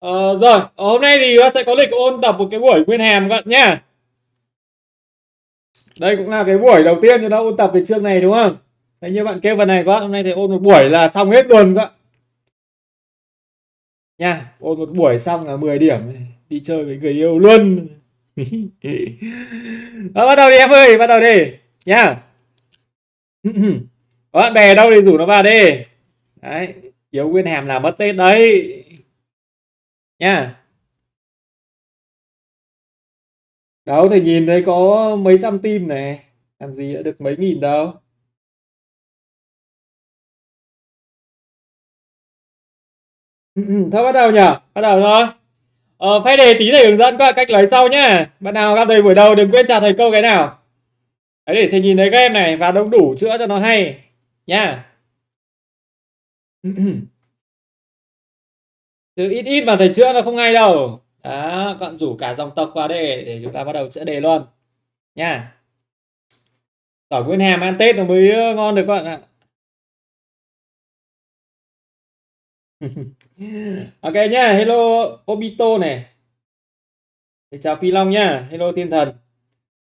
Ờ, rồi, Ở ờ, hôm nay thì bác sẽ có lịch ôn tập một cái buổi nguyên hàm các bạn nhá. Đây cũng là cái buổi đầu tiên cho nó ôn tập về chương này đúng không? Đấy như bạn kêu phần này quá, hôm nay thì ôn một buổi là xong hết luôn các bạn. Nha, ôn một buổi xong là 10 điểm, đi chơi với người yêu luôn. Đó, ờ, bắt đầu đi em ơi, bắt đầu đi. Nha. Bạn bè đâu thì rủ nó vào đi. Đấy, yếu nguyên hàm là mất Tết đấy nha đâu thì nhìn thấy có mấy trăm tim này làm gì đã được mấy nghìn đâu thôi bắt đầu nhở bắt đầu thôi ờ, phép đề tí thầy hướng dẫn các cách lấy sau nhá bạn nào gặp thầy buổi đầu đừng quên chào thầy câu cái nào đấy để thầy nhìn thấy game này và đông đủ chữa cho nó hay nha từ ít ít mà thầy chữa nó không ngay đâu đó còn rủ cả dòng tộc vào đây để chúng ta bắt đầu chữa đề luôn nha tỏi nguyên hàm ăn tết nó mới ngon được các bạn ạ ok nhá hello obito này để chào phi long nhá hello thiên thần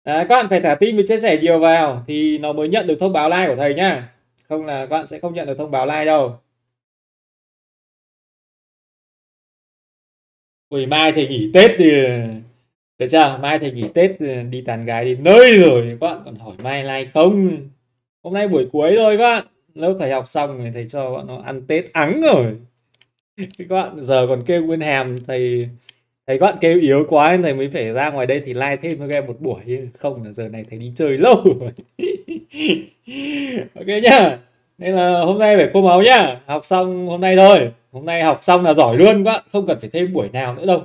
à, các bạn phải thả tin và chia sẻ nhiều vào thì nó mới nhận được thông báo like của thầy nhá không là các bạn sẽ không nhận được thông báo like đâu Ui, mai thầy nghỉ Tết thì Được chưa? Mai thầy nghỉ Tết ừ, đi tàn gái đi nơi rồi các bạn còn hỏi mai lai không? Hôm nay buổi cuối rồi các bạn. Lớp thầy học xong thì thầy cho bọn nó ăn Tết ắng rồi. Các bạn giờ còn kêu nguyên hèm thầy thầy các bạn kêu yếu quá nên thầy mới phải ra ngoài đây thì like thêm cho em một buổi không là giờ này thầy đi chơi lâu rồi. ok nhá. Nên là hôm nay phải khô máu nhá. Học xong hôm nay thôi hôm nay học xong là giỏi luôn các bạn không cần phải thêm buổi nào nữa đâu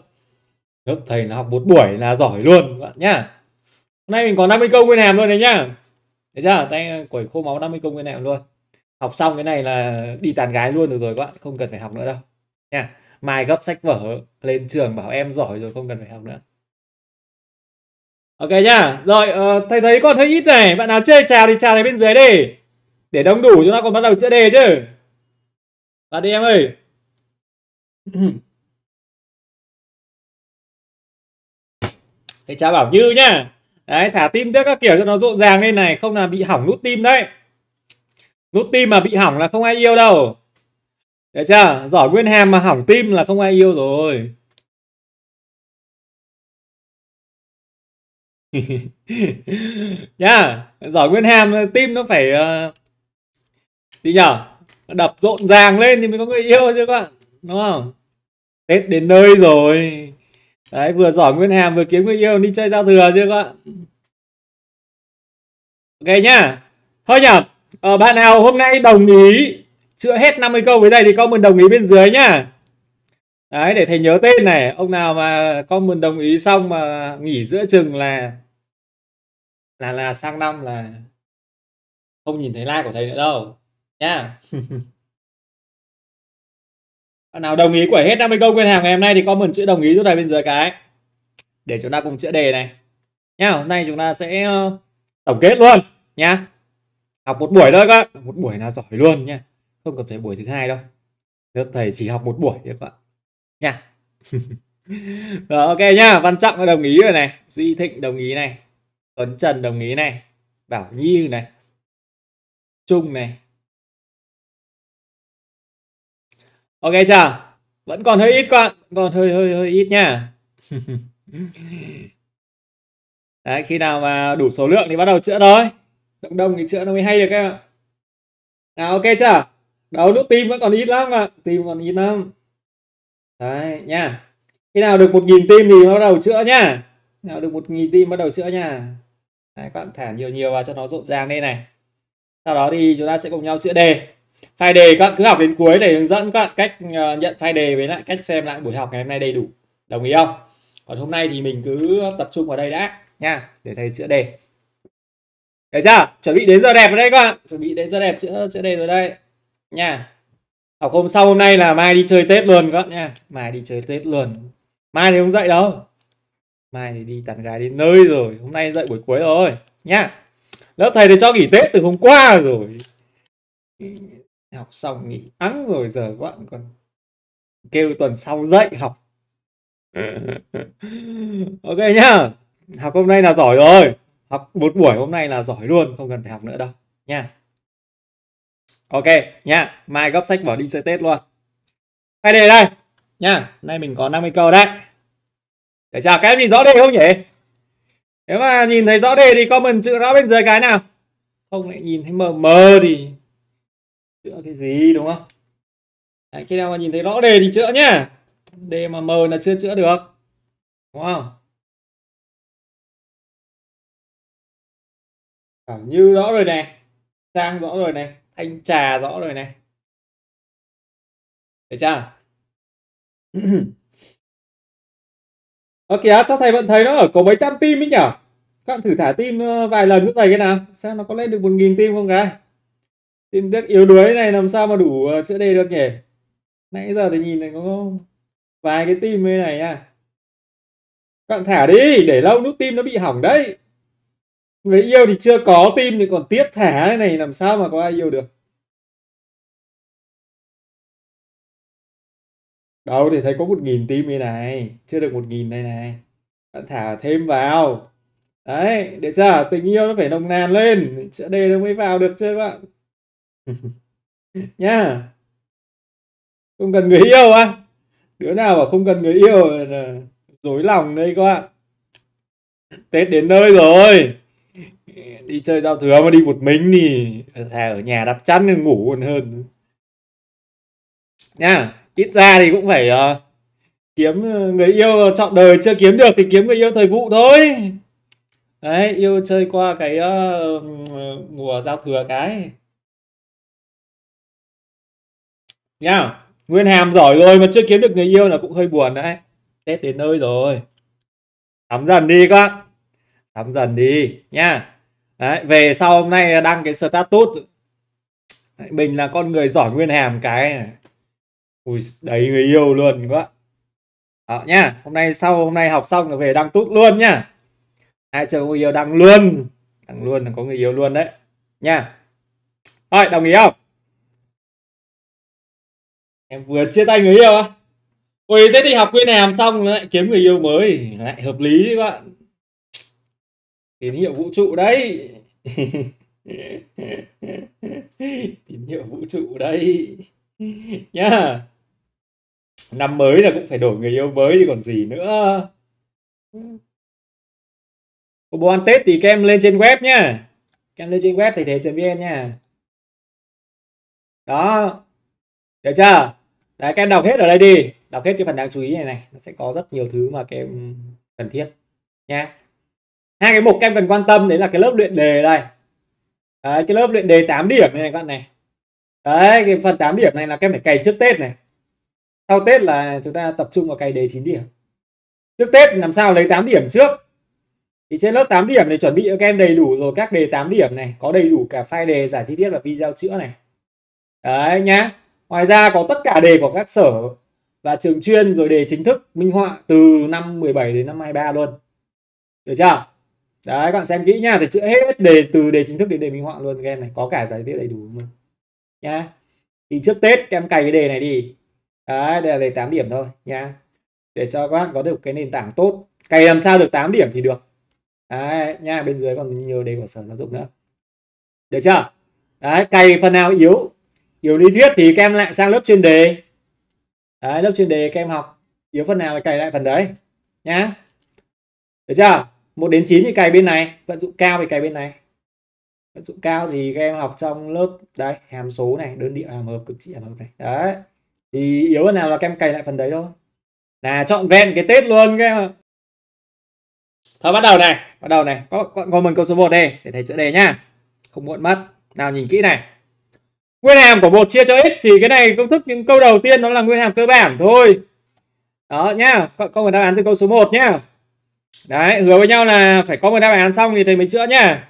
lớp thầy là học một buổi là giỏi luôn các bạn nhá hôm nay mình có 50 câu nguyên hàm luôn đấy nhá thấy chưa tay quẩy khô máu 50 câu nguyên hàm luôn học xong cái này là đi tàn gái luôn được rồi các bạn không cần phải học nữa đâu nha mai gấp sách vở lên trường bảo em giỏi rồi không cần phải học nữa ok nhá rồi uh, thầy thấy còn hơi ít này bạn nào chơi chào thì chào này bên dưới đi để đông đủ chúng ta còn bắt đầu chữa đề chứ và đi em ơi thế cháu bảo như nhá đấy thả tim tiếp các kiểu cho nó rộn ràng lên này không là bị hỏng nút tim đấy nút tim mà bị hỏng là không ai yêu đâu được chưa giỏi nguyên hàm mà hỏng tim là không ai yêu rồi nhá giỏi nguyên hàm tim nó phải uh, gì nhở đập rộn ràng lên thì mới có người yêu chứ các bạn đúng không tết đến nơi rồi đấy vừa giỏi nguyên hàm vừa kiếm người yêu đi chơi giao thừa chưa các bạn ok nhá thôi nhở ờ, bạn nào hôm nay đồng ý chữa hết 50 câu với đây thì comment đồng ý bên dưới nhá đấy để thầy nhớ tên này ông nào mà comment đồng ý xong mà nghỉ giữa chừng là là là sang năm là không nhìn thấy like của thầy nữa đâu nha yeah bạn nào đồng ý của hết 50 câu quên hàng ngày hôm nay thì comment chữ đồng ý giúp này bên dưới cái để chúng ta cùng chữa đề này nhá hôm nay chúng ta sẽ ờ, tổng kết luôn nhá học một buổi thôi các một buổi là giỏi luôn nha không cần phải buổi thứ hai đâu lớp thầy chỉ học một buổi các bạn nha Rồi, ok nhá văn trọng đồng ý rồi này duy thịnh đồng ý này tuấn trần đồng ý này bảo nhi này trung này ok chưa vẫn còn hơi ít các bạn, còn hơi hơi hơi ít nha đấy khi nào mà đủ số lượng thì bắt đầu chữa thôi cộng đồng thì chữa nó mới hay được em ạ nào ok chưa đấu nút tim vẫn còn ít lắm ạ tim còn ít lắm đấy nha khi nào được một nghìn tim thì bắt đầu chữa nhá nào được một nghìn tim bắt đầu chữa nha đấy, các bạn thả nhiều nhiều vào cho nó rộn ràng lên này sau đó thì chúng ta sẽ cùng nhau chữa đề file đề các cứ học đến cuối để hướng dẫn các cách ờ, nhận file đề với lại cách xem lại buổi học ngày hôm nay đầy đủ đồng ý không còn hôm nay thì mình cứ tập trung vào đây đã nha để thầy chữa đề được chưa chuẩn bị đến giờ đẹp rồi đấy các bạn chuẩn bị đến giờ đẹp chữa chữa đề rồi đây nha học hôm sau hôm nay là mai đi chơi tết luôn các bạn nha mai đi chơi tết luôn mai thì không dậy đâu mai thì đi tàn gái đến nơi rồi hôm nay dậy buổi cuối rồi nha lớp thầy thì cho nghỉ tết từ hôm qua rồi học xong nghỉ ắng rồi giờ vẫn còn kêu tuần sau dậy học ok nhá học hôm nay là giỏi rồi học một buổi hôm nay là giỏi luôn không cần phải học nữa đâu nha ok nha mai góp sách vào đi chơi tết luôn hay đề đây nha nay mình có 50 câu đấy để chào các em nhìn rõ đề không nhỉ nếu mà nhìn thấy rõ đề thì comment chữ rõ bên dưới cái nào không lại nhìn thấy mờ mờ thì chữa cái gì đúng không Đấy, khi nào mà nhìn thấy rõ đề thì chữa nhá đề mà mờ là chưa chữa được đúng không Bảo như rõ rồi này Sang rõ rồi này anh trà rõ rồi này thấy chưa Ờ kìa sao thầy vẫn thấy nó ở có mấy trăm tim ấy nhỉ? Các bạn thử thả tim ờ, vài lần nữa thầy cái nào Xem nó có lên được một nghìn tim không cái Tin tiếc yếu đuối này làm sao mà đủ ờ, chữa đề được nhỉ? Nãy giờ thì nhìn thấy có vài cái tim như này nha. Các bạn thả đi, để lâu nút tim nó bị hỏng đấy. Người yêu thì chưa có tim thì còn tiếc thả này làm sao mà có ai yêu được. Đâu thì thấy có một nghìn tim như này, chưa được một nghìn đây này. Bạn thả thêm vào. Đấy, để chưa? Tình yêu nó phải nồng nàn lên, chữa đề nó mới vào được chứ các bạn. nha không cần người yêu á đứa nào mà không cần người yêu là dối lòng đây các bạn tết đến nơi rồi đi chơi giao thừa mà đi một mình thì thà ở nhà đắp chăn ngủ còn hơn nha ít ra thì cũng phải uh, kiếm ờ, người yêu chọn đời chưa kiếm được thì kiếm người yêu thời vụ thôi đấy yêu chơi qua cái uh, mùa giao thừa cái nhá nguyên hàm giỏi rồi mà chưa kiếm được người yêu là cũng hơi buồn đấy tết đến nơi rồi sắm dần đi các bác sắm dần đi nhá đấy, về sau hôm nay đăng cái status đấy, mình là con người giỏi nguyên hàm cái ui đầy người yêu luôn các đó nhá hôm nay sau hôm nay học xong là về đăng tút luôn nhá ai chưa có người yêu đăng luôn đăng luôn là có người yêu luôn đấy nha thôi đồng ý không em vừa chia tay người yêu á ôi thế đi học quên hàm xong lại kiếm người yêu mới lại hợp lý các bạn tín hiệu vũ trụ đấy tín hiệu vũ trụ đấy nhá yeah. năm mới là cũng phải đổi người yêu mới thì còn gì nữa có bố ăn tết thì kem lên trên web nhá kem lên trên web thầy thế vn nha đó được chưa đấy các em đọc hết ở đây đi đọc hết cái phần đáng chú ý này này nó sẽ có rất nhiều thứ mà các em cần thiết nha hai cái mục các em cần quan tâm đấy là cái lớp luyện đề đây đấy, cái lớp luyện đề 8 điểm này, này các bạn này đấy cái phần 8 điểm này là các em phải cày trước tết này sau tết là chúng ta tập trung vào cày đề 9 điểm trước tết làm sao lấy 8 điểm trước thì trên lớp 8 điểm này chuẩn bị cho các em đầy đủ rồi các đề 8 điểm này có đầy đủ cả file đề giải chi tiết và video chữa này đấy nhá ngoài ra có tất cả đề của các sở và trường chuyên rồi đề chính thức minh họa từ năm 17 đến năm 23 luôn được chưa đấy các bạn xem kỹ nha thì chữa hết đề từ đề chính thức đến đề minh họa luôn các em này có cả giải tiết đầy đủ luôn nha thì trước tết các em cày cái đề này đi đấy đây là đề 8 điểm thôi nha để cho các bạn có được cái nền tảng tốt cày làm sao được 8 điểm thì được đấy nha bên dưới còn nhiều đề của sở giáo dục nữa được chưa đấy cày phần nào yếu kiểu lý thuyết thì các em lại sang lớp chuyên đề đấy, lớp chuyên đề các em học yếu phần nào thì cày lại phần đấy nhá được chưa một đến 9 thì cày bên này vận dụng cao thì cày bên này vận dụng cao thì các em học trong lớp đấy hàm số này đơn điệu hàm hợp cực trị hàm hợp này đấy thì yếu hơn nào là các em cày lại phần đấy thôi là chọn vẹn cái tết luôn các em ạ thôi bắt đầu này bắt đầu này có có, có mình câu số 1 đây để thầy chữa đề nhá không muộn mất nào nhìn kỹ này nguyên hàm của một chia cho x thì cái này công thức những câu đầu tiên nó là nguyên hàm cơ bản thôi đó nhá không phải đáp án từ câu số 1 nhá đấy hứa với nhau là phải có một đáp án xong thì thầy mới chữa nhá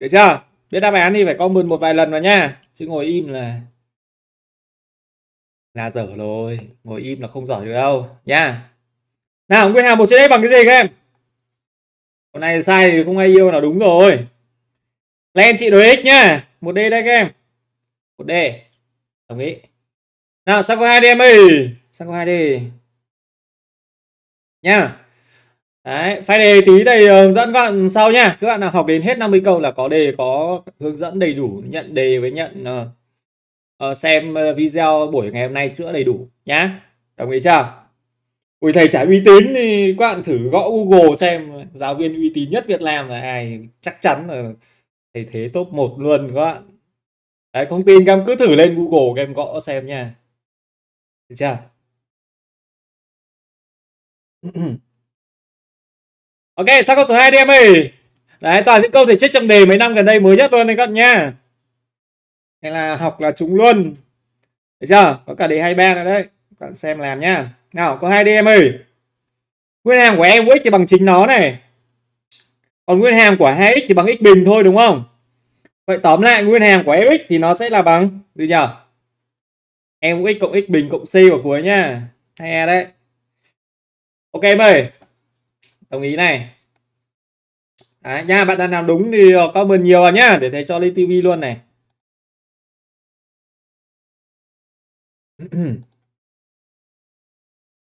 được chưa biết đáp án thì phải comment một vài lần vào nha chứ ngồi im là là dở rồi ngồi im là không giỏi được đâu nha nào nguyên hàm một trên x bằng cái gì các em con này sai thì không ai yêu là đúng rồi lên chị đối x nhá một d đây các em một d đồng ý nào sang qua hai D em ơi sang qua hai D nha Đấy, file đề tí thầy ờ, hướng dẫn các bạn sau nha. Các bạn nào học đến hết 50 câu là có đề có hướng dẫn đầy đủ nhận đề với nhận uh, uh, xem video buổi ngày hôm nay chữa đầy đủ nhá. Đồng ý chưa? Ui thầy trả uy tín thì các bạn thử gõ Google xem giáo viên uy tín nhất Việt Nam là ai, chắc chắn là thay thế top 1 luôn các bạn đấy không tin các em cứ thử lên google các em gõ xem nha được chưa ok sang câu số 2 đi em ơi đấy toàn những câu thể chết trong đề mấy năm gần đây mới nhất luôn đấy các bạn nha hay là học là chúng luôn được chưa có cả đề hai ba nữa đấy các bạn xem làm nha nào có hai đi em ơi nguyên hàng của em với chỉ bằng chính nó này còn nguyên hàm của 2x thì bằng x bình thôi đúng không vậy tóm lại nguyên hàm của fx thì nó sẽ là bằng gì nhỉ em x cộng x bình cộng c vào cuối nhá hay à đấy ok em ơi đồng ý này Đấy, nha bạn đang làm đúng thì ờ, comment nhiều vào nhá để thầy cho lên tivi luôn này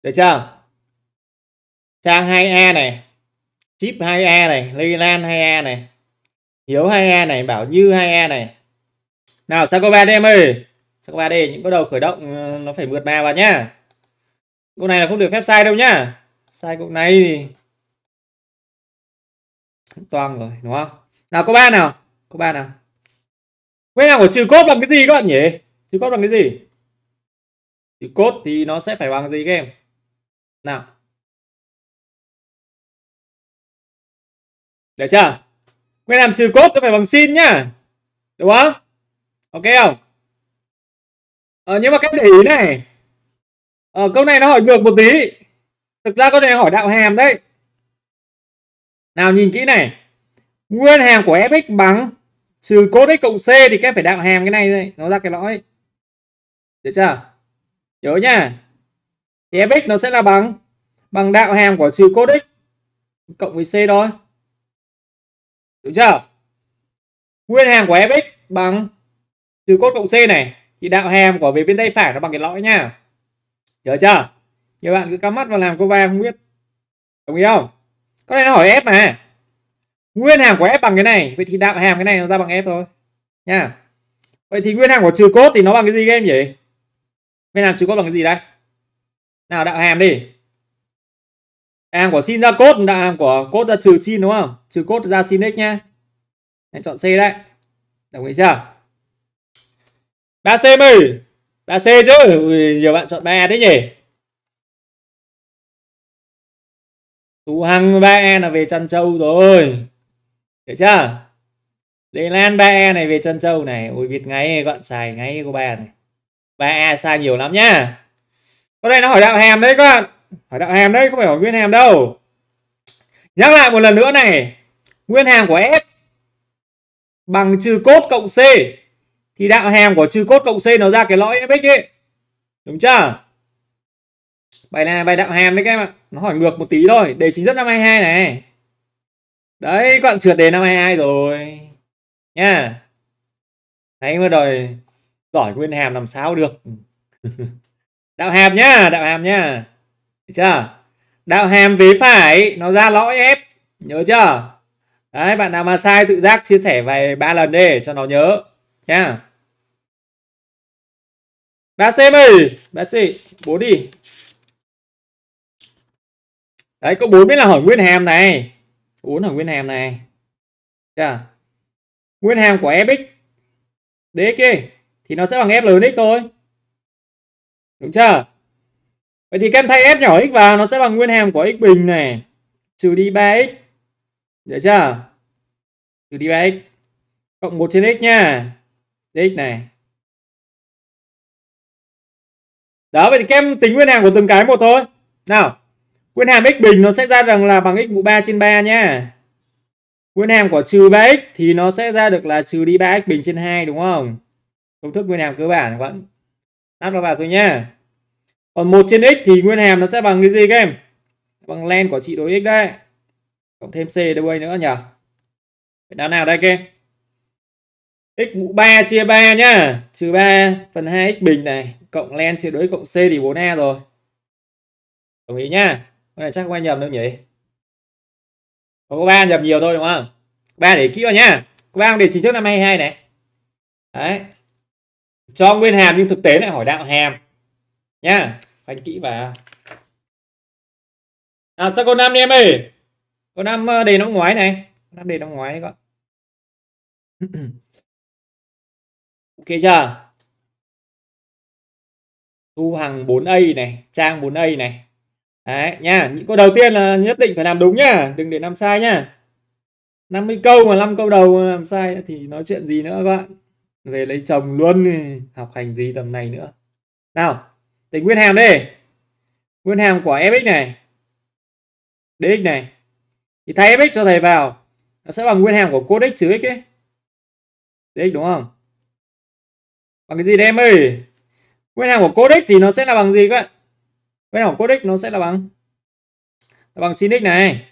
được chưa trang 2A này chip 2A này Leyland 2A này Hiếu 2A này Bảo Như 2A này nào Sako 3D em ơi Sako 3D những cái đầu khởi động ờ, nó phải mượt mà vào nhá Câu này là không được phép sai đâu nhá sai câu này thì toang rồi đúng không nào câu ba nào câu ba nào nguyên hàng của trừ cốt bằng cái gì các bạn nhỉ trừ cốt bằng cái gì trừ cốt thì nó sẽ phải bằng gì các em nào Được chưa? Nguyên hàm trừ cốt nó phải bằng sin nhá. Đúng không? Ok không? Ờ, nhưng mà các để ý này. Ờ, câu này nó hỏi ngược một tí. Thực ra câu này hỏi đạo hàm đấy. Nào nhìn kỹ này. Nguyên hàm của fx bằng trừ cốt x cộng c thì các phải đạo hàm cái này đây, nó ra cái lõi. Được chưa? Nhớ nhá. Thì fx nó sẽ là bằng bằng đạo hàm của trừ cốt x cộng với c thôi. Được chưa? Nguyên hàm của fx bằng trừ cốt cộng c này thì đạo hàm của về bên tay phải nó bằng cái lõi nha. Nhớ chưa? Nhiều bạn cứ cắm mắt vào làm cô va không biết. Đồng ý không? Con này nó hỏi f mà. Nguyên hàm của f bằng cái này, vậy thì đạo hàm cái này nó ra bằng f thôi. Nha. Vậy thì nguyên hàm của trừ cốt thì nó bằng cái gì các em nhỉ? Nguyên hàm trừ cốt bằng cái gì đây? Nào đạo hàm đi em của sin ra cốt đã em của cốt ra trừ sin đúng không trừ cốt ra sin x nhá em chọn C đấy đồng ý chưa Ba c mày ba c chứ Ui, nhiều bạn chọn ba e thế nhỉ Tú Hằng ba e là về Trân Châu rồi Được chưa Lê Lan ba e này về Trân Châu này Ui việt ngay gọn xài ngay của bà này 3E sai nhiều lắm nhá Có đây nó hỏi đạo hàm đấy các bạn phải đạo hàm đấy không phải hỏi nguyên hàm đâu nhắc lại một lần nữa này nguyên hàm của f bằng trừ cốt cộng c thì đạo hàm của trừ cốt cộng c nó ra cái lõi fx ấy đúng chưa bài này bài đạo hàm đấy các em ạ nó hỏi ngược một tí thôi đề chính rất năm 22 này đấy các bạn trượt đề năm 22 rồi nha thấy mới đòi giỏi nguyên hàm làm sao được đạo hàm nhá đạo hàm nhá được chưa? Đạo hàm vế phải nó ra lõi F. Nhớ chưa? Đấy, bạn nào mà sai tự giác chia sẻ vài ba lần đi cho nó nhớ nha. Bác sĩ mày bác sĩ, bố đi. Đấy, có 4 biết là hỏi nguyên hàm này. 4 hỏi nguyên hàm này. Chưa? Nguyên hàm của fx đấy ấy, thì nó sẽ bằng f lớn x thôi. Đúng chưa? Vậy thì các em thay f nhỏ x vào nó sẽ bằng nguyên hàm của x bình này trừ đi 3x. Được chưa? Trừ đi 3x cộng 1 trên x nha. x này. Đó vậy thì các em tính nguyên hàm của từng cái một thôi. Nào, nguyên hàm x bình nó sẽ ra rằng là bằng x mũ 3 trên 3 nhá. Nguyên hàm của trừ 3x thì nó sẽ ra được là trừ đi 3x bình trên 2 đúng không? Công thức nguyên hàm cơ bản vẫn bạn. Áp nó vào thôi nhá còn một trên x thì nguyên hàm nó sẽ bằng cái gì các em bằng len của trị đối x đấy cộng thêm c đây nữa nhỉ Đáp nào đây các em x mũ 3 chia 3 nhá trừ 3 phần 2 x bình này cộng len chia đối cộng c thì 4a rồi đồng ý nhá con này chắc không ai nhầm đâu nhỉ có ba nhầm nhiều thôi đúng không ba để kỹ vào nhá có ba để chính thức năm 22 này đấy cho nguyên hàm nhưng thực tế lại hỏi đạo hàm nhá anh kỹ vào à sao con nam đi em ơi con ờ, nam đề năm ngoái này nam đề năm ngoái các bạn ok chưa thu hàng 4A này trang 4A này đấy nha những câu đầu tiên là nhất định phải làm đúng nhá đừng để làm sai nhá 50 câu mà 5 câu đầu làm sai thì nói chuyện gì nữa các bạn về lấy chồng luôn học hành gì tầm này nữa nào tính nguyên hàm đi nguyên hàm của fx này dx này thì thay fx cho thầy vào nó sẽ bằng nguyên hàm của cos x trừ x ấy dx đúng không bằng cái gì đây em ơi nguyên hàm của cos x thì nó sẽ là bằng gì các nguyên hàm của cos x nó sẽ là bằng là bằng sin x này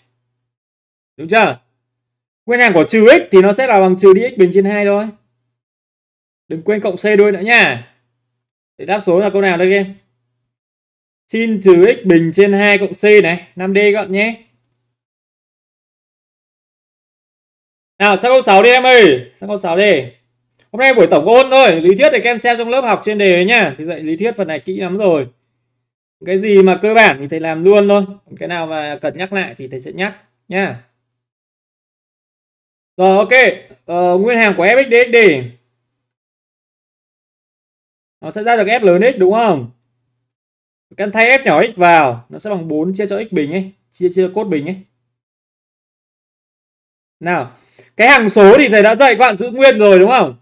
đúng chưa nguyên hàm của trừ x thì nó sẽ là bằng trừ dx bình trên 2 thôi đừng quên cộng c đuôi nữa nha để đáp số là câu nào đây em Xin trừ x bình trên 2 cộng c này, 5D gọn nhé. Nào sang câu 6 đi em ơi, sang câu 6 đi. Hôm nay buổi tổng ôn thôi, lý thuyết thì các em xem trong lớp học trên đề nhá. Thì dạy lý thuyết phần này kỹ lắm rồi. Cái gì mà cơ bản thì thầy làm luôn thôi. Cái nào mà cần nhắc lại thì thầy sẽ nhắc nhá. Rồi ok, ờ, nguyên hàm của fxdxd nó sẽ ra được f lớn x đúng không? căn thay S nhỏ x vào nó sẽ bằng 4 chia cho x bình ấy chia chia cốt bình ấy nào cái hằng số thì thầy đã dạy các bạn giữ nguyên rồi đúng không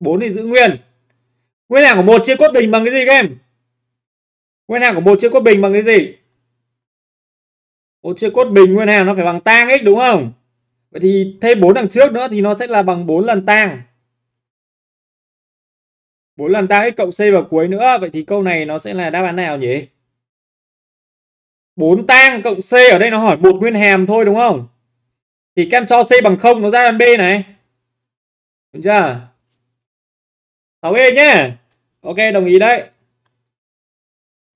4 thì giữ nguyên nguyên hàng của một chia cốt bình bằng cái gì các em nguyên hàng của một chia cốt bình bằng cái gì một chia cốt bình nguyên hàng nó phải bằng tang x đúng không vậy thì thêm 4 đằng trước nữa thì nó sẽ là bằng 4 lần tang bốn lần ta hết cộng c vào cuối nữa vậy thì câu này nó sẽ là đáp án nào nhỉ 4 tang cộng C ở đây nó hỏi một nguyên hàm thôi đúng không? Thì các em cho C bằng 0 nó ra đáp B này. Được chưa? 6E nhé. Ok, đồng ý đấy.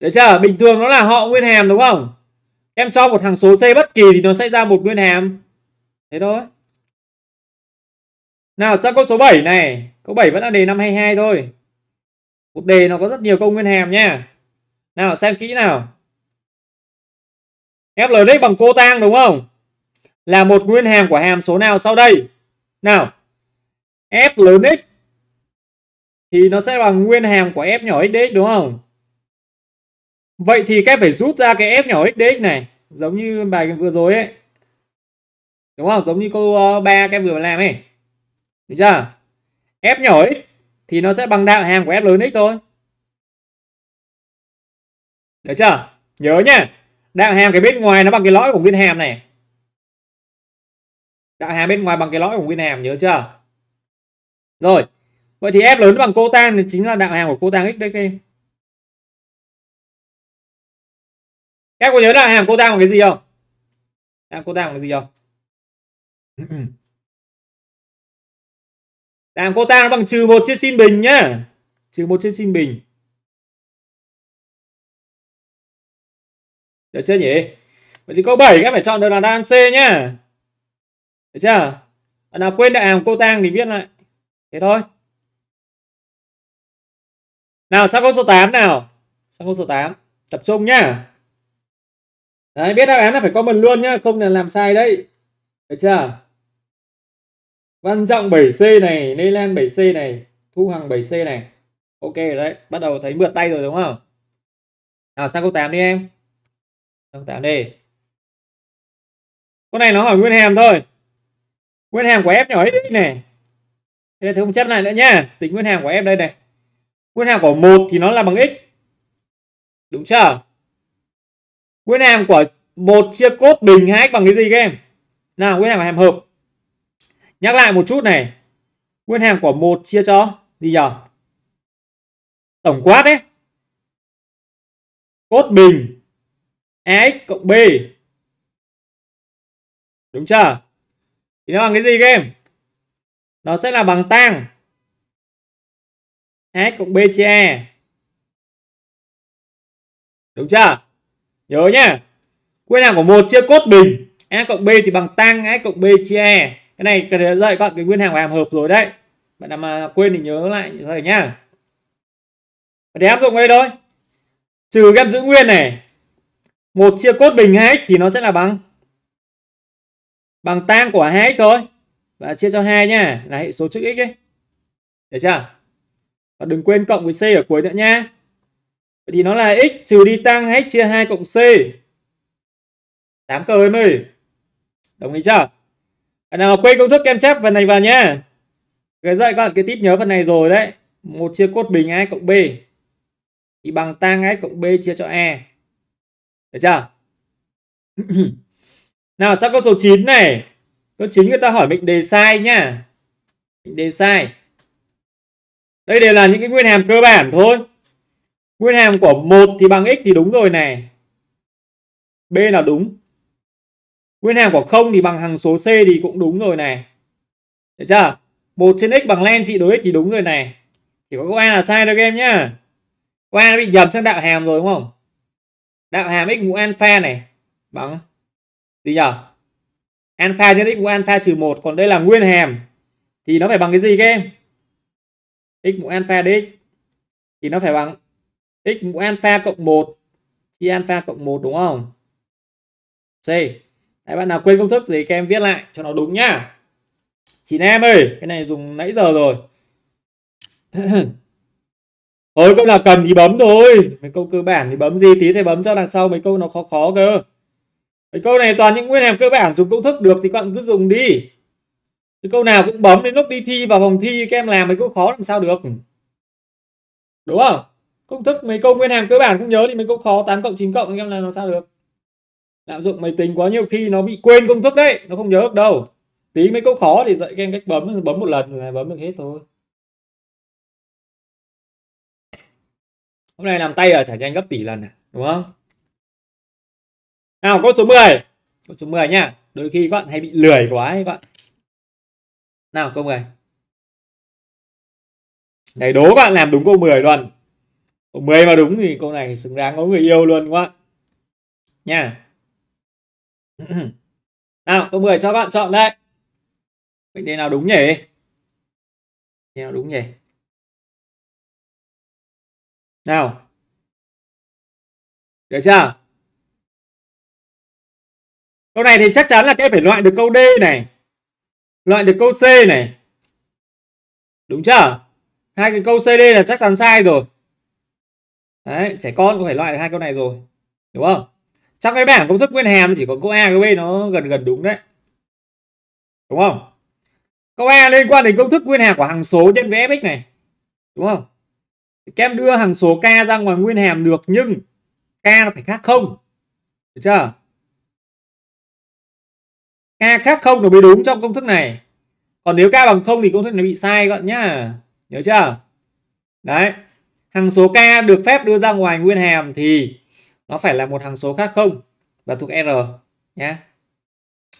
Được chưa? Bình thường nó là họ nguyên hàm đúng không? Em cho một thằng số C bất kỳ thì nó sẽ ra một nguyên hàm. Thế thôi. Nào sang câu số 7 này. Câu 7 vẫn là đề năm 22 thôi. Một đề nó có rất nhiều câu nguyên hàm nha. Nào xem kỹ nào. lớn FLX bằng cô tang đúng không? Là một nguyên hàm của hàm số nào sau đây? Nào. F lớn x thì nó sẽ bằng nguyên hàm của F nhỏ x đúng không? Vậy thì các em phải rút ra cái F nhỏ x này. Giống như bài vừa rồi ấy. Đúng không? Giống như câu 3 các em vừa làm ấy. Được chưa? F nhỏ x thì nó sẽ bằng đạo hàm của F lớn x thôi. Được chưa? Nhớ nhá. Đạo hàm cái bên ngoài nó bằng cái lõi của nguyên hàm này. Đạo hàm bên ngoài bằng cái lõi của nguyên hàm nhớ chưa? Rồi. Vậy thì F lớn bằng cô tan thì chính là đạo hàm của cô tan x đấy các em. Các có nhớ đạo hàm cô tan bằng cái gì không? Đạo cô tan cái gì không? làm cô ta nó bằng trừ một trên sin bình nhá trừ một trên sin bình được chưa nhỉ vậy thì câu 7 các phải chọn được là đáp C nhá được chưa bạn nào quên đại hàm cô tang thì viết lại thế thôi nào sang câu số 8 nào sang câu số 8 tập trung nhá đấy biết đáp án là phải comment luôn nhá không là làm sai đấy được chưa Văn Trọng 7C này, Lê Lan 7C này, Thu Hằng 7C này. Ok đấy, bắt đầu thấy mượt tay rồi đúng không? Nào sang câu 8 đi em. Sang 8 đi. Con này nó hỏi nguyên hàm thôi. Nguyên hàm của F nhỏ x này. Thế thì không chấp lại nữa nhá. Tính nguyên hàm của F đây này. Nguyên hàm của 1 thì nó là bằng x. Đúng chưa? Nguyên hàm của 1 chia cốt bình 2x bằng cái gì các em? Nào, nguyên hàm hàm hợp nhắc lại một chút này nguyên hàng của một chia cho gì nhỉ tổng quát ấy cốt bình ax cộng b đúng chưa thì nó bằng cái gì các em nó sẽ là bằng tang ax cộng b chia e đúng chưa nhớ nhá nguyên hàng của một chia cốt bình a cộng b thì bằng tang a cộng b chia e cái này cần dạy các bạn cái nguyên hàng và hàm hợp rồi đấy bạn nào mà quên thì nhớ lại thầy nhá để áp dụng đây thôi trừ ghép giữ nguyên này một chia cốt bình 2x thì nó sẽ là bằng bằng tan của 2x thôi và chia cho hai nhá là hệ số trước x ấy được chưa và đừng quên cộng với c ở cuối nữa nhá Vậy thì nó là x trừ đi tăng x chia 2 cộng c 8 cơ 20 đồng ý chưa bạn nào quên công thức em chép phần này vào nhá cái dạy các bạn cái tip nhớ phần này rồi đấy một chia cốt bình a cộng b thì bằng tang a cộng b chia cho e. được chưa nào sang câu số 9 này câu 9 người ta hỏi mình đề sai nhá mệnh đề sai đây đều là những cái nguyên hàm cơ bản thôi nguyên hàm của một thì bằng x thì đúng rồi này b là đúng Nguyên hàm của không thì bằng hằng số C thì cũng đúng rồi này. Được chưa? 1 trên x bằng len trị đối x thì đúng rồi này. Chỉ có câu A là sai thôi các em nhá. Câu A nó bị nhầm sang đạo hàm rồi đúng không? Đạo hàm x mũ alpha này bằng gì nhỉ? Alpha trên x mũ alpha trừ 1 còn đây là nguyên hàm thì nó phải bằng cái gì các em? x mũ alpha dx thì nó phải bằng x mũ alpha cộng 1 chia alpha cộng 1 đúng không? C đấy bạn nào quên công thức thì các em viết lại cho nó đúng nhá chị em ơi cái này dùng nãy giờ rồi thôi câu nào cần thì bấm thôi mấy câu cơ bản thì bấm gì tí thì bấm cho đằng sau mấy câu nó khó khó cơ mấy câu này toàn những nguyên hàm cơ bản dùng công thức được thì các bạn cứ dùng đi cái câu nào cũng bấm đến lúc đi thi vào phòng thi các em làm mấy câu khó làm sao được đúng không công thức mấy câu nguyên hàm cơ bản cũng nhớ thì mấy câu khó 8 cộng 9 cộng các em làm sao được lạm dụng máy tính quá nhiều khi nó bị quên công thức đấy nó không nhớ được đâu tí mấy câu khó thì dạy các em cách bấm bấm một lần là bấm được hết thôi hôm nay làm tay ở trả nhanh gấp tỷ lần à đúng không nào câu số 10 câu số 10 nha đôi khi các bạn hay bị lười quá ấy các bạn nào câu 10 này đố các bạn làm đúng câu 10 luôn câu 10 mà đúng thì câu này xứng đáng có người yêu luôn các bạn nha nào câu 10 cho bạn chọn đây mệnh đề nào đúng nhỉ đề nào đúng nhỉ nào được chưa câu này thì chắc chắn là các phải loại được câu D này loại được câu C này đúng chưa hai cái câu CD là chắc chắn sai rồi đấy trẻ con cũng phải loại được hai câu này rồi đúng không trong cái bảng công thức nguyên hàm chỉ có câu a câu b nó gần gần đúng đấy đúng không câu a liên quan đến công thức nguyên hàm của hằng số nhân với fx này đúng không các em đưa hằng số k ra ngoài nguyên hàm được nhưng k nó phải khác không được chưa k khác không nó mới đúng trong công thức này còn nếu k bằng không thì công thức này bị sai các bạn nhá nhớ chưa đấy hằng số k được phép đưa ra ngoài nguyên hàm thì nó phải là một hằng số khác không và thuộc R nhé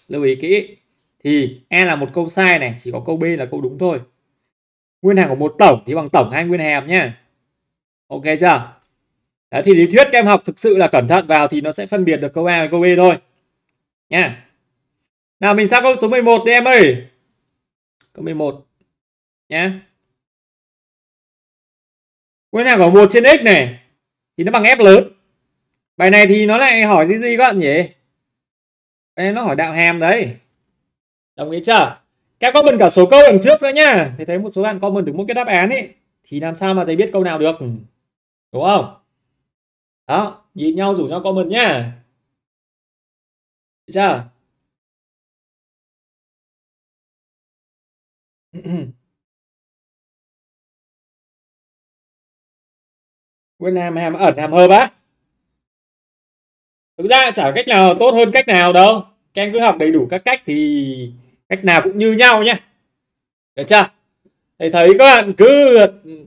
lưu ý kỹ thì E là một câu sai này chỉ có câu B là câu đúng thôi nguyên hàng của một tổng thì bằng tổng hai nguyên hàm nhá ok chưa Đấy, thì lý thuyết các em học thực sự là cẩn thận vào thì nó sẽ phân biệt được câu A và câu B thôi nha nào mình sang câu số 11 đi em ơi câu 11 nhá nguyên hàng của 1 trên x này thì nó bằng f lớn bài này thì nó lại hỏi gì gì các bạn nhỉ em nó hỏi đạo hàm đấy đồng ý chưa các comment cả số câu đằng trước nữa nhá thì thấy một số bạn comment được một cái đáp án ấy thì làm sao mà thầy biết câu nào được đúng không đó nhìn nhau rủ nhau comment nhá được chưa quên hàm hàm ẩn hàm hơ bác thực ra chả cách nào tốt hơn cách nào đâu các em cứ học đầy đủ các cách thì cách nào cũng như nhau nhé được chưa thầy thấy các bạn cứ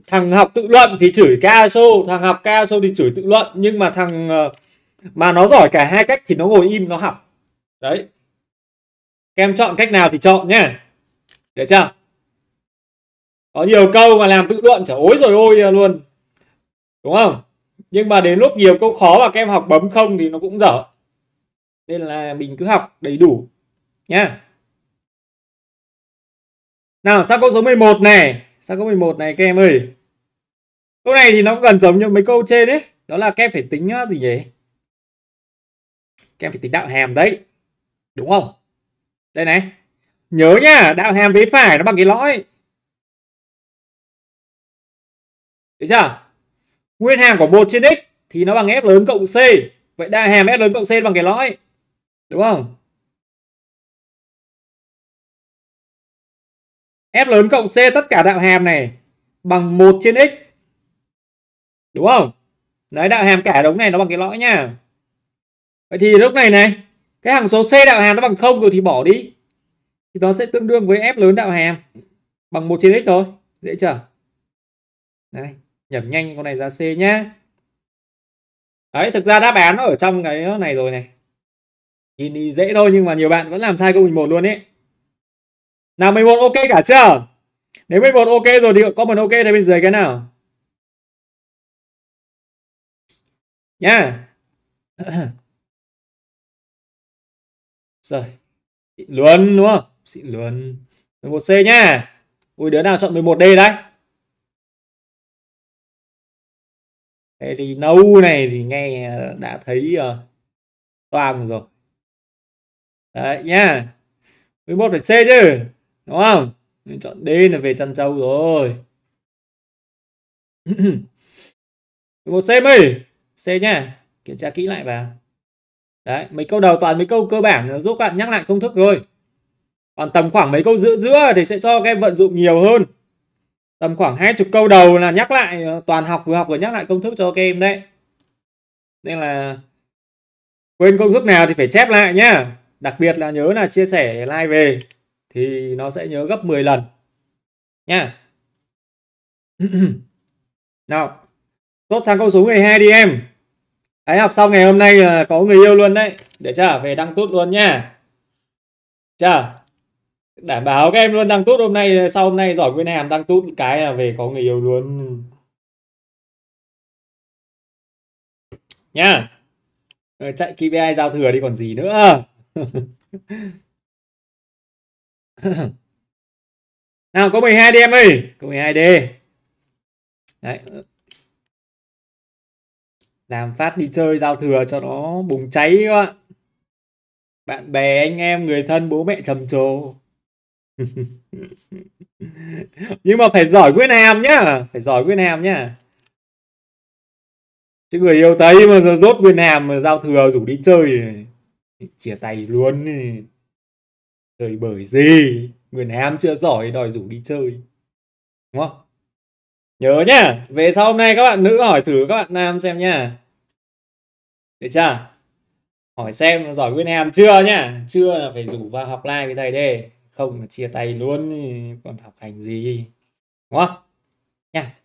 thằng học tự luận thì chửi ca KSO thằng học ca KSO thì chửi tự luận nhưng mà thằng ờ, mà nó giỏi cả hai cách thì nó ngồi im nó học đấy các em chọn cách nào thì chọn nhé. được chưa có nhiều câu mà làm tự luận chả ối rồi ôi luôn đúng không nhưng mà đến lúc nhiều câu khó và các em học bấm không thì nó cũng dở nên là mình cứ học đầy đủ nhá nào sang câu số 11 này sang câu 11 này các em ơi câu này thì nó cũng gần giống như mấy câu trên đấy đó là các em phải tính ờ, gì nhỉ các em phải tính đạo hàm đấy đúng không đây này nhớ nhá đạo hàm vế phải nó bằng cái lõi được chưa nguyên hàm của một trên x thì nó bằng f lớn cộng c vậy đa hàm f lớn cộng c bằng cái lõi đúng không f lớn cộng c tất cả đạo hàm này bằng 1 trên x đúng không đấy đạo hàm cả đống này nó bằng cái lõi nha vậy thì lúc này này cái hằng số c đạo hàm nó bằng không rồi thì bỏ đi thì nó sẽ tương đương với f lớn đạo hàm bằng 1 trên x thôi dễ chưa đây nhập nhanh con này ra C nhá đấy thực ra đáp án nó ở trong cái này rồi này nhìn thì dễ thôi nhưng mà nhiều bạn vẫn làm sai câu 11 luôn ấy nào 11 ok cả chưa nếu 11 ok rồi thì có comment ok đây bên dưới cái nào nhá rồi xịn luôn đúng không xịn luân 11 c nhá ui đứa nào chọn 11 d đấy thế thì nâu này thì nghe ờ, đã thấy ờ, toang rồi đấy nhá 11 phải C chứ đúng không mình chọn D là về chăn trâu rồi một C mới C nhá kiểm tra kỹ lại vào đấy mấy câu đầu toàn mấy câu cơ bản giúp bạn nhắc lại công thức rồi còn tầm khoảng mấy câu giữa giữa thì sẽ cho các em vận dụng nhiều hơn tầm khoảng hai chục câu đầu là nhắc lại ờ, toàn học vừa học vừa nhắc lại công thức cho các em đấy nên là quên công thức nào thì phải chép lại nhá đặc biệt là nhớ là chia sẻ like về thì nó sẽ nhớ gấp 10 lần nhá nào tốt sang câu số 12 đi em ấy học xong ngày hôm nay là có người yêu luôn đấy để chờ về đăng tốt luôn nha chờ đảm bảo các em luôn tăng tốt hôm nay sau hôm nay giỏi nguyên hàm tăng tốt cái là về có người yêu luôn nha Rồi, ờ, chạy KPI giao thừa đi còn gì nữa nào có 12 đi em ơi có 12 d đấy làm phát đi chơi giao thừa cho nó bùng cháy các bạn bạn bè anh em người thân bố mẹ trầm trồ nhưng mà phải giỏi Nguyễn Hàm nhá phải giỏi Nguyễn Hàm nhá chứ người yêu thấy mà rốt Nguyễn Hàm mà giao thừa rủ đi chơi chia tay luôn chơi bởi gì Nguyễn Hàm chưa giỏi đòi rủ đi chơi đúng không nhớ nhá về sau hôm nay các bạn nữ hỏi thử các bạn nam xem nhá được chưa hỏi xem giỏi nguyên Hàm chưa nhá chưa là phải rủ vào học live với thầy đây không là chia tay luôn còn học hành gì đúng không nha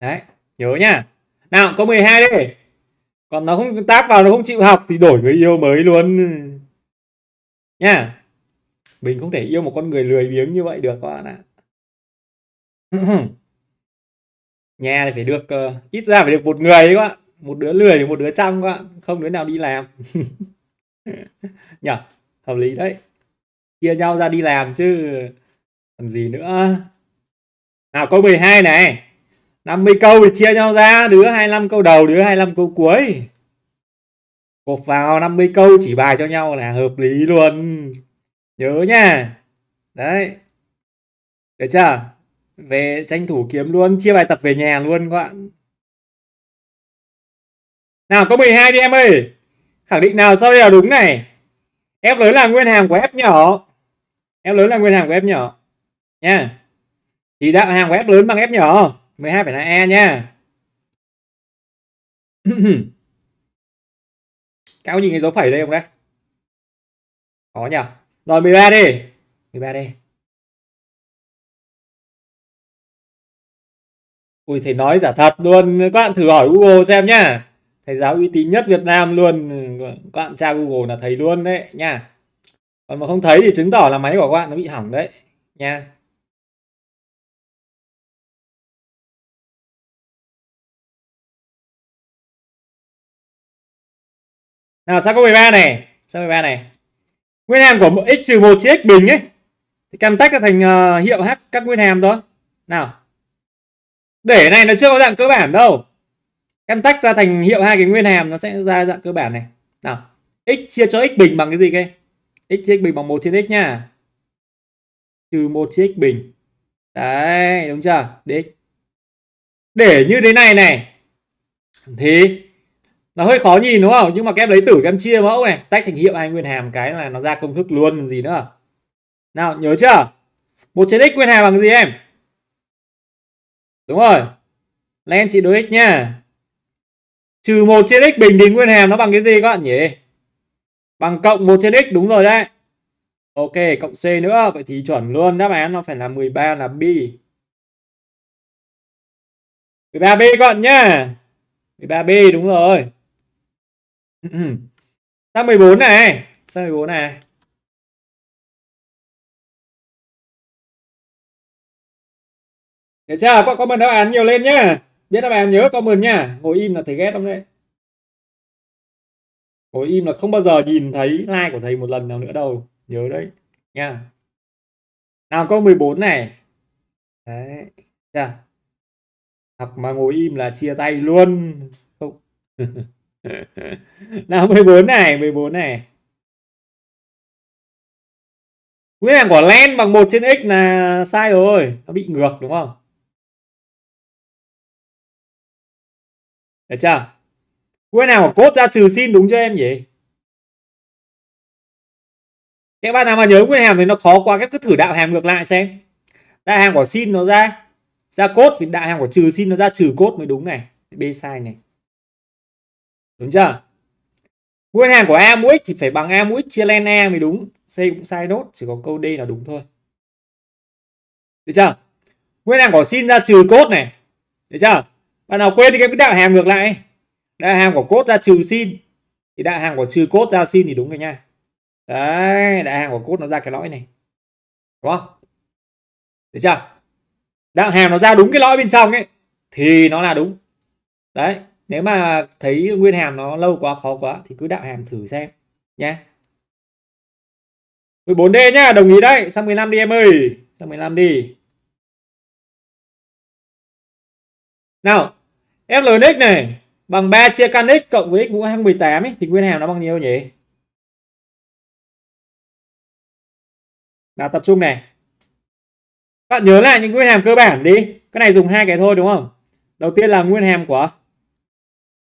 đấy nhớ nha nào câu 12 đi còn nó không tác vào nó không chịu học thì đổi người yêu mới luôn nha mình không thể yêu một con người lười biếng như vậy được các bạn ạ nhà thì phải được uh, ít ra phải được một người đấy các bạn một đứa lười một đứa chăm các bạn không đứa nào đi làm nhở hợp lý đấy chia nhau ra đi làm chứ còn gì nữa nào câu 12 này 50 câu thì chia nhau ra đứa 25 câu đầu đứa 25 câu cuối cột vào 50 câu chỉ bài cho nhau là hợp lý luôn nhớ nha đấy được chưa về tranh thủ kiếm luôn chia bài tập về nhà luôn các bạn nào câu 12 đi em ơi khẳng định nào sau đây là đúng này f lớn là nguyên hàm của f nhỏ F lớn là nguyên hàng của F nhỏ. Nha. Thì đạo hàng của F lớn bằng F nhỏ. 12 phải là E nha. Cao có nhìn cái dấu phẩy đây không đấy? Có nhỉ? Rồi 13 đi. 13 đi. Ui thầy nói giả thật luôn. Các bạn thử hỏi Google xem nhá. Thầy giáo uy tín nhất Việt Nam luôn. Các bạn tra Google là thầy luôn đấy nha còn mà không thấy thì chứng tỏ là máy của các bạn nó bị hỏng đấy nha nào sang câu 13 này sang 13 này nguyên hàm của x trừ một chia x bình ấy thì căn tách ra thành uh, hiệu h các nguyên hàm đó nào để này nó chưa có dạng cơ bản đâu căn tách ra thành hiệu hai cái nguyên hàm nó sẽ ra dạng cơ bản này nào x chia cho x bình bằng cái gì kia x x bình bằng 1 trên x nha trừ 1 trên x bình đấy đúng chưa dx để như thế này này thì nó hơi khó nhìn đúng không nhưng mà các em lấy tử các em chia mẫu này tách thành hiệu hai nguyên hàm cái là nó ra công thức luôn gì nữa nào nhớ chưa một trên x nguyên hàm bằng gì em đúng rồi lên chị đối x nha trừ một trên x bình thì nguyên hàm nó bằng cái gì các bạn nhỉ Bằng cộng 1 trên x đúng rồi đấy. Ok, cộng C nữa. Vậy thì chuẩn luôn. Đáp án nó phải là 13 là B. 13B các bạn nhá. 13B đúng rồi. sang 14 này. Sang 14 này. Để chưa? Các comment đáp án nhiều lên nhá. Biết đáp án nhớ comment nhá. Ngồi im là thấy ghét lắm đấy tối im là không bao giờ nhìn thấy like của thầy một lần nào nữa đâu nhớ đấy nha nào câu 14 này đấy chưa học mà ngồi im là chia tay luôn không nào 14 này 14 này nguyên hàng của len bằng 1 trên x là sai rồi nó bị ngược đúng không được chưa Quê nào mà cốt ra trừ xin đúng cho em nhỉ? Các bạn nào mà nhớ nguyên hàm thì nó khó quá các cứ thử đạo hàm ngược lại xem. Đạo hàm của sin nó ra ra cốt vì đạo hàm của trừ sin nó ra trừ cốt mới đúng này. B sai này. Đúng chưa? Nguyên hàm của A mũ x thì phải bằng A mũ x chia len A mới đúng. C cũng sai nốt, chỉ có câu D là đúng thôi. Được chưa? Nguyên hàm của sin ra trừ cốt này. Được chưa? Bạn nào quên thì cái đạo hàm ngược lại đại hàm của cốt ra trừ sin thì đại hàm của trừ cốt ra sin thì đúng rồi nha đấy đại hàm của cốt nó ra cái lõi này đúng không được chưa đạo hàm nó ra đúng cái lõi bên trong ấy thì nó là đúng đấy nếu mà thấy nguyên hàm nó lâu quá khó quá thì cứ đạo hàm thử xem nhé 14D nhá đồng ý đấy sang 15 đi em ơi sang 15 đi nào FLNX này bằng 3 chia căn x cộng với x mũ 18 ấy, thì nguyên hàm nó bằng nhiêu nhỉ? Nào tập trung này. Các bạn nhớ lại những nguyên hàm cơ bản đi. Cái này dùng hai cái thôi đúng không? Đầu tiên là nguyên hàm của các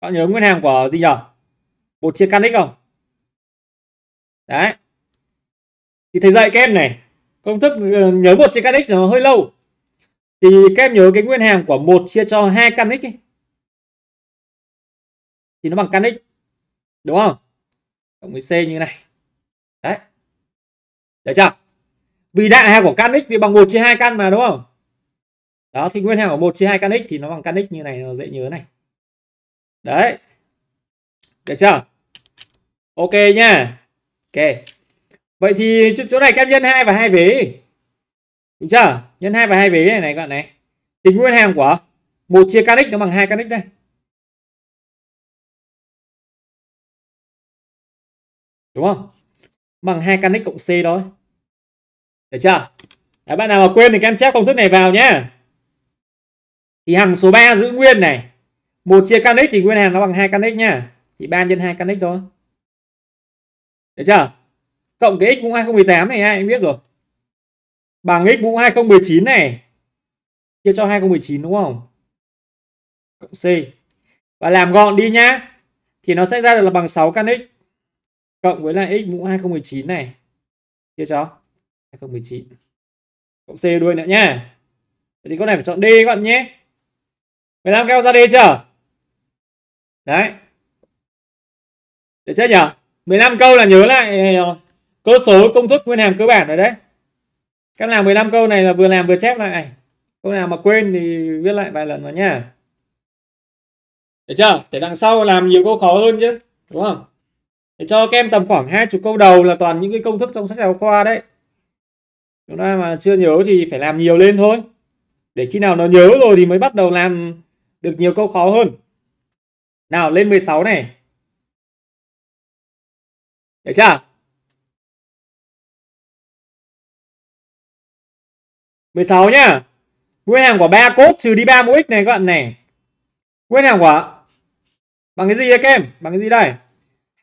bạn nhớ nguyên hàm của gì nhỉ? Một chia căn x không? Đấy. Thì thầy dạy các em này, công thức ờ, nhớ một chia căn x nó hơi lâu. Thì các em nhớ cái nguyên hàm của một chia cho hai căn x ấy thì nó bằng căn x đúng không cộng với c như này đấy được chưa vì đại hàm của căn x thì bằng 1 chia 2 căn mà đúng không đó thì nguyên hàm của 1 chia 2 căn x thì nó bằng căn x như này nó dễ nhớ này đấy được chưa ok nha ok vậy thì chỗ này các nhân 2 và hai vế đúng chưa nhân 2 và hai vế này này các bạn này tính nguyên hàm của 1 chia căn x nó bằng 2 căn x đây đúng không bằng hai căn x cộng c thôi được chưa Đấy, bạn nào mà quên thì các em chép công thức này vào nhé thì hằng số 3 giữ nguyên này một chia căn x thì nguyên hàm nó bằng hai căn x nhá thì ba nhân hai căn x thôi được chưa cộng cái x mũ 2018 này ai biết rồi bằng x mũ 2019 này chia cho 2019 đúng không cộng c và làm gọn đi nhá thì nó sẽ ra được là bằng 6 căn x cộng với lại x mũ 2019 này chia cho 2019 cộng c đuôi nữa nhá Vậy thì con này phải chọn D các bạn nhé 15 keo ra D chưa đấy để chết nhỉ 15 câu là nhớ lại ờ, cơ số công thức nguyên hàm cơ bản rồi đấy các làm 15 câu này là vừa làm vừa chép lại này câu nào mà quên thì viết lại vài lần vào nhá được chưa để đằng sau làm nhiều câu khó hơn chứ đúng không để cho các em tầm khoảng hai chục câu đầu là toàn những cái công thức trong sách giáo khoa đấy chúng ta mà chưa nhớ thì phải làm nhiều lên thôi để khi nào nó nhớ rồi thì mới bắt đầu làm được nhiều câu khó hơn nào lên 16 này được chưa Mười sáu nhá nguyên hàng của ba cốt trừ đi ba mũi x này các bạn này nguyên hàng của bằng cái gì đấy các em bằng cái gì đây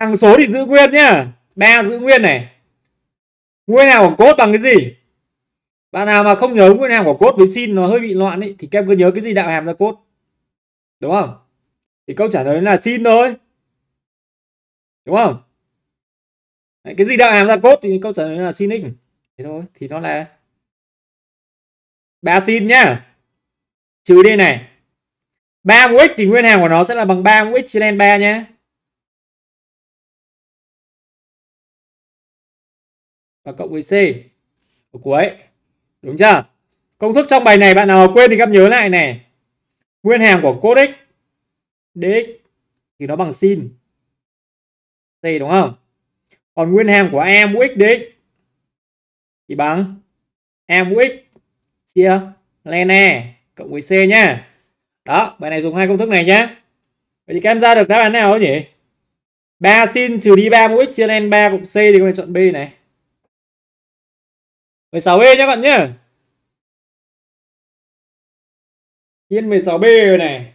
thằng số thì giữ nguyên nhá ba giữ nguyên này nguyên hàm của cốt bằng cái gì bạn nào mà không nhớ nguyên hàm của cốt với sin nó hơi bị loạn ấy thì các em cứ nhớ cái gì đạo hàm ra cốt đúng không thì câu trả lời là sin thôi đúng không Đấy, cái gì đạo hàm ra cốt thì câu trả lời là sin x thế thôi thì nó là ba sin nhá trừ đi này 3 mũ x thì nguyên hàm của nó sẽ là bằng 3 mũ x trên 3 nhá. và cộng với C ở cuối. Đúng chưa? Công thức trong bài này bạn nào quên thì các nhớ lại này. Nguyên hàm của cos x dx thì nó bằng sin C đúng không? Còn nguyên hàm của e mũ x dx thì bằng e mũ x chia len e cộng với c nhá. Đó, bài này dùng hai công thức này nhá. Vậy thì các em ra được đáp án nào nhỉ? 3 sin trừ đi 3 mũ x chia len 3 cộng c thì con này chọn B này. 16E nhé bạn nhé Thiên 16B rồi này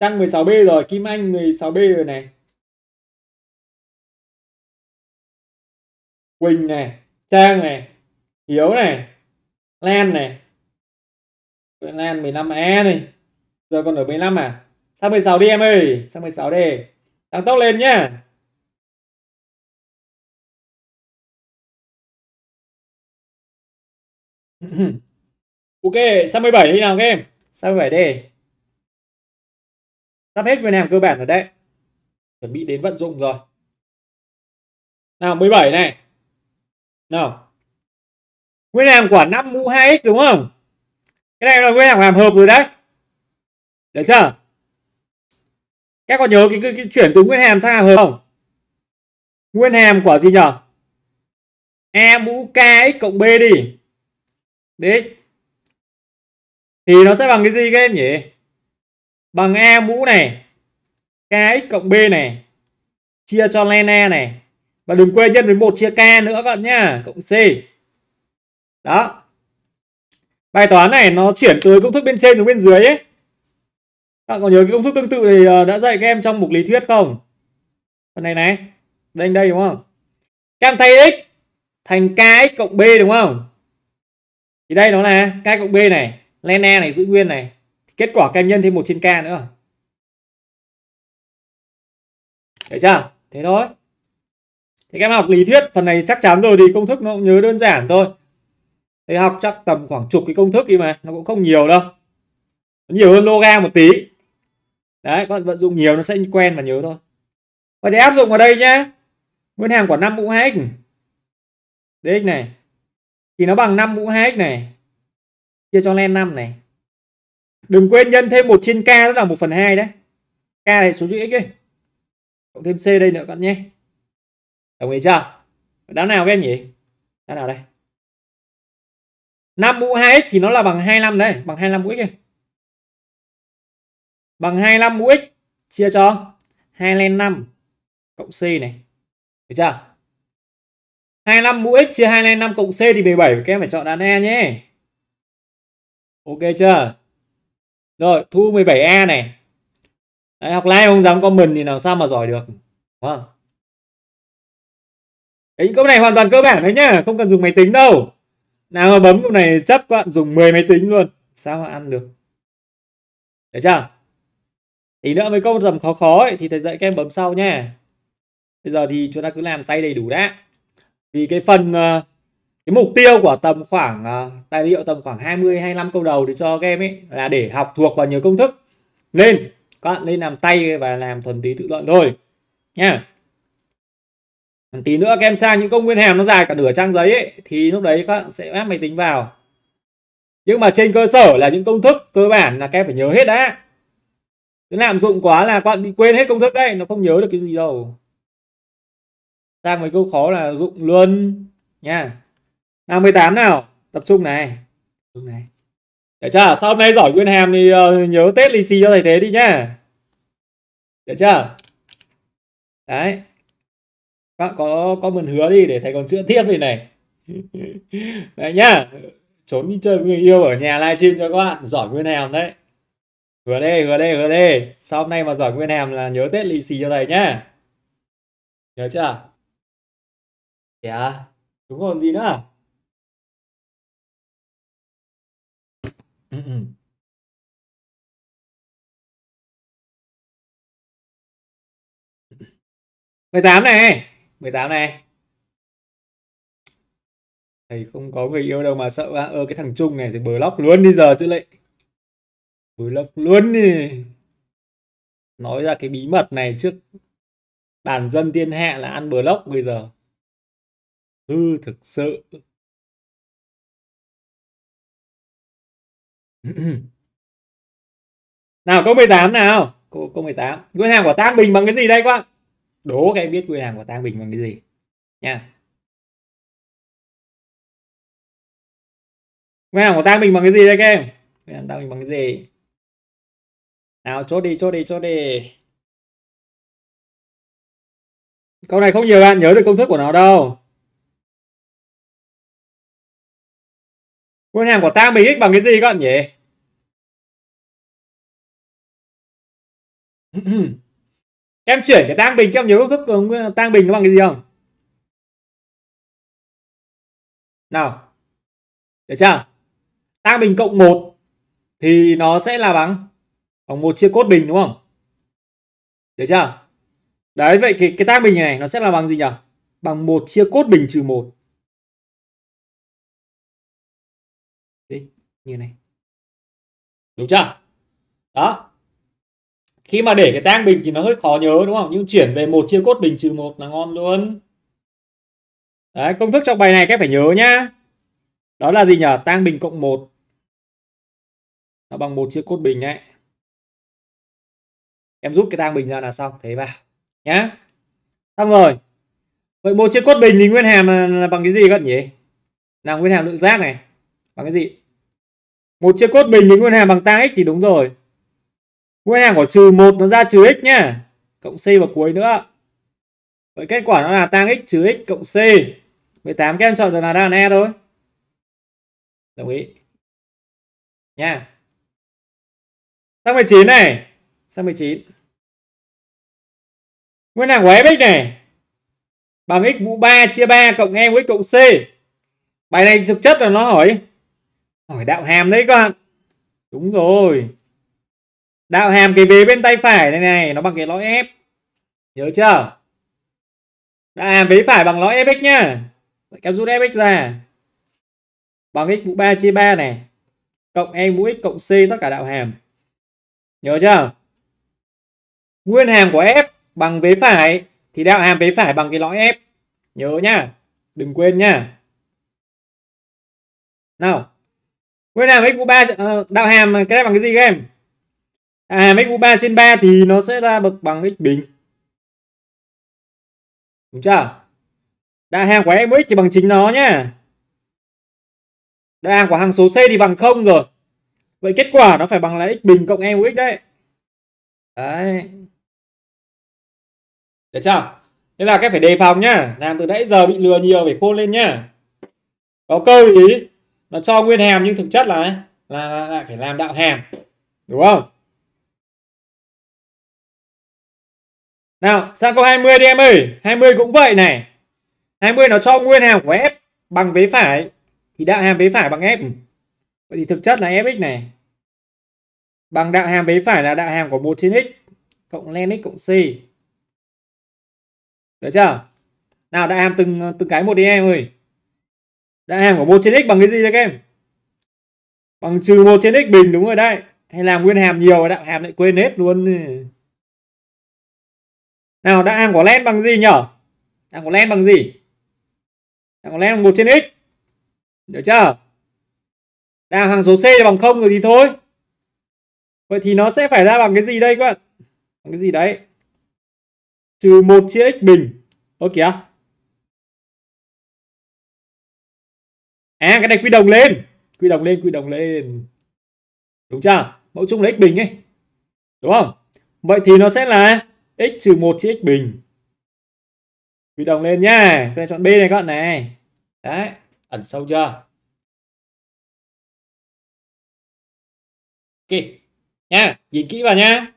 Trăng 16B rồi Kim Anh 16B rồi này Quỳnh này Trang này Hiếu này Lan này Lan 15E này Giờ còn ở 15 à Sang 16 đi em ơi Sang 16 đi Tăng tốc lên nhé. ok sang 17 đi nào các em sang 17 đi sắp hết nguyên hàm cơ bản rồi đấy chuẩn bị đến vận dụng rồi nào 17 này nào nguyên hàm của 5 mũ 2x đúng không cái này là nguyên hàm hàm hợp rồi đấy được chưa các con nhớ cái, cái, cái chuyển từ nguyên hàm sang hàm hợp không nguyên hàm của gì nhở e mũ kx cộng b đi đi Thì nó sẽ bằng cái gì các em nhỉ? Bằng e mũ này KX cộng B này Chia cho len A e này Và đừng quên nhân với một chia K nữa các bạn nhá Cộng C Đó Bài toán này nó chuyển từ công thức bên trên xuống bên dưới ấy các bạn có nhớ cái công thức tương tự thì ờ, đã dạy các em trong mục lý thuyết không? Phần này này, đây đây đúng không? Các em thay x thành kx cộng b đúng không? thì đây nó là k cộng b này len a e này giữ nguyên này kết quả kem nhân thêm một trên k nữa Đấy chưa thế thôi thì các em học lý thuyết phần này chắc chắn rồi thì công thức nó cũng nhớ đơn giản thôi thì học chắc tầm khoảng chục cái công thức đi mà nó cũng không nhiều đâu nó nhiều hơn loga một tí đấy các bạn vận dụng nhiều nó sẽ quen và nhớ thôi và để áp dụng vào đây nhé nguyên hàng của 5 mũ 2x dx này thì nó bằng 5 mũ 2x này chia cho len 5 này đừng quên nhân thêm 1 trên k tức là 1 phần 2 đấy k này số chữ x đi cộng thêm c đây nữa các bạn nhé đồng ý chưa đáp nào các em nhỉ đáp nào đây 5 mũ 2x thì nó là bằng 25 đấy bằng 25 mũ x ấy. bằng 25 mũ x chia cho 2 len 5 cộng c này được chưa 25 mũ x chia 205 cộng c thì 17 các em phải chọn đáp E nhé. Ok chưa? Rồi, thu 17 e này. Đấy, học live không dám comment thì làm sao mà giỏi được. Đúng không? Đấy, câu này hoàn toàn cơ bản đấy nhá, không cần dùng máy tính đâu. Nào mà bấm câu này chấp các bạn dùng 10 máy tính luôn, sao mà ăn được. Được chưa? thì nữa mấy câu tầm khó khó ấy, thì thầy dạy các em bấm sau nha. Bây giờ thì chúng ta cứ làm tay đầy đủ đã vì cái phần ờ, cái mục tiêu của tầm khoảng ờ, tài liệu tầm khoảng 20 25 câu đầu thì cho các em ấy là để học thuộc và nhớ công thức nên các bạn nên làm tay và làm thuần tí tự luận thôi nha tí nữa các em sang những công nguyên hàm nó dài cả nửa trang giấy ấy, thì lúc đấy các bạn sẽ áp máy tính vào nhưng mà trên cơ sở là những công thức cơ bản là các em phải nhớ hết đã. Chứ lạm dụng quá là các bạn bị quên hết công thức đấy, nó không nhớ được cái gì đâu ra mấy câu khó là dụng luôn nha 58 nào tập trung này tập trung này để chưa sau hôm nay giỏi nguyên hàm thì uh, nhớ tết lì xì cho thầy thế đi nhá để chưa đấy các có có mình hứa đi để thầy còn chữa tiếp đi này đấy nhá trốn đi chơi với người yêu ở nhà livestream cho các bạn giỏi nguyên hàm đấy hứa đây hứa đây hứa đây sau hôm nay mà giỏi nguyên hàm là nhớ tết lì xì cho thầy nhá nhớ chưa Thế à? Đúng còn gì nữa? Ừm, ừm. "18 này, 18 này." "Thầy không có người yêu đâu mà sợ quá." Ơ, cái thằng Trung này thì bờ lóc luôn đi giờ chứ bờ lóc luôn đi. Nói ra cái bí mật này trước bản dân thiên hạ là ăn bờ lóc bây giờ hư thực sự nào câu 18 nào câu, câu 18 nguyên hàng của tang bình bằng cái gì đây quá đố các em biết nguyên hàng của tang bình bằng cái gì nha nguyên hàng của tang bình bằng cái gì đây các em nguyên hàng tang bình bằng cái gì nào chốt đi chốt đi chốt đi câu này không nhiều bạn nhớ được công thức của nó đâu Ngôi hàng của ta mình ích bằng cái gì các bạn nhỉ? em chuyển cái tang bình cho em nhớ công thức ờ, tang bình nó bằng cái gì không? Nào. Được chưa? Tang bình cộng 1 thì nó sẽ là bằng bằng 1 chia cốt bình đúng không? Được chưa? Đấy vậy cái cái tang bình này nó sẽ là bằng gì nhỉ? Bằng 1 chia cốt bình trừ 1. như này đúng chưa đó khi mà để cái tang bình thì nó hơi khó nhớ đúng không nhưng chuyển về một chia cốt bình trừ một là ngon luôn đấy công thức trong bài này các phải nhớ nhá đó là gì nhỉ tang bình cộng một nó bằng một chia cốt bình đấy em rút cái tang bình ra là xong thế vào nhá xong rồi vậy một chia cốt bình thì nguyên hàm là, là bằng cái gì các nhỉ là nguyên hàm lượng giác này bằng cái gì một chia cốt bình với nguyên hàm bằng tan x thì đúng rồi nguyên hàm của trừ một nó ra trừ x nhá cộng c vào cuối nữa vậy kết quả nó là tan x trừ x cộng c 18 các em chọn rồi là đáp án e thôi đồng ý nha sang 19 này sang 19 nguyên hàm của fx này bằng x mũ 3 chia 3 cộng e với cộng c bài này thực chất là nó hỏi hỏi đạo hàm đấy các bạn đúng rồi đạo hàm cái vế bên tay phải này này nó bằng cái lõi f nhớ chưa đạo hàm vế phải bằng lõi fx nhá Vậy em rút fx ra bằng x mũ 3 chia 3 này cộng e mũ x cộng c tất cả đạo hàm nhớ chưa nguyên hàm của f bằng vế phải thì đạo hàm vế phải bằng cái lõi f nhớ nhá đừng quên nhá nào nguyên hàm x mũ ba ờ, đạo hàm cái này bằng cái gì các em à, hàm x mũ ba trên 3 thì nó sẽ ra bậc bằng x bình đúng chưa đạo hàm của em x thì bằng chính nó nhá đạo hàm của hằng số c thì bằng không rồi vậy kết quả nó phải bằng là x bình cộng em x đấy đấy được chưa nên là các phải đề phòng nhá làm từ nãy giờ bị lừa nhiều phải khôn lên nhá có câu ý nó cho nguyên hàm nhưng thực chất là là lại phải làm đạo hàm đúng không nào sang câu 20 đi em ơi 20 cũng vậy này 20 nó cho nguyên hàm của f bằng vế phải thì đạo hàm vế phải bằng f vậy thì thực chất là fx này bằng đạo hàm vế phải là đạo hàm của 1 trên x cộng len x cộng c được chưa nào đạo hàm từng từng cái một đi em ơi đại hàm của 1 trên x bằng cái gì đấy các em bằng trừ 1 trên x bình đúng rồi đấy hay làm nguyên hàm nhiều đạo hàm lại quên hết luôn nào đại hàm của len bằng gì nhở hàm của len bằng gì hàm của len bằng 1 trên x được chưa đại hàng số c bằng không rồi thì thôi vậy thì nó sẽ phải ra bằng cái gì đây các bạn bằng cái gì đấy trừ 1 chia x bình ok kìa à cái này quy đồng lên quy đồng lên quy đồng lên đúng chưa mẫu chung là x bình ấy đúng không vậy thì nó sẽ là x trừ một chia x bình quy đồng lên nhá cái này chọn b này các bạn này đấy ẩn sâu chưa ok nha nhìn kỹ vào nhá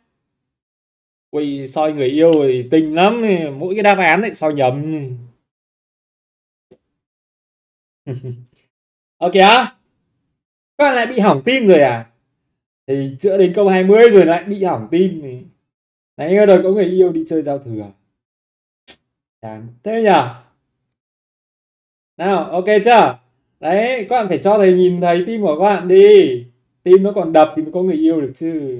quỳ soi người yêu thì tình lắm mỗi cái đáp án lại soi nhầm Ờ kìa Các bạn lại bị hỏng tim rồi à Thì chữa đến câu 20 rồi lại bị hỏng tim đấy Nãy đời có người yêu đi chơi giao thừa Chán Thế nhỉ? Nào ok chưa Đấy các bạn phải cho thầy nhìn thấy tim của các bạn đi Tim nó còn đập thì mới có người yêu được chứ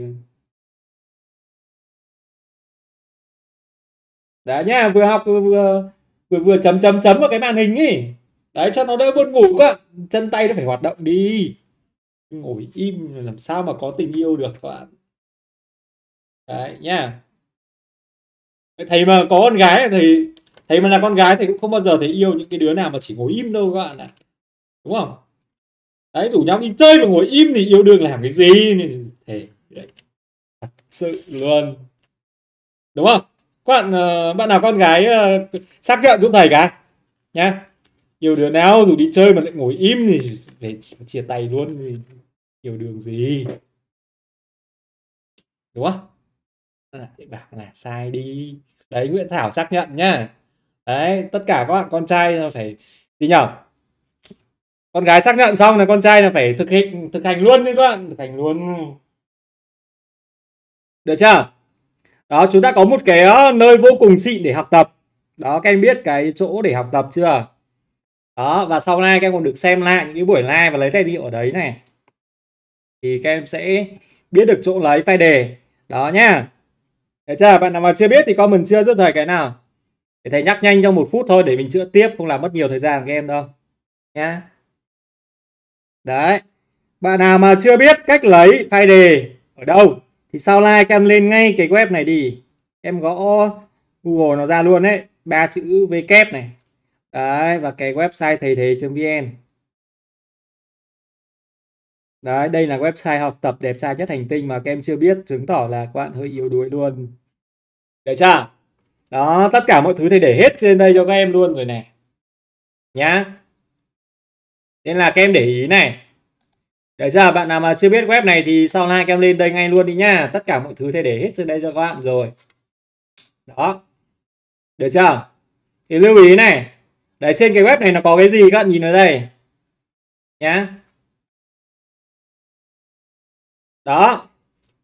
Đã nha, vừa học vừa vừa vừa, chấm chấm chấm vào cái màn hình ấy đấy cho nó đỡ buồn ngủ các bạn chân tay nó phải hoạt động đi ngồi im làm sao mà có tình yêu được các bạn đấy nha thầy mà có con gái thì thầy mà là con gái thì cũng không bao giờ thấy yêu những cái đứa nào mà chỉ ngồi im đâu các bạn ạ à. đúng không đấy rủ nhau đi chơi mà ngồi im thì yêu đương làm cái gì thầy thật sự luôn đúng không các bạn ờ, bạn nào con gái xác ờ, nhận giúp thầy cái nhá nhiều đứa nào dù đi chơi mà lại ngồi im thì để chia tay luôn thì nhiều đường gì đúng không à, bảo là sai đi đấy Nguyễn Thảo xác nhận nhá đấy tất cả các bạn con trai là phải gì nhở con gái xác nhận xong là con trai là phải thực hiện thực hành luôn đi các bạn thực hành luôn được chưa đó chúng ta có một cái ờ, nơi vô cùng xịn để học tập đó các em biết cái chỗ để học tập chưa đó và sau này các em còn được xem lại những cái buổi live và lấy tài liệu ở đấy này thì các em sẽ biết được chỗ lấy file đề đó nhá Đấy chưa bạn nào mà chưa biết thì comment chưa giúp thầy cái nào để thầy nhắc nhanh trong một phút thôi để mình chữa tiếp không làm mất nhiều thời gian các em đâu nhá đấy bạn nào mà chưa biết cách lấy file đề ở đâu thì sau like các em lên ngay cái web này đi em gõ Google nó ra luôn đấy ba chữ v kép e này đấy và cái website thầy thầy vn đấy đây là website học tập đẹp trai nhất hành tinh mà các em chưa biết chứng tỏ là các bạn hơi yếu đuối luôn để chưa đó tất cả mọi thứ thầy để hết trên đây cho các em luôn rồi nè nhá nên là các em để ý này để giờ bạn nào mà chưa biết web này thì sau này các em lên đây ngay luôn đi nha tất cả mọi thứ thầy để hết trên đây cho các bạn rồi đó được chưa thì lưu ý này đấy trên cái web này nó có cái gì các bạn nhìn ở đây nhá đó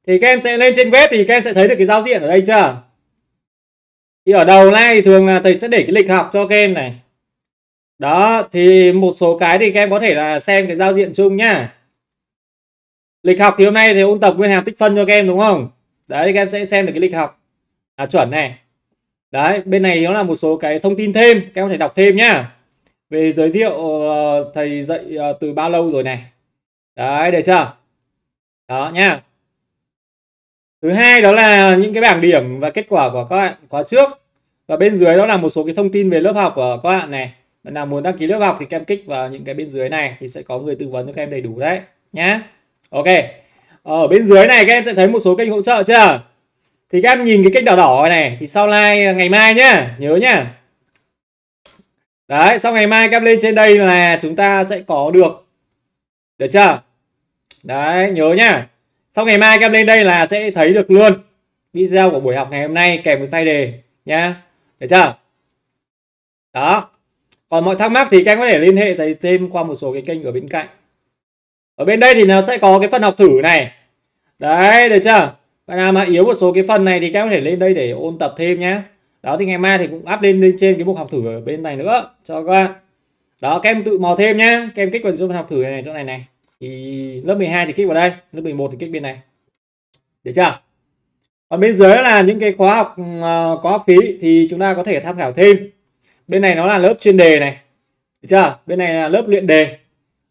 thì các em sẽ lên trên web thì các em sẽ thấy được cái giao diện ở đây chưa thì ở đầu này thì thường là thầy sẽ để cái lịch học cho các em này đó thì một số cái thì các em có thể là xem cái giao diện chung nhá lịch học thì hôm nay thì ôn tập nguyên hàm tích phân cho các em đúng không đấy các em sẽ xem được cái lịch học là chuẩn này đấy bên này nó là một số cái thông tin thêm các em có thể đọc thêm nhá về giới thiệu uh, thầy dạy uh, từ bao lâu rồi này đấy được chưa đó nhá thứ hai đó là những cái bảng điểm và kết quả của các bạn khóa trước và bên dưới đó là một số cái thông tin về lớp học của các bạn này bạn nào muốn đăng ký lớp học thì các em kích vào những cái bên dưới này thì sẽ có người tư vấn cho các em đầy đủ đấy nhá ok ở bên dưới này các em sẽ thấy một số kênh hỗ trợ chưa thì các em nhìn cái cách đỏ đỏ này thì sau live à, ngày mai nhá nhớ nhá đấy sau ngày mai các em lên trên đây là chúng ta sẽ có được được chưa đấy nhớ nhá sau ngày mai các em lên đây là sẽ thấy được luôn video của buổi học ngày hôm nay kèm với file đề nhá được chưa đó còn mọi thắc mắc thì các em có thể liên hệ thầy thêm qua một số cái kênh ở bên cạnh ở bên đây thì nó sẽ có cái phần học thử này đấy được chưa bạn nào mà yếu một số cái phần này thì các em có thể lên đây để ôn tập thêm nhé đó thì ngày mai thì cũng up lên lên trên cái mục học thử ở bên này nữa cho các bạn đó các em tự mò thêm nhá các em kích vào phần học thử này, này chỗ này này thì lớp 12 thì kích vào đây lớp 11 thì kích bên này để chưa còn bên dưới là những cái khóa học uh, ờ, khóa học phí thì chúng ta có thể tham khảo thêm bên này nó là lớp chuyên đề này để chưa bên này là lớp luyện đề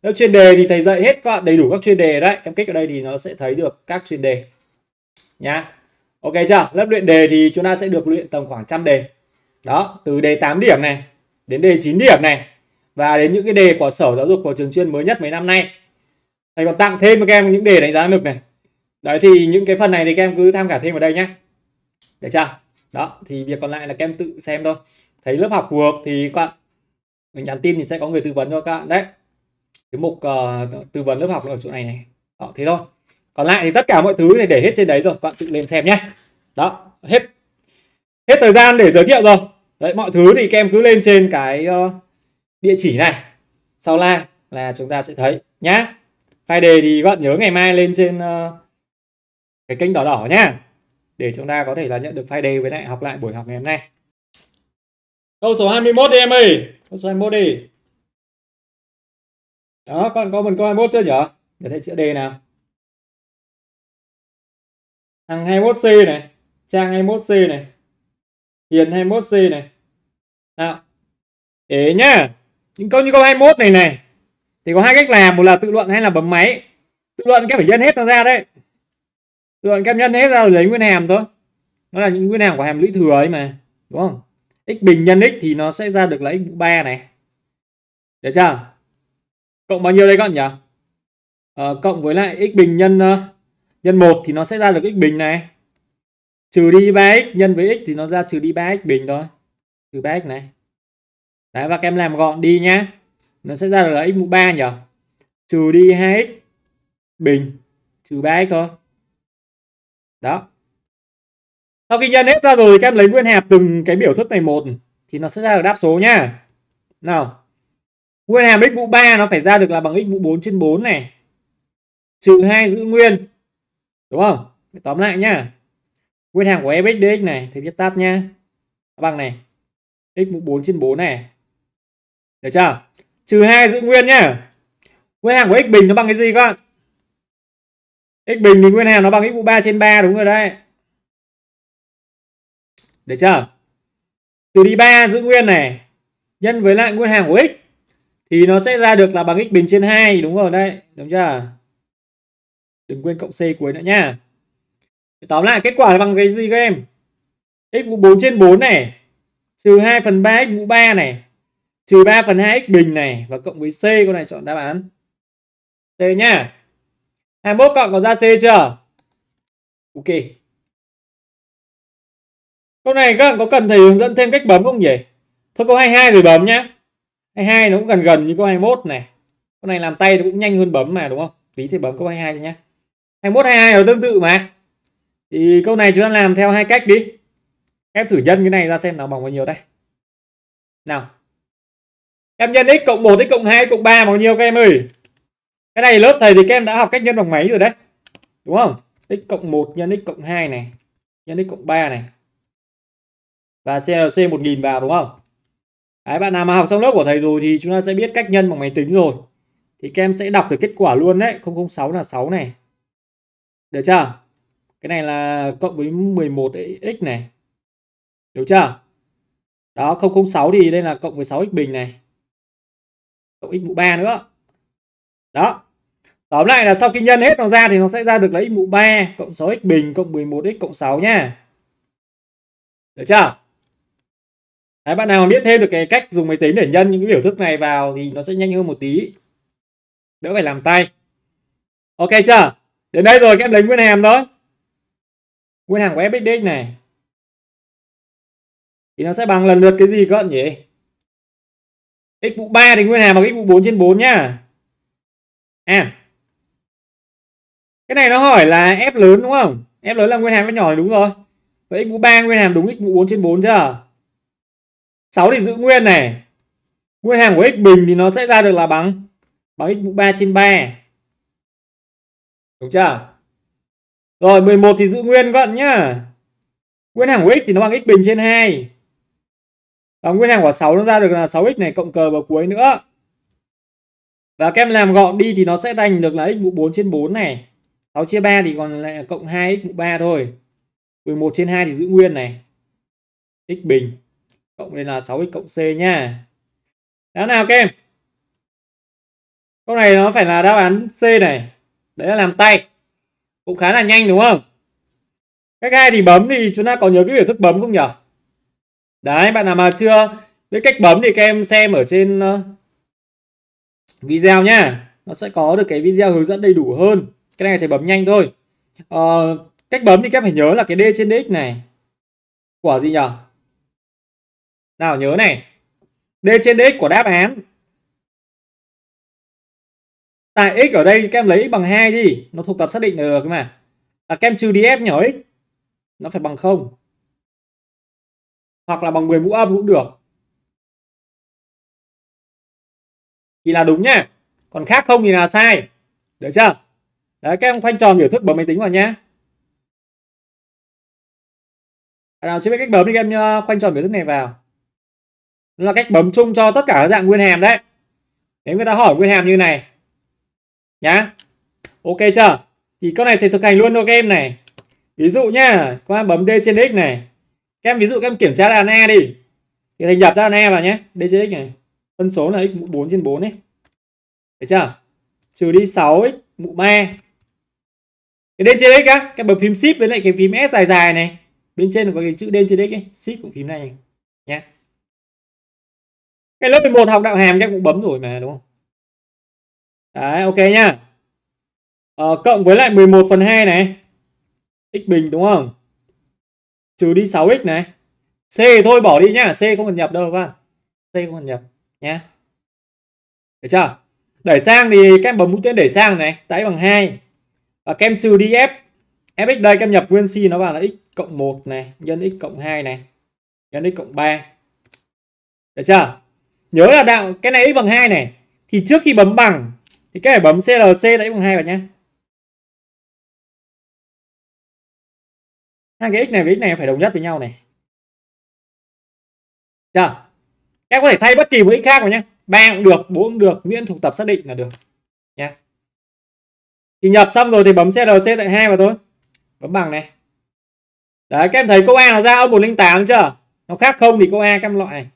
lớp chuyên đề thì thầy dạy hết các bạn đầy đủ các chuyên đề đấy em kích ở đây thì nó sẽ thấy được các chuyên đề nhá ok chưa lớp luyện đề thì chúng ta sẽ được luyện tầm khoảng trăm đề đó từ đề 8 điểm này đến đề 9 điểm này và đến những cái đề của sở giáo dục của trường chuyên mới nhất mấy năm nay thầy còn tặng thêm cho các em những đề đánh giá năng lực này đấy thì những cái phần này thì các em cứ tham khảo thêm vào đây nhé để chưa đó thì việc còn lại là các em tự xem thôi thấy lớp học phù hợp thì các mình nhắn tin thì sẽ có người tư vấn cho các bạn đấy cái mục uh, tư vấn lớp học ở chỗ này này đó, thế thôi còn lại thì tất cả mọi thứ này để hết trên đấy rồi các bạn tự lên xem nhé đó hết hết thời gian để giới thiệu rồi đấy mọi thứ thì các em cứ lên trên cái ờ, địa chỉ này sau like là chúng ta sẽ thấy nhá file đề thì các bạn nhớ ngày mai lên trên ờ, cái kênh đỏ đỏ nhá để chúng ta có thể là nhận được file đề với lại học lại buổi học ngày hôm nay câu số 21 đi em ơi câu số 21 đi đó con có một câu 21 chưa nhở để thấy chữ đề nào hàng 21C này trang 21C này hiền 21C này nào để nhá những câu như câu 21 này này thì có hai cách làm một là tự luận hay là bấm máy tự luận các phải nhân hết nó ra đấy tự luận các nhân hết ra rồi lấy nguyên hàm thôi nó là những nguyên hàm của hàm lũy thừa ấy mà đúng không x bình nhân x thì nó sẽ ra được là x mũ 3 này được chưa cộng bao nhiêu đây các bạn nhỉ à, cộng với lại x bình nhân uh, nhân 1 thì nó sẽ ra được x bình này trừ đi 3x nhân với x thì nó ra trừ đi 3x bình thôi trừ 3x này đấy và các em làm gọn đi nhá nó sẽ ra được là x mũ 3 nhỉ trừ đi 2x bình trừ 3x thôi đó sau khi nhân hết ra rồi các em lấy nguyên hẹp từng cái biểu thức này một thì nó sẽ ra được đáp số nhá nào nguyên hàm x mũ 3 nó phải ra được là bằng x mũ 4 trên 4 này trừ 2 giữ nguyên đúng không tóm lại nhá nguyên hàng của fxdx này thì viết tab nhá bằng này x mũ 4 trên 4 này được chưa trừ hai giữ nguyên nhá nguyên hàng của x bình nó bằng cái gì các bạn x bình thì nguyên hàng nó bằng x mũ 3 trên 3 đúng rồi đấy được chưa từ đi 3 giữ nguyên này nhân với lại nguyên hàng của x thì nó sẽ ra được là bằng x bình trên 2 đúng rồi đấy đúng chưa Đừng quên cộng C cuối nữa nha. Tóm lại kết quả là bằng cái gì các em? x mũ 4 trên 4 này trừ 2 phần 3 x mũ 3 này trừ 3 phần 2 x bình này và cộng với C con này chọn đáp án C nhá. 21 cộng có ra C chưa? Ok. Câu này các bạn có cần thầy hướng dẫn thêm cách bấm không nhỉ? Thôi câu 22 rồi bấm nhá. 22 nó cũng gần gần như câu 21 này. Câu này làm tay nó cũng nhanh hơn bấm mà đúng không? Tí thì bấm câu 22 cho nhá. 21 22 là tương tự mà thì câu này chúng ta làm theo hai cách đi Em thử nhân cái này ra xem nào bằng bao nhiêu đây nào em nhân x cộng 1 x cộng 2 cộng 3 bao nhiêu các em ơi cái này lớp thầy thì các em đã học cách nhân bằng máy rồi đấy đúng không x cộng 1 nhân x cộng 2 này nhân x cộng 3 này và CLC 1000 vào đúng không đấy bạn nào mà học xong lớp của thầy rồi thì chúng ta sẽ biết cách nhân bằng máy tính rồi thì các em sẽ đọc được kết quả luôn đấy 006 là 6 này được chưa? Cái này là cộng với 11 x này. được chưa? Đó, 006 thì đây là cộng với 6x bình này. Cộng x mũ 3 nữa. Đó. Tóm lại là sau khi nhân hết nó ra thì nó sẽ ra được là x mũ 3 cộng 6x bình cộng 11x cộng 6 nha. Được chưa? Đấy, bạn nào mà biết thêm được cái cách dùng máy tính để nhân những cái biểu thức này vào thì nó sẽ nhanh hơn một tí. Đỡ phải làm tay. Ok chưa? đến đây rồi các em lấy nguyên hàm thôi nguyên hàm của f x này thì nó sẽ bằng lần lượt cái gì các bạn nhỉ x mũ 3 thì nguyên hàm bằng x mũ 4 trên 4 nhá à cái này nó hỏi là f lớn đúng không f lớn là nguyên hàm f nhỏ đúng rồi vậy x mũ 3 nguyên hàm đúng x mũ 4 trên 4 chưa 6 thì giữ nguyên này nguyên hàm của x bình thì nó sẽ ra được là bằng bằng x mũ 3 trên 3 Đúng chưa? Rồi 11 thì giữ nguyên các bạn nhá. Nguyên hàng của x thì nó bằng x bình trên 2. Và nguyên hàng của 6 nó ra được là 6x này cộng cờ vào cuối nữa. Và các em làm gọn đi thì nó sẽ thành được là x mũ 4 trên 4 này. 6 chia 3 thì còn lại cộng 2x mũ 3 thôi. 11 trên 2 thì giữ nguyên này. x bình cộng lên là 6x cộng c nha. Đáp nào các em? Câu này nó phải là đáp án C này đấy là làm tay cũng khá là nhanh đúng không cách hai thì bấm thì chúng ta có nhớ cái biểu thức bấm không nhỉ đấy bạn nào mà chưa biết cách bấm thì các em xem ở trên ờ, video nhá nó sẽ có được cái video hướng dẫn đầy đủ hơn cái này thì bấm nhanh thôi ờ, cách bấm thì các em phải nhớ là cái d trên dx này của gì nhỉ nào nhớ này d trên dx của đáp án tại x ở đây các em lấy x bằng 2 đi nó thuộc tập xác định là được mà là kem trừ đi f nhỏ x nó phải bằng 0 hoặc là bằng 10 mũ âm cũng được thì là đúng nhá còn khác không thì là sai được chưa đấy các em khoanh tròn biểu thức bấm máy tính vào nhá à, nào chưa biết cách bấm thì các em ờ, khoanh tròn biểu thức này vào nó là cách bấm chung cho tất cả các dạng nguyên hàm đấy nếu người ta hỏi nguyên hàm như này nhá ok chưa thì con này thì thực hành luôn cho các em này ví dụ nhá các bấm d trên x này các em ví dụ các em kiểm tra đàn E đi thì thành nhập ra đàn E vào nhé d trên x này phân số là x mũ 4 trên 4 ấy thấy chưa trừ đi 6 x mũ 3 cái d trên x á các em bấm phím shift với lại cái phím s dài dài này bên trên có cái chữ d trên x ấy shift cũng phím này nhé cái lớp 11 học đạo hàm chắc cũng bấm rồi mà đúng không Đấy, ok nhá. Ờ, cộng với lại 11 phần 2 này. X bình đúng không? Trừ đi 6x này. C thôi bỏ đi nhá. C không cần nhập đâu các bạn. C không cần nhập nhá. Được chưa? Đẩy sang thì các em bấm mũi tên đẩy sang này. Tái bằng 2. Và các em trừ đi F. Fx đây các em nhập nguyên C nó vào là x cộng 1 này. Nhân x cộng 2 này. Nhân x cộng 3. Được chưa? Nhớ là đạo cái này x bằng 2 này. Thì trước khi bấm bằng thì các phải bấm CLC đẩy bằng hai vào nha hai à, cái x này với x này phải đồng nhất với nhau này Chờ. Dạ. các có thể thay bất kỳ một x khác vào nhé ba cũng được bốn cũng được miễn thuộc tập xác định là được nha thì nhập xong rồi thì bấm CLC tại hai vào thôi bấm bằng này đấy các em thấy câu A nó ra ông 108 chưa nó khác không thì câu A các loại này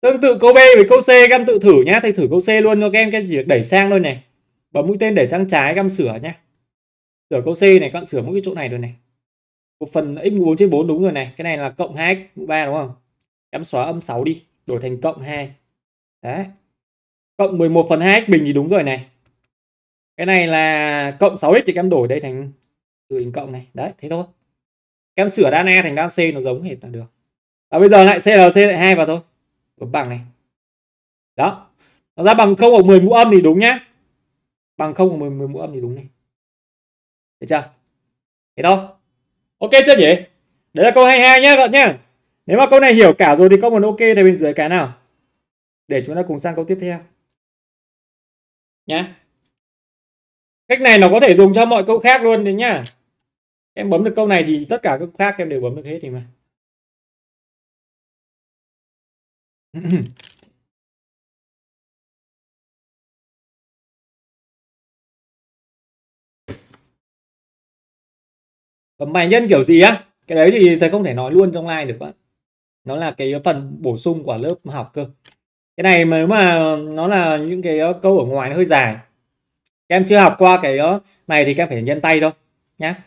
tương tự câu B với câu C các em tự thử nhá thầy thử câu C luôn cho các em cái gì đẩy sang thôi này bấm mũi tên đẩy sang trái các em sửa nhá sửa câu C này các em sửa mỗi cái chỗ này rồi này một phần x 4 trên 4 đúng rồi này cái này là cộng 2 x 3 đúng không em xóa âm 6 đi đổi thành cộng 2 đấy cộng 11 phần 2 x bình thì đúng rồi này cái này là cộng 6x thì các em đổi đây thành từ hình cộng này đấy thế thôi các em sửa đan A thành đan C nó giống hết là được và bây giờ lại CLC lại hai vào thôi bấm bằng này đó nó ra bằng không ở 10 mũ âm thì đúng nhá bằng không ở 10, 10 mũ âm thì đúng này thấy chưa thế đâu ok chưa nhỉ đấy là câu 22 nhá các bạn nhá nếu mà câu này hiểu cả rồi thì có một ok thì bên dưới cái nào để chúng ta cùng sang câu tiếp theo nhá cách này nó có thể dùng cho mọi câu khác luôn đấy nhá em bấm được câu này thì tất cả các câu khác em đều bấm được hết thì mà Bấm bài nhân kiểu gì á? Cái đấy thì thầy không thể nói luôn trong live được quá. Nó là cái phần bổ sung của lớp học cơ. Cái này mà nếu mà nó là những cái ờ, câu ở ngoài nó hơi dài. Các em chưa học qua cái ờ, này thì các em phải nhân tay thôi nhá.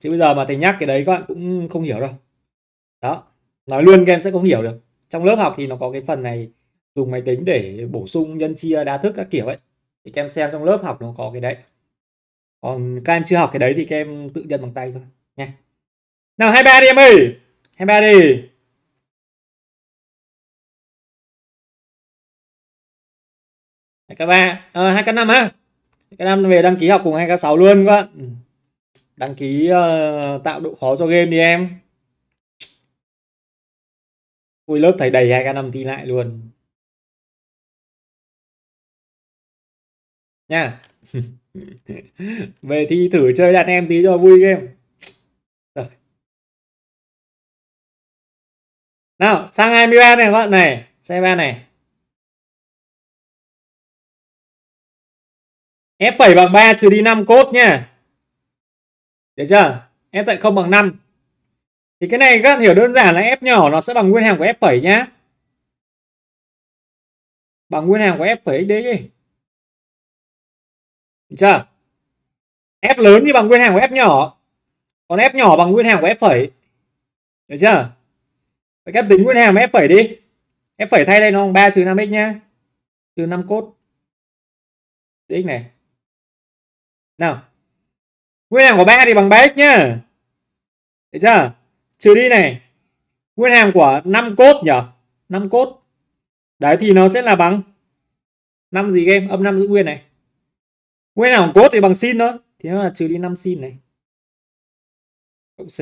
Chứ bây giờ mà thầy nhắc cái đấy các bạn cũng không hiểu đâu. Đó, nói luôn các em sẽ không hiểu được trong lớp học thì nó có cái phần này dùng máy tính để bổ sung nhân chia đa thức các kiểu ấy thì các em xem trong lớp học nó có cái đấy còn các em chưa học cái đấy thì các em tự nhận bằng tay thôi nha nào 23 đi em ơi 23 đi hai k ba à, hai k năm ha k năm về đăng ký học cùng hai k sáu luôn các bạn ừ. đăng ký uh, tạo độ khó cho game đi em Ui lớp thầy đầy hai k năm thi lại luôn. Nha. Về thi thử chơi đàn em tí cho vui game. Rồi. Nào, sang 23 này các bạn này, xe ba này. F phẩy bằng ba trừ đi 5 cốt nha. Được chưa? F tại không bằng 5. Thì cái này các bạn hiểu đơn giản là F nhỏ nó sẽ bằng nguyên hàm của F phẩy nhá. Bằng nguyên hàm của F phẩy xd đi. Được chưa? F lớn thì bằng nguyên hàm của F nhỏ. Còn F nhỏ bằng nguyên hàm của F phẩy. Được chưa? Vậy các tính nguyên hàm F phẩy đi. F phẩy thay đây nó bằng 3 trừ 5x nhá. Trừ 5 cốt. x này. Nào. Nguyên hàm của 3 thì bằng 3x nhá. Được chưa? trừ đi này nguyên hàm của 5 cốt nhỉ 5 cốt đấy thì nó sẽ là bằng 5 gì game âm 5 giữ nguyên này nguyên hàm của cốt thì bằng sin nữa, thì nó là trừ đi 5 sin này cộng c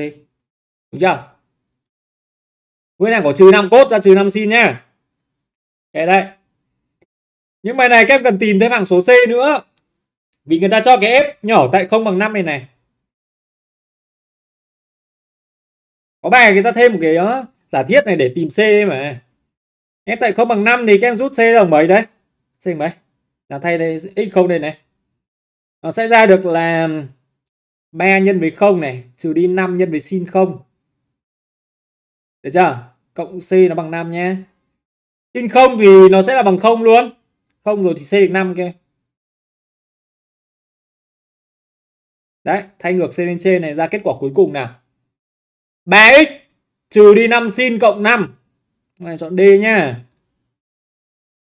đúng chưa nguyên hàm của trừ 5 cốt ra trừ 5 sin nhá cái đây những bài này các em cần tìm thêm hàng số C nữa vì người ta cho cái F nhỏ tại 0 bằng 5 này này có bài người ta thêm một cái đó, ờ, giả thiết này để tìm c mà em tại không bằng 5 thì các em rút c bằng mấy đấy c mấy là thay đây x không đây này nó sẽ ra được là 3 nhân với 0 này trừ đi 5 nhân với sin 0 được chưa cộng c nó bằng 5 nhé sin 0 thì nó sẽ là bằng 0 luôn không rồi thì c được 5 kia đấy thay ngược c lên c này ra kết quả cuối cùng nào 3x trừ đi 5 sin cộng 5. Này chọn D nhá.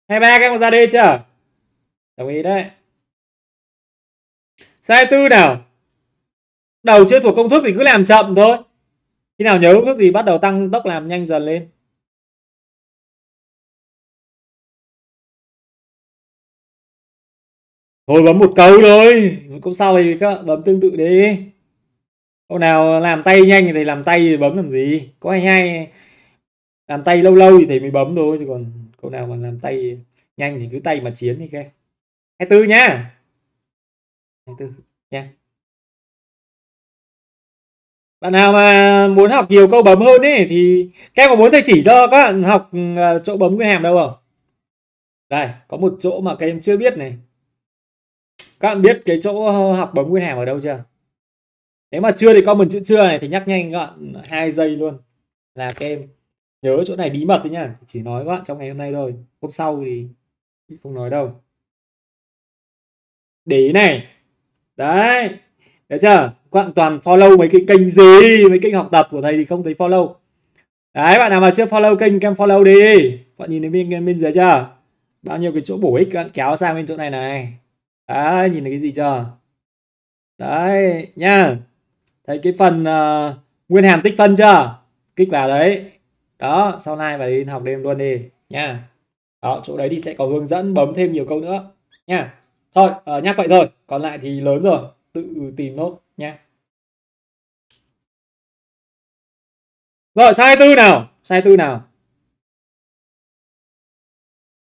23 các em ra D chưa? Đồng ý đấy. Sai tư nào? Đầu chưa thuộc công thức thì cứ làm chậm thôi. Khi nào nhớ công thức thì bắt đầu tăng tốc làm nhanh dần lên. Thôi bấm một câu thôi. Câu sau thì các bạn bấm tương tự đi hôm nào làm tay nhanh thì làm tay thì bấm làm gì có hay hay làm tay lâu lâu thì thầy mới bấm thôi chứ còn câu nào mà làm tay nhanh thì cứ tay mà chiến đi cái hai tư nhá hai tư nha bạn nào mà muốn học nhiều câu bấm hơn ấy thì các em có muốn thầy chỉ cho các bạn học ờ, chỗ bấm nguyên hàm đâu không đây có một chỗ mà các em chưa biết này các bạn biết cái chỗ học bấm nguyên hàm ở đâu chưa nếu mà chưa thì comment chữ chưa này thì nhắc nhanh gọn hai giây luôn là các em nhớ chỗ này bí mật đấy nhá chỉ nói gọn trong ngày hôm nay thôi hôm sau thì không nói đâu để ý này đấy được chưa các bạn toàn follow mấy cái kênh gì mấy kênh học tập của thầy thì không thấy follow đấy bạn nào mà chưa follow kênh các em follow đi bạn nhìn thấy bên bên dưới chưa bao nhiêu cái chỗ bổ ích các bạn kéo sang bên chỗ này này đấy nhìn thấy cái gì chưa đấy nha thấy cái phần uh, nguyên hàm tích phân chưa kích vào đấy đó sau này phải đi học đêm luôn đi nha đó chỗ đấy thì sẽ có hướng dẫn bấm thêm nhiều câu nữa nha thôi uh, nhắc vậy thôi còn lại thì lớn rồi tự tìm nốt nha rồi sai tư nào sai tư nào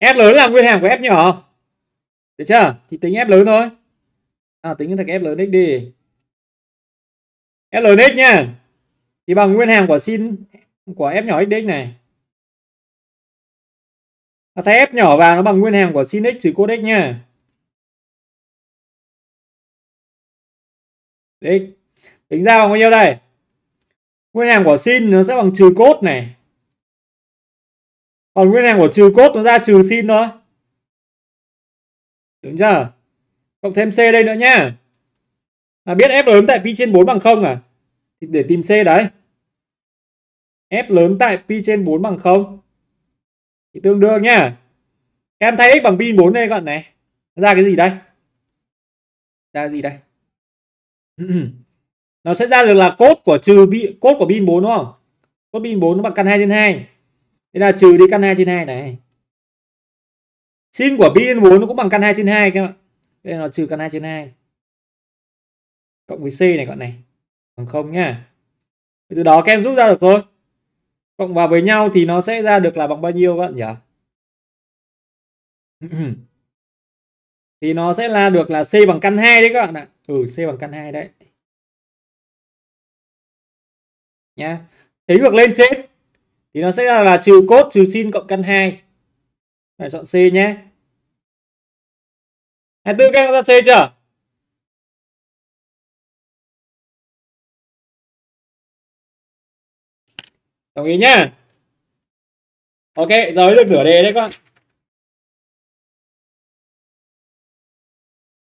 f lớn là nguyên hàm của f nhỏ được chưa thì tính f lớn thôi à tính thành f lớn x đi LNX nha thì bằng nguyên hàm của sin của F nhỏ x này ta thấy F nhỏ vào nó bằng nguyên hàm của sin x trừ cos x nha x tính ra bằng bao nhiêu đây nguyên hàm của sin nó sẽ bằng trừ cos này còn nguyên hàm của trừ cos nó ra trừ sin thôi đúng chưa cộng thêm c đây nữa nhá à, biết f lớn tại pi trên 4 bằng không à thì để tìm c đấy f lớn tại pi trên 4 bằng không thì tương đương nhá em thay x bằng pi 4 đây các bạn này ra cái gì đây ra gì đây nó sẽ ra được là cốt của trừ bi cốt của pin 4 đúng không cốt pin 4 nó bằng căn 2 trên 2 thế là trừ đi căn 2 trên 2 này sin của pin 4 nó cũng bằng căn 2 trên 2 các bạn đây là trừ căn 2 trên 2 cộng với C này gọn này bằng không nhá từ đó các em rút ra được thôi cộng vào với nhau thì nó sẽ ra được là bằng bao nhiêu các bạn nhỉ thì nó sẽ ra được là C bằng căn 2 đấy các bạn ạ ừ C bằng căn 2 đấy nhá thế được lên trên thì nó sẽ ra là trừ cốt trừ sin cộng căn 2 phải chọn C nhé 24 các em ra C chưa đồng ý nhá ok giờ được nửa đề đấy con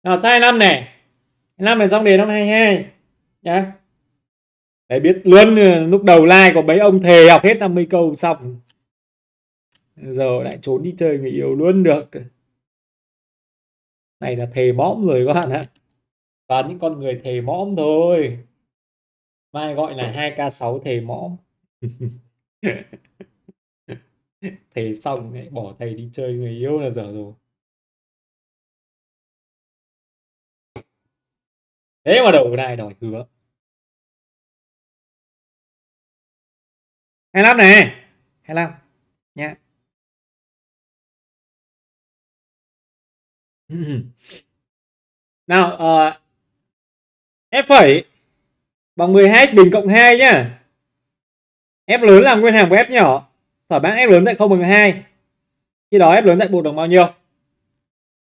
nào sai năm này năm này trong đề năm 22 nhá để biết luôn ừ, lúc đầu like của mấy ông thề học hết 50 câu xong giờ lại trốn đi chơi người yêu luôn được này là thề mõm rồi các bạn ạ toàn những con người thề mõm thôi mai gọi là 2k6 thề mõm thầy xong lại bỏ thầy đi chơi người yêu là dở rồi thế mà đầu này đòi hứa hay lắm này hay lắm nha nào uh, ờ, F phẩy bằng 12 bình cộng 2 nhá F lớn là nguyên hàng của F nhỏ. Thỏa mãn F lớn tại 0 bằng 2. Khi đó F lớn tại buộc được bao nhiêu?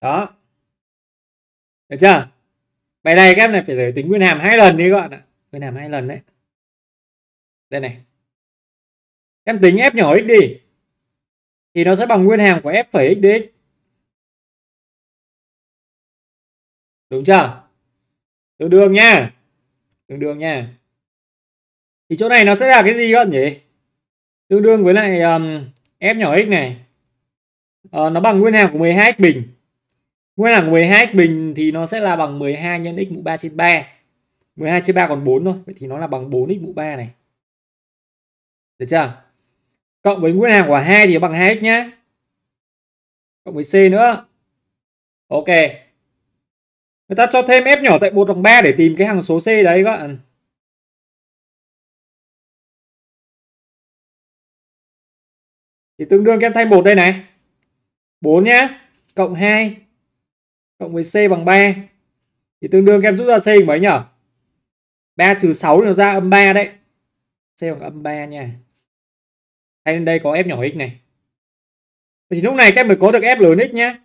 Đó. Được chưa? Bài này các em này phải giải tính nguyên hàm hai lần đi các bạn ạ. Nguyên hàm hai lần đấy. Đây này. Em tính F nhỏ x đi. Thì nó sẽ bằng nguyên hàm của F phẩy x đi. Đúng chưa? Tương đương nha. Tương đương nha thì chỗ này nó sẽ là cái gì các bạn nhỉ tương đương với lại um, f nhỏ x này uh, nó bằng nguyên hàm của 12 x bình nguyên hàm của 12 x bình thì nó sẽ là bằng 12 nhân x mũ 3 trên 3 12 trên 3 còn 4 thôi vậy thì nó là bằng 4 x mũ 3 này được chưa cộng với nguyên hàm của 2 thì bằng 2 x nhá cộng với c nữa ok người ta cho thêm f nhỏ tại 1 bằng 3 để tìm cái hằng số c đấy các bạn thì tương đương kem thay một đây này 4 nhá cộng 2 cộng với c bằng 3 thì tương đương kem rút ra c bằng mấy nhở 3 trừ 6 thì nó ra âm 3 đấy c bằng âm 3 nha thay đây có f nhỏ x này thì lúc này kem mới có được f lớn x nhá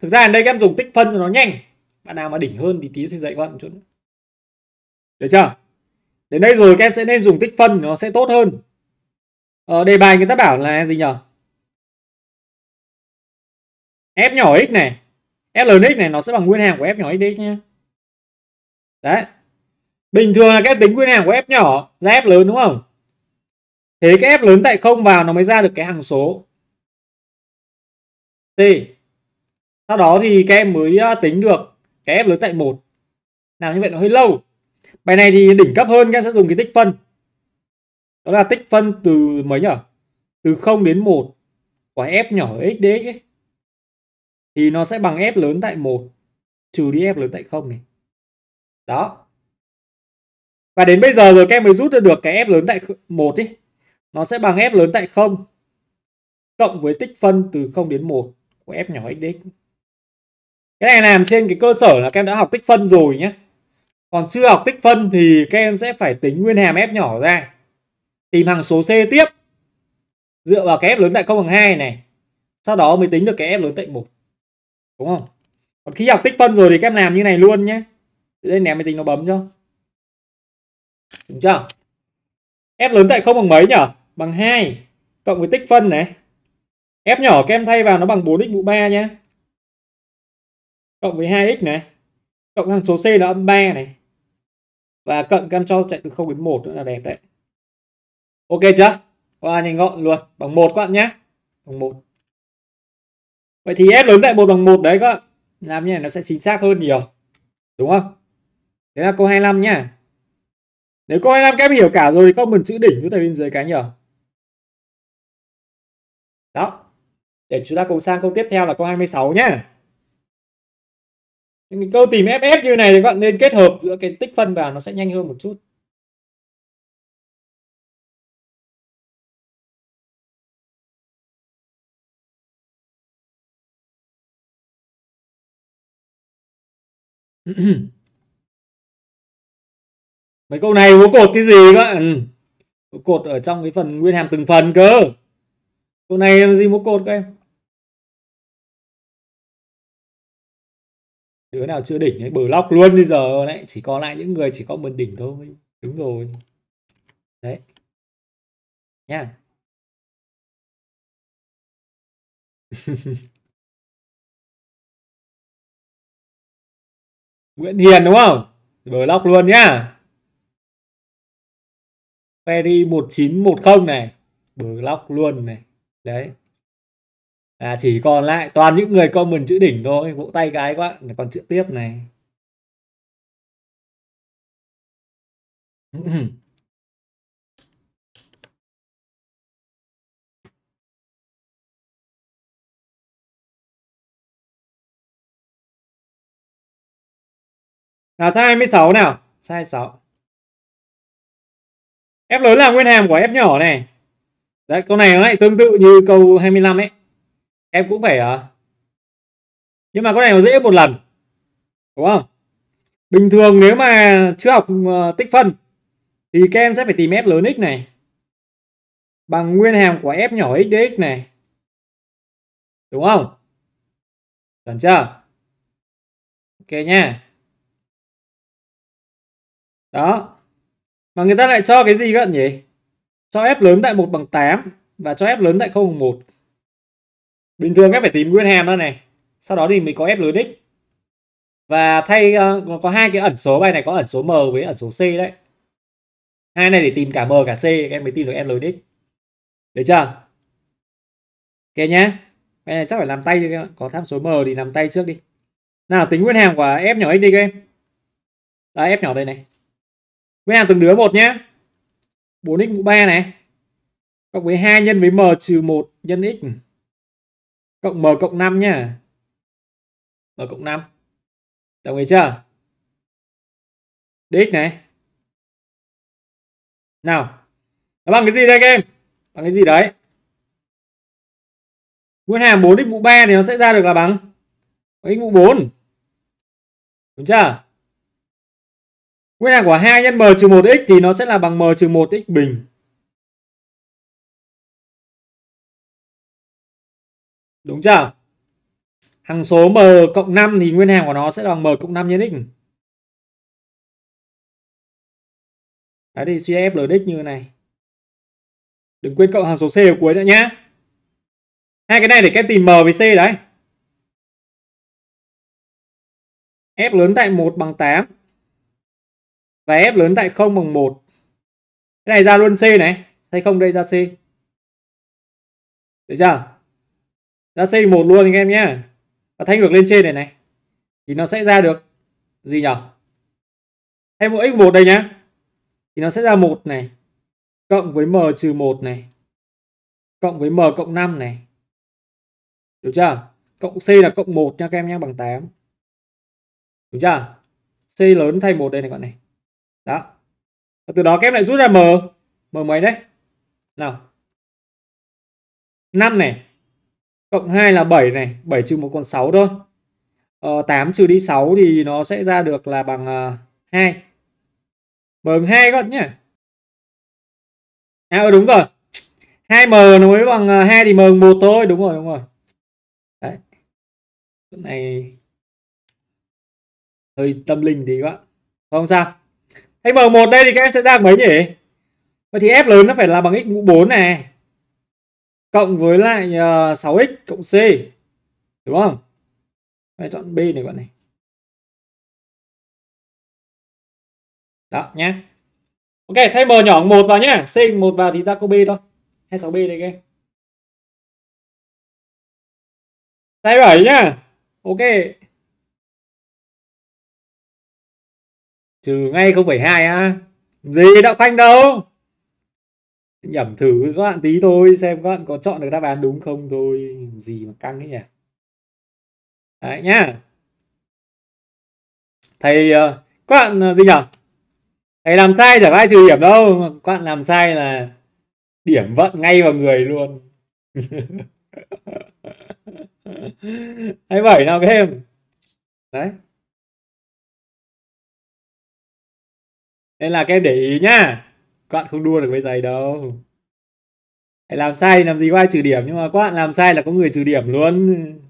thực ra ở đây kem dùng tích phân cho nó nhanh bạn nào mà đỉnh hơn thì tí sẽ dạy các một chút nữa. được chưa đến đây rồi kem sẽ nên dùng tích phân nó sẽ tốt hơn Ờ, đề bài người ta bảo là gì nhở? F nhỏ x này, f lớn x này nó sẽ bằng nguyên hàm của F nhỏ x nhé. Đấy. Bình thường là cái tính nguyên hàm của F nhỏ ra F lớn đúng không? Thế cái F lớn tại không vào nó mới ra được cái hằng số T. Sau đó thì các em mới ờ, tính được cái F lớn tại một Làm như vậy nó hơi lâu. Bài này thì đỉnh cấp hơn các em sẽ dùng cái tích phân đó là tích phân từ mấy nhở từ 0 đến 1 của f nhỏ x dx ấy, thì nó sẽ bằng f lớn tại 1 trừ đi f lớn tại 0 này đó và đến bây giờ rồi các em mới rút ra được cái f lớn tại 1 ấy nó sẽ bằng f lớn tại 0 cộng với tích phân từ 0 đến 1 của f nhỏ x dx cái này làm trên cái cơ sở là các em đã học tích phân rồi nhé còn chưa học tích phân thì các em sẽ phải tính nguyên hàm f nhỏ ra tìm hằng số C tiếp dựa vào cái f lớn tại 0 bằng 2 này sau đó mới tính được cái f lớn tại 1 đúng không còn khi học tích phân rồi thì các em làm như này luôn nhé Để đây ném máy tính nó bấm cho đúng chưa f lớn tại 0 bằng mấy nhở bằng 2 cộng với tích phân này f nhỏ các em thay vào nó bằng 4x mũ 3 nhé cộng với 2x này cộng hằng số c là âm 3 này và cận các em cho chạy từ 0 đến 1 nữa là đẹp đấy ok chưa qua nhanh gọn luôn bằng một các bạn nhé bằng một vậy thì f lớn tại một bằng một đấy các bạn làm như này nó sẽ chính xác hơn nhiều đúng không thế là câu 25 nhá nếu câu 25 các em hiểu cả rồi thì comment chữ đỉnh chúng ta bên dưới cái nhở đó để chúng ta cùng sang câu tiếp theo là câu 26 nhá những câu tìm FF như này thì các bạn nên kết hợp giữa cái tích phân vào nó sẽ nhanh hơn một chút mấy câu này hố cột cái gì các bạn hố ừ. cột ở trong cái phần nguyên hàm từng phần cơ câu này là gì hố cột các em đứa nào chưa đỉnh ấy bờ lóc luôn bây giờ đấy chỉ còn lại những người chỉ có mình đỉnh thôi đúng rồi đấy nha yeah. Nguyễn Hiền đúng không? Block luôn nhá. Ferry 1910 này, block luôn này. Đấy. À chỉ còn lại toàn những người comment chữ đỉnh thôi, vỗ tay cái quá, còn chữ tiếp này. Là sai 26 nào. Sai 26. F lớn là nguyên hàm của F nhỏ này. Đấy, câu này nó lại tương tự như câu 25 ấy. Em cũng phải... Uh... Nhưng mà câu này nó dễ một lần. Đúng không? Bình thường nếu mà chưa học uh, tích phân thì các em sẽ phải tìm F lớn x này bằng nguyên hàm của F nhỏ x dx này. Đúng không? Chuẩn chưa? Ok nha đó mà người ta lại cho cái gì các bạn nhỉ cho f lớn tại 1 bằng 8 và cho f lớn tại 0 bằng 1 bình thường các phải tìm nguyên hàm ra này sau đó thì mình có f lớn x và thay nó ờ, có hai cái ẩn số bài này có ẩn số m với ẩn số c đấy hai này để tìm cả m cả c các em mới tìm được f lớn x được chưa ok nhá cái này chắc phải làm tay đi các bạn có tham số m thì làm tay trước đi nào tính nguyên hàm của f nhỏ x đi các em à, f nhỏ đây này với hàng từng đứa một nhé. 4x mũ 3 này. Cộng với 2 nhân với m trừ 1 nhân x. Cộng m cộng 5 nhá. M cộng 5. Đồng ý chưa? Dx này. Nào. Nó bằng cái gì đây các Bằng cái gì đấy? Nguyên hàm 4x mũ 3 thì nó sẽ ra được là bằng x mũ 4. Đúng chưa? Nguyên hàng của 2 nhân m trừ 1x thì nó sẽ là bằng m trừ 1x bình. Đúng chưa? Hằng số m cộng 5 thì nguyên hàng của nó sẽ bằng m cộng 5 nhân x. Đấy thì suy f ldx như này. Đừng quên cộng hằng số c ở cuối nữa nhá. Hai cái này để các tìm m với c đấy. f lớn tại 1 bằng 8 và f lớn tại 0 bằng 1 cái này ra luôn C này thay không đây ra C được chưa ra C 1 luôn anh em nhé và thay ngược lên trên này này thì nó sẽ ra được gì nhỉ thay mỗi x1 đây nhá thì nó sẽ ra 1 này cộng với m trừ 1 này cộng với m cộng 5 này được chưa cộng c là cộng 1 nha các em nhé bằng 8 đúng chưa c lớn thay 1 đây này các bạn này đó và từ đó các em lại rút ra m m mấy đấy nào 5 này cộng 2 là 7 này 7 trừ 1 còn 6 thôi ờ, 8 trừ đi 6 thì nó sẽ ra được là bằng uh, à, 2 m 2 các bạn nhé à ừ, đúng rồi 2m nó mới bằng 2 à, thì m 1 thôi đúng rồi đúng rồi đấy cái này hơi tâm linh thì các bạn không sao hay M1 đây thì các em sẽ ra mấy nhỉ? Vậy thì F lớn nó phải là bằng x mũ 4 này. Cộng với lại ờ, uh, 6x cộng C. Đúng không? Đây, chọn B này bạn này. Đó nhé. Ok, thay M nhỏ 1 vào nhé. C 1 vào thì ra câu B thôi. 26B đây các em. Thay 7 nhá. Ok, trừ ngay 0,2 á gì đạo khoanh đâu nhẩm thử các bạn tí thôi xem các bạn có chọn được đáp án đúng không thôi gì mà căng ấy nhỉ đấy nhá thầy ờ, các bạn ờ, gì nhỉ thầy làm sai chẳng ai trừ điểm đâu các bạn làm sai là điểm vận ngay vào người luôn hay bảy nào các em đấy nên là các em để ý nhá các bạn không đua được với thầy đâu Hãy làm sai làm gì có ai trừ điểm nhưng mà các bạn làm sai là có người trừ điểm luôn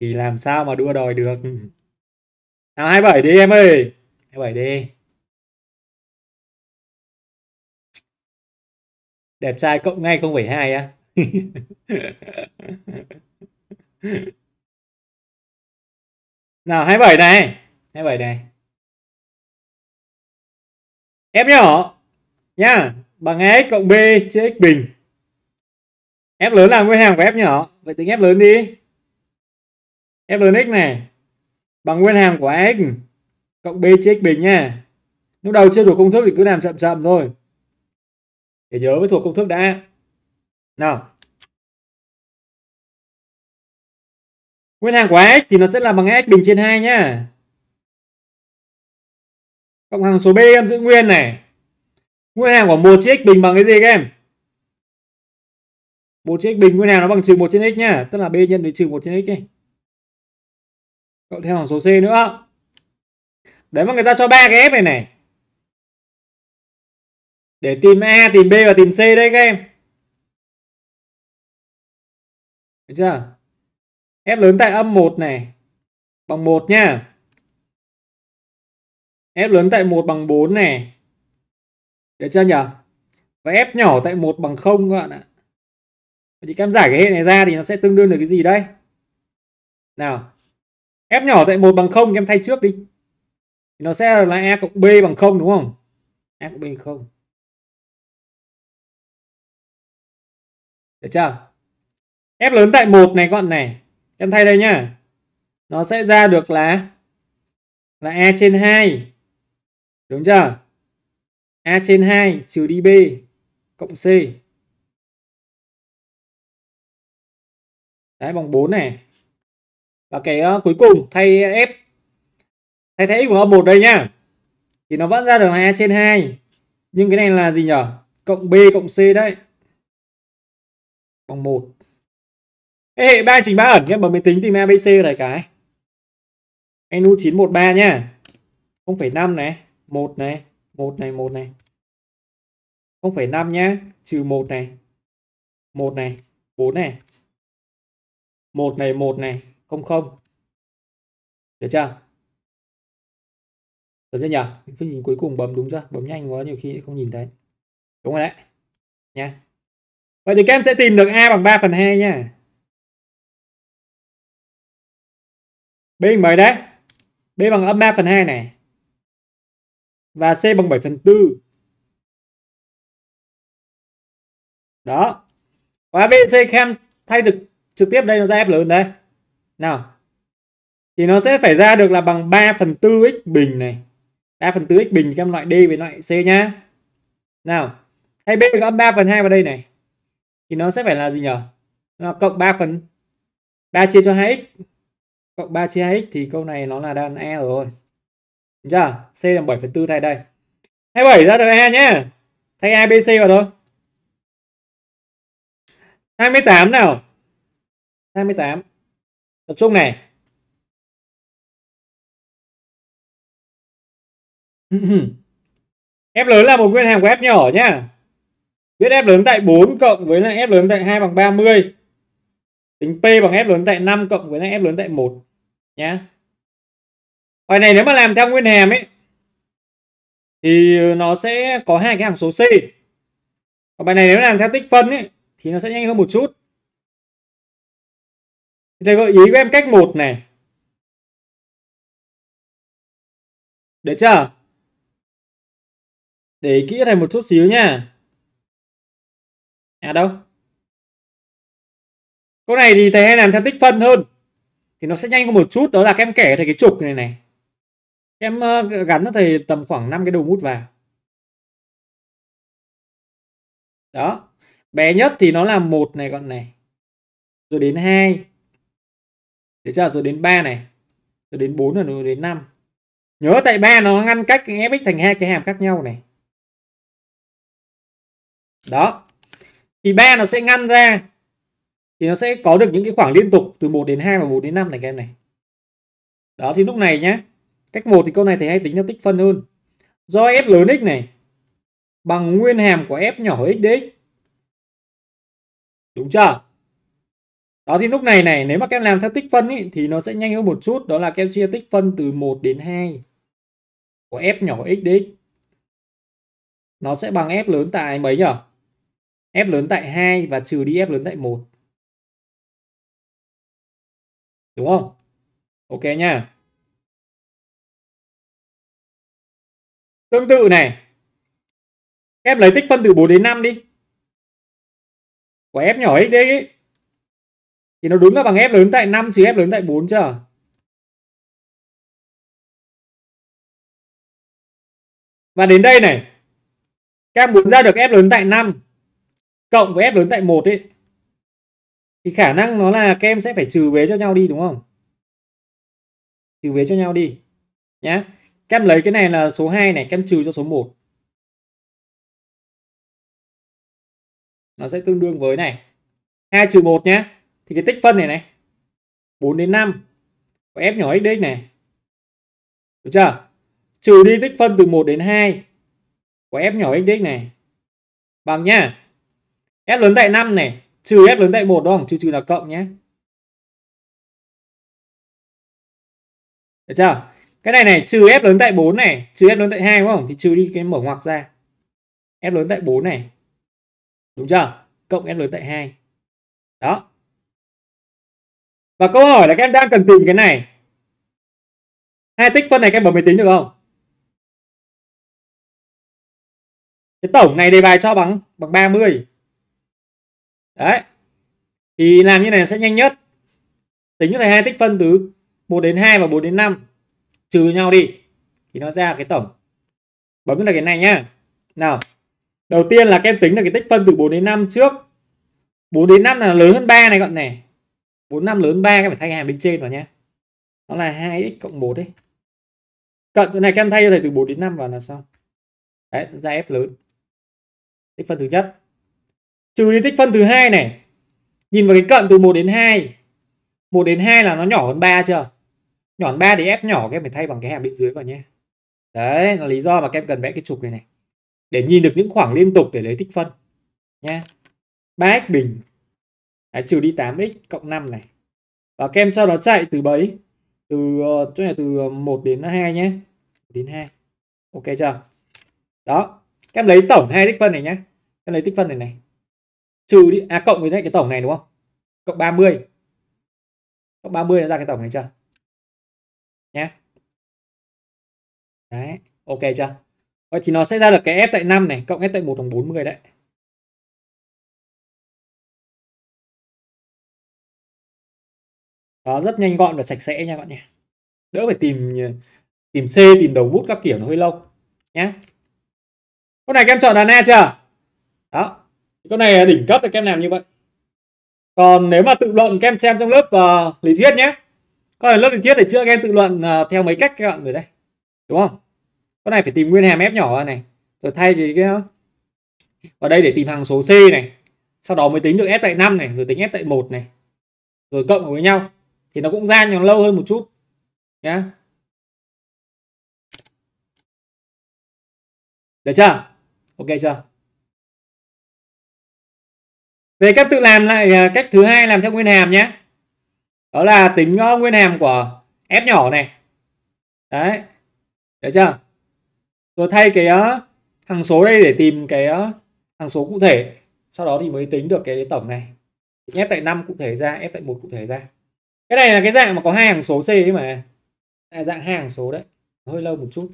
thì làm sao mà đua đòi được nào 27 đi em ơi 27 đi đẹp trai cộng ngay 0,2 á nào 27 này 27 này f nhỏ nha bằng ax cộng b chia x bình f lớn là nguyên hàng của f nhỏ vậy tính f lớn đi f lớn x này bằng nguyên hàng của x cộng b chia x bình nha lúc đầu chưa thuộc công thức thì cứ làm chậm chậm thôi để nhớ với thuộc công thức đã nào nguyên hàng của x thì nó sẽ là bằng x bình trên 2 nhá cộng hàng số b em giữ nguyên này nguyên hàng của một chiếc x bình bằng cái gì các em một chiếc x bình nguyên hàng nó bằng trừ một trên x nhá tức là b nhân với trừ một trên x đi cộng theo hàng số c nữa đấy mà người ta cho ba cái f này này để tìm a tìm b và tìm c đây các em được chưa f lớn tại âm 1 này bằng 1 nhá F lớn tại 1 bằng 4 này. Được chưa nhỉ? Và F nhỏ tại 1 bằng 0 các bạn ạ. Vậy thì các em giải cái hệ này ra thì nó sẽ tương đương được cái gì đây? Nào. F nhỏ tại 1 bằng 0 các em thay trước đi. Thì nó sẽ là A cộng B bằng 0 đúng không? A cộng B bằng 0. Được chưa? F lớn tại 1 này các bạn này. Các em thay đây nhá. Nó sẽ ra được là là e trên 2 Đúng chưa? A trên 2 trừ đi B cộng C. Đấy bằng 4 này. Và cái uh, cuối cùng thay F thay thế x a 1 đây nhá. Thì nó vẫn ra được là A trên 2. Nhưng cái này là gì nhở? Cộng B cộng C đấy. Bằng 1. Ê, hệ 3 trình 3 ẩn nhé. Bấm máy tính tìm ABC này cái. NU913 nhá. 0,5 này. 1 này, 1 này, 1 này. 0,5 nhá, trừ 1 này. 1 này, 4 này. 1 này, 1 này, 0 0. Được chưa? Được chưa nhỉ? Phương trình cuối cùng bấm đúng chưa? Bấm nhanh quá nhiều khi không nhìn thấy. Đúng rồi đấy. Nha. Vậy thì các em sẽ tìm được A bằng 3 phần 2 nha. B bằng mấy đấy? B bằng âm 3 phần 2 này và C bằng 7 phần 4. Đó. Và BC kem thay thực trực tiếp đây nó ra F lớn đây. Nào. Thì nó sẽ phải ra được là bằng 3 phần 4x bình này. 3 phần 4x bình kem loại D với loại C nhá. Nào. Thay B gõ 3 phần 2 vào đây này. Thì nó sẽ phải là gì nhỉ? Nó cộng 3 phần 3 chia cho 2x. Cộng 3 chia 2x thì câu này nó là đàn E rồi. Đúng dạ, chưa? C là 7,4 thay đây. thay 27 ra được E nhé. Thay ABC vào thôi. 28 nào. 28. Tập trung này. F lớn là một nguyên hàng của F nhỏ nhá. Viết F lớn tại 4 cộng với là F lớn tại 2 bằng 30. Tính P bằng F lớn tại 5 cộng với là F lớn tại 1 nhá. Bài này nếu mà làm theo nguyên hàm ấy thì nó sẽ có hai cái hàm số C. Còn bài này nếu làm theo tích phân ấy thì nó sẽ nhanh hơn một chút. Thầy gợi ý của em cách một này. để chưa? Để kỹ này một chút xíu nha. À đâu? Câu này thì thầy hay làm theo tích phân hơn. Thì nó sẽ nhanh hơn một chút. Đó là các em kể thầy cái trục này này em ờ, gắn cho thầy tầm khoảng 5 cái đầu mút vào đó bé nhất thì nó là một này con này rồi đến hai để cho rồi đến ba này rồi đến bốn rồi đến năm nhớ tại ba nó ngăn cách cái fx thành hai cái hàm khác nhau này đó thì ba nó sẽ ngăn ra thì nó sẽ có được những cái khoảng liên tục từ 1 đến 2 và 4 đến 5 này các em này đó thì lúc này nhé Cách 1 thì câu này thầy hay tính theo tích phân hơn. Do f lớn x này bằng nguyên hàm của f nhỏ x dx. Đúng chưa? Đó thì lúc này này nếu mà các em làm theo tích phân ý, thì nó sẽ nhanh hơn một chút đó là các em chia tích phân từ 1 đến 2 của f nhỏ x dx. Nó sẽ bằng f lớn tại mấy nhỉ? f lớn tại 2 và trừ đi f lớn tại 1. Đúng không? Ok nha. Tương tự này, em lấy tích phân từ 4 đến 5 đi. Của f nhỏ x đấy Thì nó đúng là bằng f lớn tại 5 chứ f lớn tại 4 chưa? Và đến đây này, các em muốn ra được f lớn tại 5 cộng với f lớn tại 1 ấy thì khả năng nó là các em sẽ phải trừ vế cho nhau đi đúng không? Trừ vế cho nhau đi nhá kem lấy cái này là số 2 này kem trừ cho số 1 nó sẽ tương đương với này 2 trừ 1 nhé thì cái tích phân này này 4 đến 5 của f nhỏ x này được chưa trừ đi tích phân từ 1 đến 2 của f nhỏ x này bằng nhá f lớn tại 5 này trừ f lớn tại 1 đúng không trừ trừ là cộng nhé được chưa cái này này trừ f lớn tại 4 này trừ f lớn tại 2 đúng không thì trừ đi cái mở ngoặc ra f lớn tại 4 này đúng chưa cộng f lớn tại 2 đó và câu hỏi là các em đang cần tìm cái này hai tích phân này các em bấm máy tính được không cái tổng này đề bài cho bằng bằng 30 đấy thì làm như này sẽ nhanh nhất tính cho thầy hai tích phân từ 1 đến 2 và 4 đến 5 trừ nhau đi thì nó ra cái tổng bấm là cái này nhá nào đầu tiên là các em tính là cái tích phân từ 4 đến 5 trước 4 đến 5 là lớn hơn 3 này gọn này 4 5 lớn hơn 3 các em phải thay hàm bên trên vào nhá nó là 2x cộng 1 đấy cận chỗ này các em thay cho thầy từ 4 đến 5 vào là sao đấy ra f lớn tích phân thứ nhất trừ đi tích phân thứ hai này nhìn vào cái cận từ 1 đến 2 1 đến 2 là nó nhỏ hơn 3 chưa nhọn 3 thì ép nhỏ các em phải thay bằng cái hàm bên dưới vào nhé đấy là lý do mà các em cần vẽ cái trục này này để nhìn được những khoảng liên tục để lấy tích phân nha 3x bình đấy, trừ đi 8x cộng 5 này và các em cho nó chạy từ bấy từ ờ, chỗ này từ 1 ờ, đến 2 nhé đến 2 ok chưa đó các em lấy tổng hai tích phân này nhé các em lấy tích phân này này trừ đi à cộng với cái tổng này đúng không cộng 30 cộng 30 nó ra cái tổng này chưa nhé đấy ok chưa vậy thì nó sẽ ra được cái f tại 5 này cộng f tại 1 bằng 40 đấy đó rất nhanh gọn và sạch sẽ nha bạn nhé đỡ phải tìm tìm C tìm đầu bút các kiểu nó hơi lâu nhé con này các em chọn đàn A chưa đó con này đỉnh cấp thì các em làm như vậy còn nếu mà tự luận các em xem trong lớp uh, lý thuyết nhé có thể lớp lý thuyết để chữa các em tự luận uh, theo mấy cách các bạn rồi đây. Đúng không? Cái này phải tìm nguyên hàm ép nhỏ này. Rồi thay cái, cái à, vào đây để tìm hằng số C này. Sau đó mới tính được f tại 5 này, rồi tính f tại 1 này. Rồi cộng với nhau thì nó cũng gian nó lâu hơn một chút nhá. Yeah. Được chưa? Ok chưa? Về cách tự làm lại à, cách thứ hai làm theo nguyên hàm nhé đó là tính ờ, nguyên hàm của f nhỏ này đấy được chưa rồi thay cái ờ, thằng số đây để tìm cái ờ, thằng số cụ thể sau đó thì mới tính được cái tổng này f tại 5 cụ thể ra f tại một cụ thể ra cái này là cái dạng mà có hai hằng số c ấy mà là dạng hai hằng số đấy hơi lâu một chút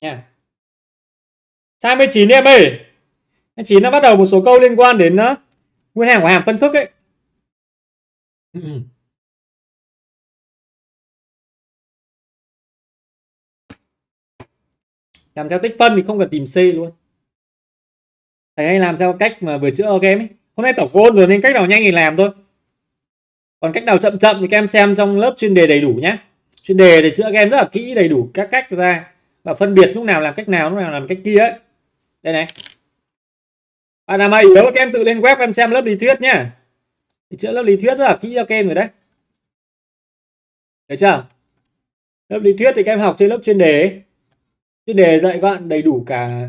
nha sang 19 em ơi 19 nó bắt đầu một số câu liên quan đến uh, nguyên hàm của hàm phân thức ấy làm theo tích phân thì không cần tìm C luôn thầy hay làm theo cách mà vừa chữa game ấy hôm nay tổng ôn rồi nên cách nào nhanh thì làm thôi còn cách nào chậm chậm thì các em xem trong lớp chuyên đề đầy đủ nhé chuyên đề để chữa game rất là kỹ đầy đủ các cách ra và phân biệt lúc nào làm cách nào lúc nào làm cách kia ấy đây này bạn nào mà yếu các em tự lên web em xem lớp lý thuyết nhá chữa lớp lý thuyết rất là kỹ cho các em rồi đấy thấy chưa lớp lý thuyết thì các em học trên lớp chuyên đề chuyên đề dạy các bạn đầy đủ cả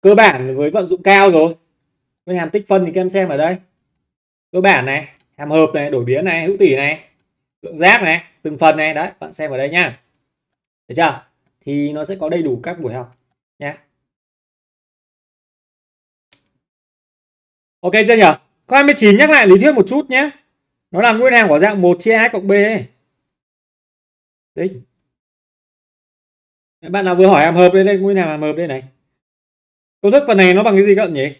cơ bản với vận dụng cao rồi với hàm tích phân thì các em xem ở đây cơ bản này hàm hợp này đổi biến này hữu tỷ này lượng giác này từng phần này đấy bạn xem ở đây nha thấy chưa thì nó sẽ có đầy đủ các buổi học nha ok chưa nhỉ Câu 29 nhắc lại lý thuyết một chút nhé. Nó là nguyên hàng của dạng 1 chia 2 cộng B đấy. Đấy. Bạn nào vừa hỏi hàm hợp đây, đây nguyên hàng hàm hợp đây này. Công thức phần này nó bằng cái gì các bạn nhỉ?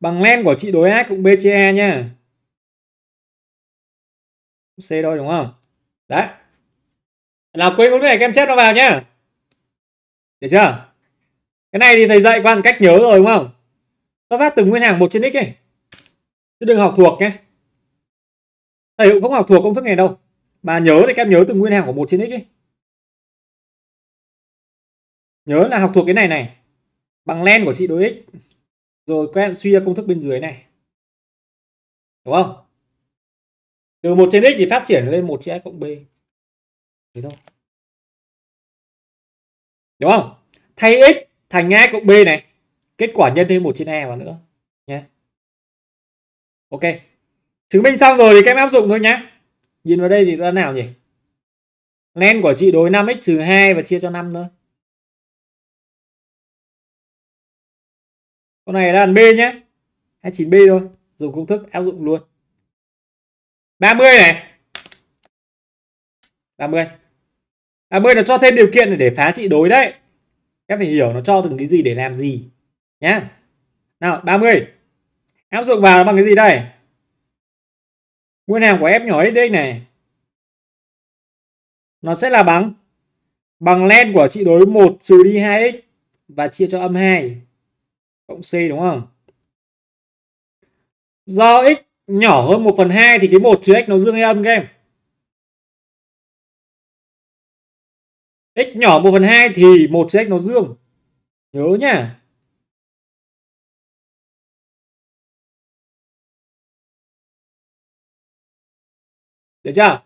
Bằng len của trị đối A cộng B chia A nhá. C thôi đúng không? Đấy. Là quên công thức này kem chép nó vào nhá. Được chưa? Cái này thì thầy dạy qua cách nhớ rồi đúng không? Nó phát từng nguyên hàng một trên x ấy chứ đừng học thuộc nhé thầy cũng không học thuộc công thức này đâu mà nhớ thì các em nhớ từ nguyên hàm của một trên x ấy. nhớ là học thuộc cái này này bằng len của trị đối x rồi các em suy ra công thức bên dưới này đúng không từ một trên x thì phát triển lên một trên x cộng b thế thôi đúng không thay x thành a cộng b này kết quả nhân thêm một trên e vào nữa ok chứng minh xong rồi thì các em áp dụng thôi nhé. nhìn vào đây thì ra nào nhỉ len của chị đối 5x trừ 2 và chia cho 5 thôi con này là đàn B nhé 29B thôi dùng công thức áp dụng luôn 30 này 30 30 nó cho thêm điều kiện để phá trị đối đấy các phải hiểu nó cho từng cái gì để làm gì nhá nào 30 áp dụng vào bằng cái gì đây nguyên hàm của f nhỏ dx này nó sẽ là bằng bằng len của trị đối 1 trừ đi 2x và chia cho âm 2 cộng c đúng không do x nhỏ hơn 1 phần 2 thì cái 1 trừ x nó dương hay âm các em x nhỏ 1 phần 2 thì 1 trừ x nó dương nhớ nhá Được chưa?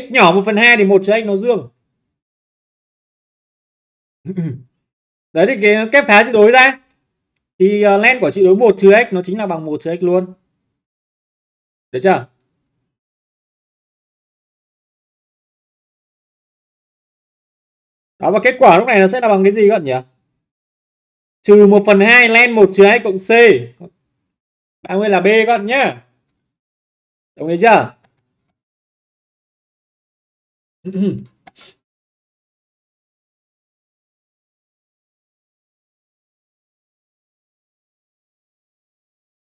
X nhỏ 1 phần 2 thì một trừ x nó dương. Đấy thì cái kép phá chữ đối ra. Thì ờ, len của chữ đối 1 trừ x nó chính là bằng 1 trừ x luôn. Được chưa? Đó và kết quả lúc này nó sẽ là bằng cái gì các bạn nhỉ? Trừ 1 phần 2 len 1 trừ x cộng C. 30 là B các bạn nhé Đồng ý chưa? Có mấy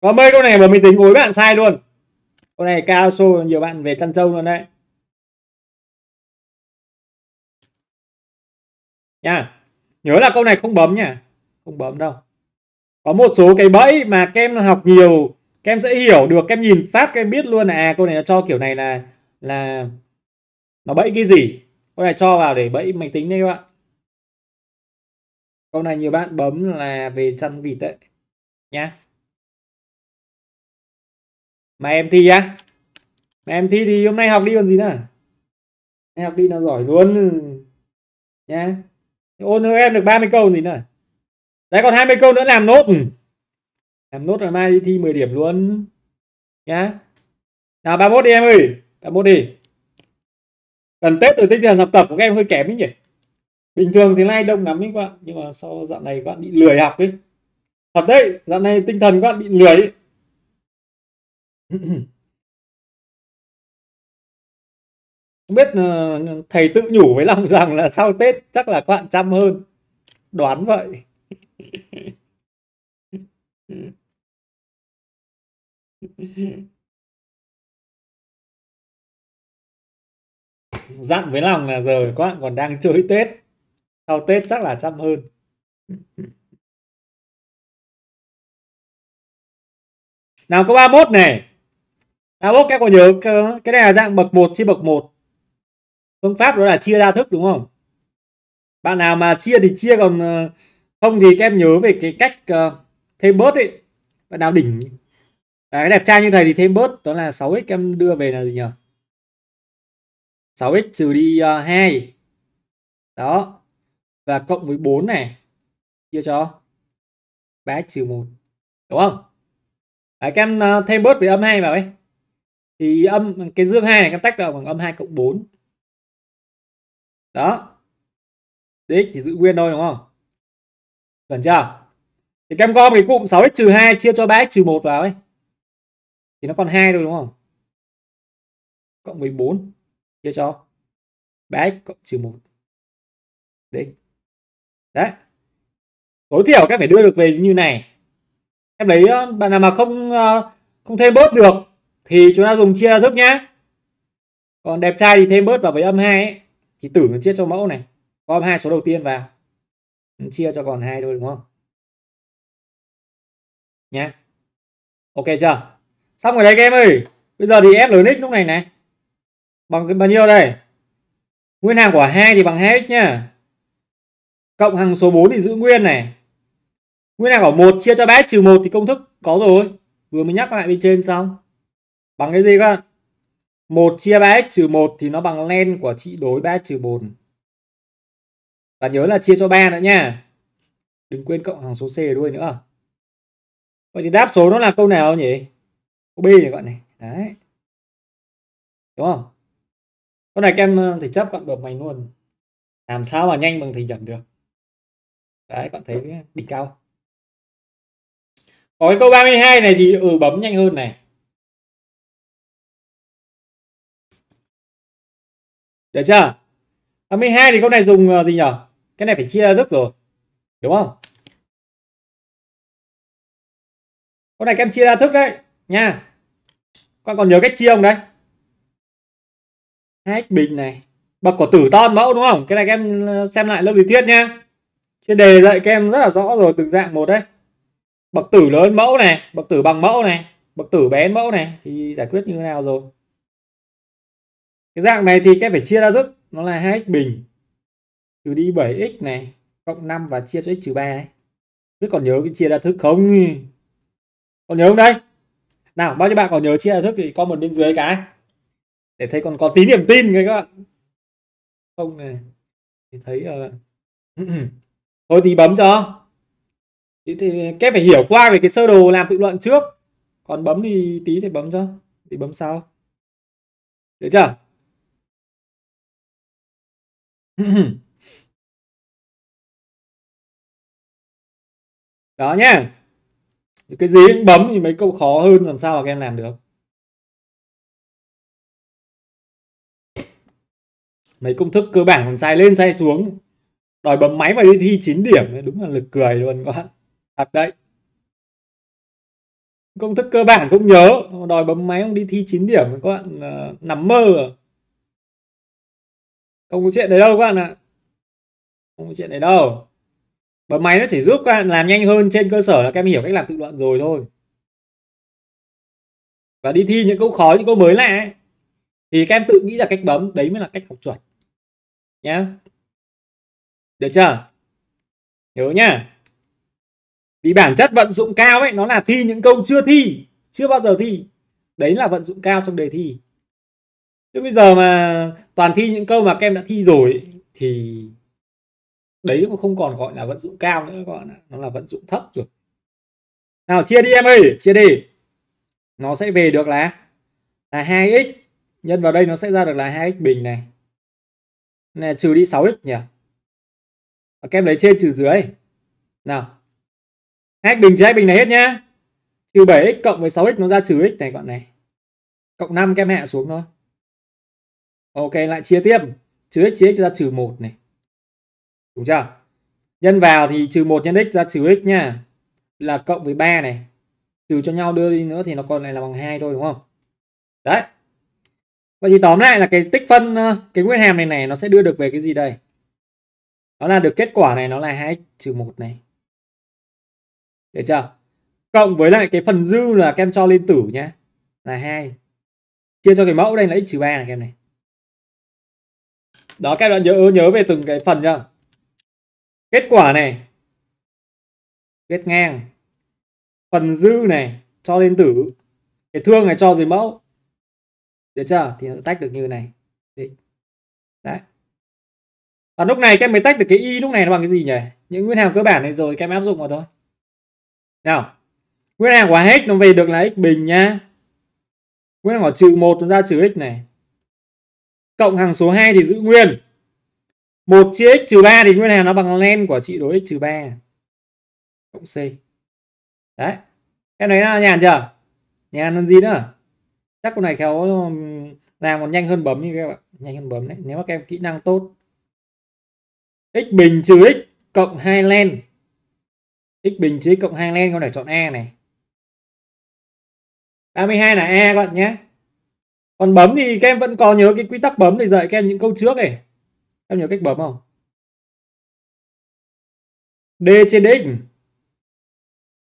vâng, câu này mà mình tính gối bạn sai luôn. Câu này cao xô nhiều bạn về chăn trâu luôn đấy. Nha. Nhớ là câu này không bấm nha. Không bấm đâu. Có một số cái bẫy mà kem học nhiều, kem sẽ hiểu được, Kem nhìn phát kem biết luôn là à câu này nó cho kiểu này là là nó bẫy cái gì con này cho vào để bẫy máy tính đấy các bạn câu này nhiều bạn bấm là về chăn vịt đấy nhá mà em thi á mà em thi thì hôm nay học đi còn gì nữa em học đi nó giỏi luôn nhá ôn em được 30 câu gì nữa đấy còn 20 câu nữa làm nốt làm nốt rồi mai đi thi 10 điểm luôn nhá nào 31 đi em ơi 31 đi gần tết rồi tinh thần học tập của các em hơi kém ấy nhỉ bình thường thì nay đông lắm ấy các bạn nhưng mà sau dạo này các bạn bị lười học ấy thật đấy dạo này tinh thần các bạn bị lười ấy. không biết ờ, thầy tự nhủ với lòng rằng là sau tết chắc là các bạn chăm hơn đoán vậy dặn với lòng là giờ các bạn còn đang chơi Tết sau Tết chắc là chăm hơn nào có 31 này 31 các bạn nhớ cái này là dạng bậc 1 chia bậc 1 phương pháp đó là chia đa thức đúng không bạn nào mà chia thì chia còn ờ, không thì các em nhớ về cái cách ờ, thêm bớt ấy bạn nào đỉnh à, cái đẹp trai như thầy thì thêm bớt đó là 6x em đưa về là gì nhỉ 6x trừ đi uh, ờ, 2 đó và cộng với 4 này chia cho 3x trừ 1 đúng không Đấy, các em uh, thêm bớt với âm 2 vào ấy thì âm cái dương 2 này các em tách vào bằng âm 2 cộng 4 đó dx chỉ giữ nguyên thôi đúng không chuẩn chưa thì các em gom cái cụm 6x trừ 2 chia cho 3x trừ 1 vào ấy thì nó còn hai thôi đúng không cộng với 4 chia cho bx cộng trừ một đấy đấy tối thiểu các phải đưa được về như này em lấy bạn nào mà không không thêm bớt được thì chúng ta dùng chia thức nhá còn đẹp trai thì thêm bớt vào với âm hai ấy, thì tử nó chia cho mẫu này có hai số đầu tiên vào ừ, chia cho còn hai thôi đúng không nhá ok chưa xong rồi đấy các em ơi bây giờ thì f lớn x lúc này này bằng cái bao nhiêu đây nguyên hàng của hai thì bằng hai x nhá cộng hàng số 4 thì giữ nguyên này nguyên hàng của một chia cho 3 trừ một thì công thức có rồi vừa mới nhắc lại bên trên xong bằng cái gì các bạn một chia 3x trừ một thì nó bằng len của trị đối 3x trừ bốn và nhớ là chia cho ba nữa nha đừng quên cộng hàng số C ở đuôi nữa vậy thì đáp số nó là câu nào nhỉ câu B nhỉ các bạn này đấy đúng không con này kem thì chấp bạn bợp mày luôn làm sao mà nhanh bằng thì nhầm được đấy bạn thấy đỉnh cao có cái câu 32 này thì ừ bấm nhanh hơn này được chưa 32 thì câu này dùng ờ, gì nhở cái này phải chia ra thức rồi đúng không câu này kem chia ra thức đấy nha con còn nhớ cách chia không đấy hách bình này bậc của tử to mẫu đúng không cái này các em ờ, xem lại lớp lý thuyết nhá trên đề dạy các em rất là rõ rồi từng dạng một đấy bậc tử lớn mẫu này bậc tử bằng mẫu này bậc tử bé mẫu này thì giải quyết như thế nào rồi cái dạng này thì các em phải chia ra thức, nó là hai x bình trừ đi 7x này cộng 5 và chia cho x trừ ba. ấy. biết còn nhớ cái chia ra thức không còn nhớ không đây nào bao nhiêu bạn còn nhớ chia ra thức thì comment bên dưới cái để thấy còn có tí niềm tin các bạn không này thì thấy uh... thôi tí bấm cho tí thì các phải hiểu qua về cái sơ đồ làm tự luận trước còn bấm thì tí thì bấm cho thì bấm sao được chưa đó nhá cái gì cũng bấm thì mấy câu khó hơn làm sao mà các em làm được mấy công thức cơ bản còn sai lên sai xuống đòi bấm máy mà đi thi 9 điểm đúng là lực cười luôn các bạn thật đấy công thức cơ bản không nhớ đòi bấm máy không đi thi 9 điểm các bạn uh, nằm mơ à. không có chuyện đấy đâu các bạn ạ không có chuyện đấy đâu bấm máy nó chỉ giúp các bạn làm nhanh hơn trên cơ sở là các em hiểu cách làm tự luận rồi thôi và đi thi những câu khó những câu mới lạ ấy, thì các em tự nghĩ ra cách bấm đấy mới là cách học chuẩn nhá được chưa nhớ nhá vì bản chất vận dụng cao ấy nó là thi những câu chưa thi chưa bao giờ thi đấy là vận dụng cao trong đề thi chứ bây giờ mà toàn thi những câu mà các em đã thi rồi thì đấy cũng không còn gọi là vận dụng cao nữa gọi là nó là vận dụng thấp rồi nào chia đi em ơi chia đi nó sẽ về được là là 2x nhân vào đây nó sẽ ra được là 2x bình này nè trừ đi 6x nhỉ và các lấy trên trừ dưới nào hai bình trừ hai bình này hết nhá trừ 7x cộng với 6x nó ra trừ x này gọn này cộng 5 kem hạ xuống thôi ok lại chia tiếp trừ x chia x ra trừ 1 này đúng chưa nhân vào thì trừ 1 nhân x ra trừ x nha là cộng với 3 này trừ cho nhau đưa đi nữa thì nó còn lại là bằng hai thôi đúng không đấy vậy thì tóm lại là cái tích phân cái nguyên hàm này này nó sẽ đưa được về cái gì đây đó là được kết quả này nó là 2 trừ 1 này được chưa cộng với lại cái phần dư là kem cho lên tử nhé là 2 chia cho cái mẫu đây là x trừ 3 này kem này đó các bạn nhớ nhớ về từng cái phần chưa kết quả này kết ngang phần dư này cho lên tử cái thương này cho dưới mẫu được chưa thì nó tách được như này đấy và lúc này các em mới tách được cái y lúc này nó bằng cái gì nhỉ những nguyên hàm cơ bản này rồi các em áp dụng vào thôi nào nguyên hàm của hết nó về được là x bình nha nguyên hàm của trừ một nó ra trừ x này cộng hàng số 2 thì giữ nguyên 1 chia x trừ 3 thì nguyên hàm nó bằng len của trị đối x trừ 3 cộng C đấy cái này là nhàn chưa nhàn hơn gì nữa chắc con này khéo làm còn nhanh hơn bấm như các bạn nhanh hơn bấm đấy nếu mà các em kỹ năng tốt x bình trừ x cộng 2 len x bình trừ x cộng 2 len con này chọn e này 32 là e các bạn nhé còn bấm thì các em vẫn có nhớ cái quy tắc bấm để dạy các em những câu trước này các em nhớ cách bấm không d trên x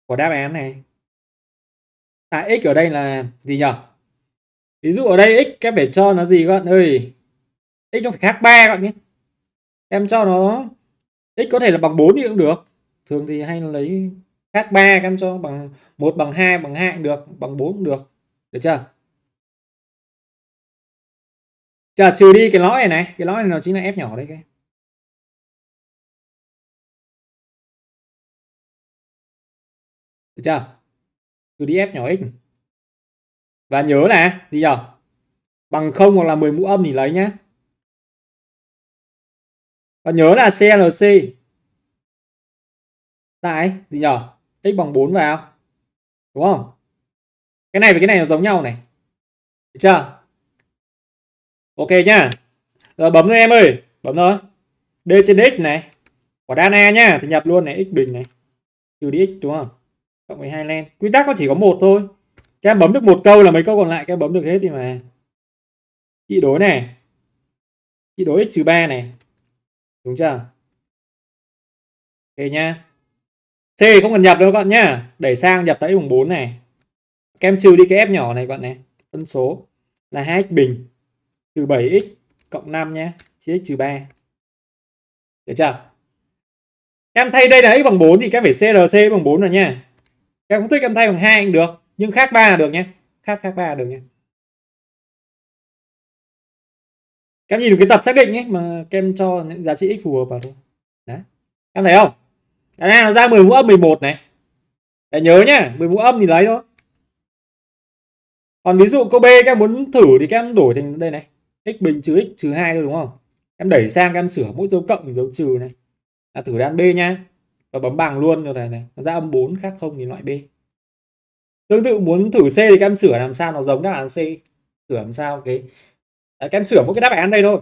của đáp án này tại à, x ở đây là gì nhỉ ví dụ ở đây x các phải cho nó gì các bạn ơi x nó phải khác ba các bạn nhé em cho nó x có thể là bằng 4 thì cũng được thường thì hay lấy khác ba em cho bằng một bằng hai bằng hai cũng được bằng 4 cũng được được chưa chờ trừ đi cái lõi này này cái lõi này nó chính là f nhỏ đấy cái được chưa trừ đi f nhỏ x và nhớ là gì nhỉ bằng không hoặc là 10 mũ âm thì lấy nhé và nhớ là CLC tại gì nhở x bằng 4 vào đúng không cái này với cái này nó giống nhau này được chưa ok nhá rồi bấm thôi em ơi bấm thôi d trên x này quả đan e nhá thì nhập luôn này x bình này trừ đi x đúng không cộng 12 len quy tắc nó chỉ có một thôi các em bấm được một câu là mấy câu còn lại các em bấm được hết thì mà trị đối này trị đối x trừ ba này đúng chưa ok nha c không cần nhập đâu các bạn nhá đẩy sang nhập tại bằng bốn này các em trừ đi cái f nhỏ này các bạn này phân số là 2x bình trừ 7x cộng 5 nhé chia x trừ 3 được chưa em thay đây là x bằng 4 thì các phải crc bằng 4 rồi nha các em không thích em thay bằng 2 cũng được nhưng khác ba là được nhé khác khác ba là được nhé các em nhìn được cái tập xác định ấy mà các em cho những giá trị x phù hợp vào thôi đấy em thấy không cái này nó ra 10 mũ âm 11 này để nhớ nhá 10 mũ âm thì lấy thôi còn ví dụ cô b các em muốn thử thì các em đổi thành đây này x bình trừ x trừ hai thôi đúng không em đẩy sang các em sửa mỗi dấu cộng dấu trừ này là thử đan b nha và bấm bằng luôn rồi này này nó ra âm 4 khác không thì loại b tương tự muốn thử C thì các em sửa làm sao nó giống đáp án C sửa làm sao cái Đấy, các em sửa mỗi cái đáp án đây thôi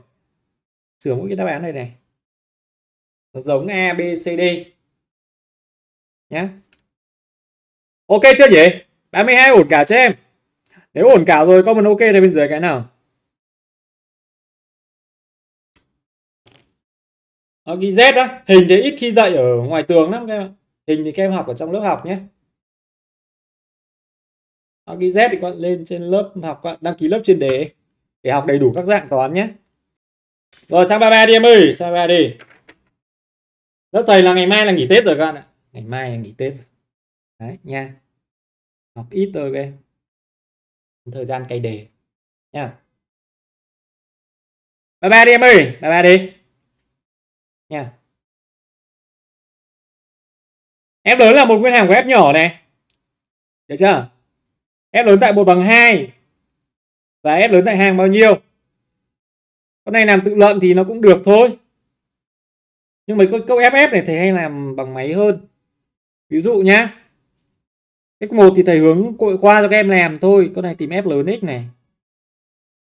sửa mỗi cái đáp án này này nó giống A B C D nhé ok chưa nhỉ 32 ổn cả cho em nếu ổn cả rồi comment ok thì bên dưới cái nào nó ghi Z đó hình thì ít khi dạy ở ngoài tường lắm các em hình thì các em học ở trong lớp học nhé học ghi z thì các bạn lên trên lớp học các bạn đăng ký lớp chuyên đề để học đầy đủ các dạng toán nhé rồi sang ba ba đi em ơi sang ba đi lớp thầy là ngày mai là nghỉ tết rồi các bạn ạ ngày mai là nghỉ tết rồi đấy nha học ít thôi các em thời gian cày đề nha ba ba đi em ơi ba ba đi nha em lớn là một ngân hàng của f nhỏ này được chưa S lớn tại 1 bằng 2 và S lớn tại hàng bao nhiêu con này làm tự luận thì nó cũng được thôi nhưng mấy câu FF này thầy hay làm bằng máy hơn ví dụ nhá cách 1 thì thầy hướng cội qua cho các em làm thôi con này tìm F lớn x này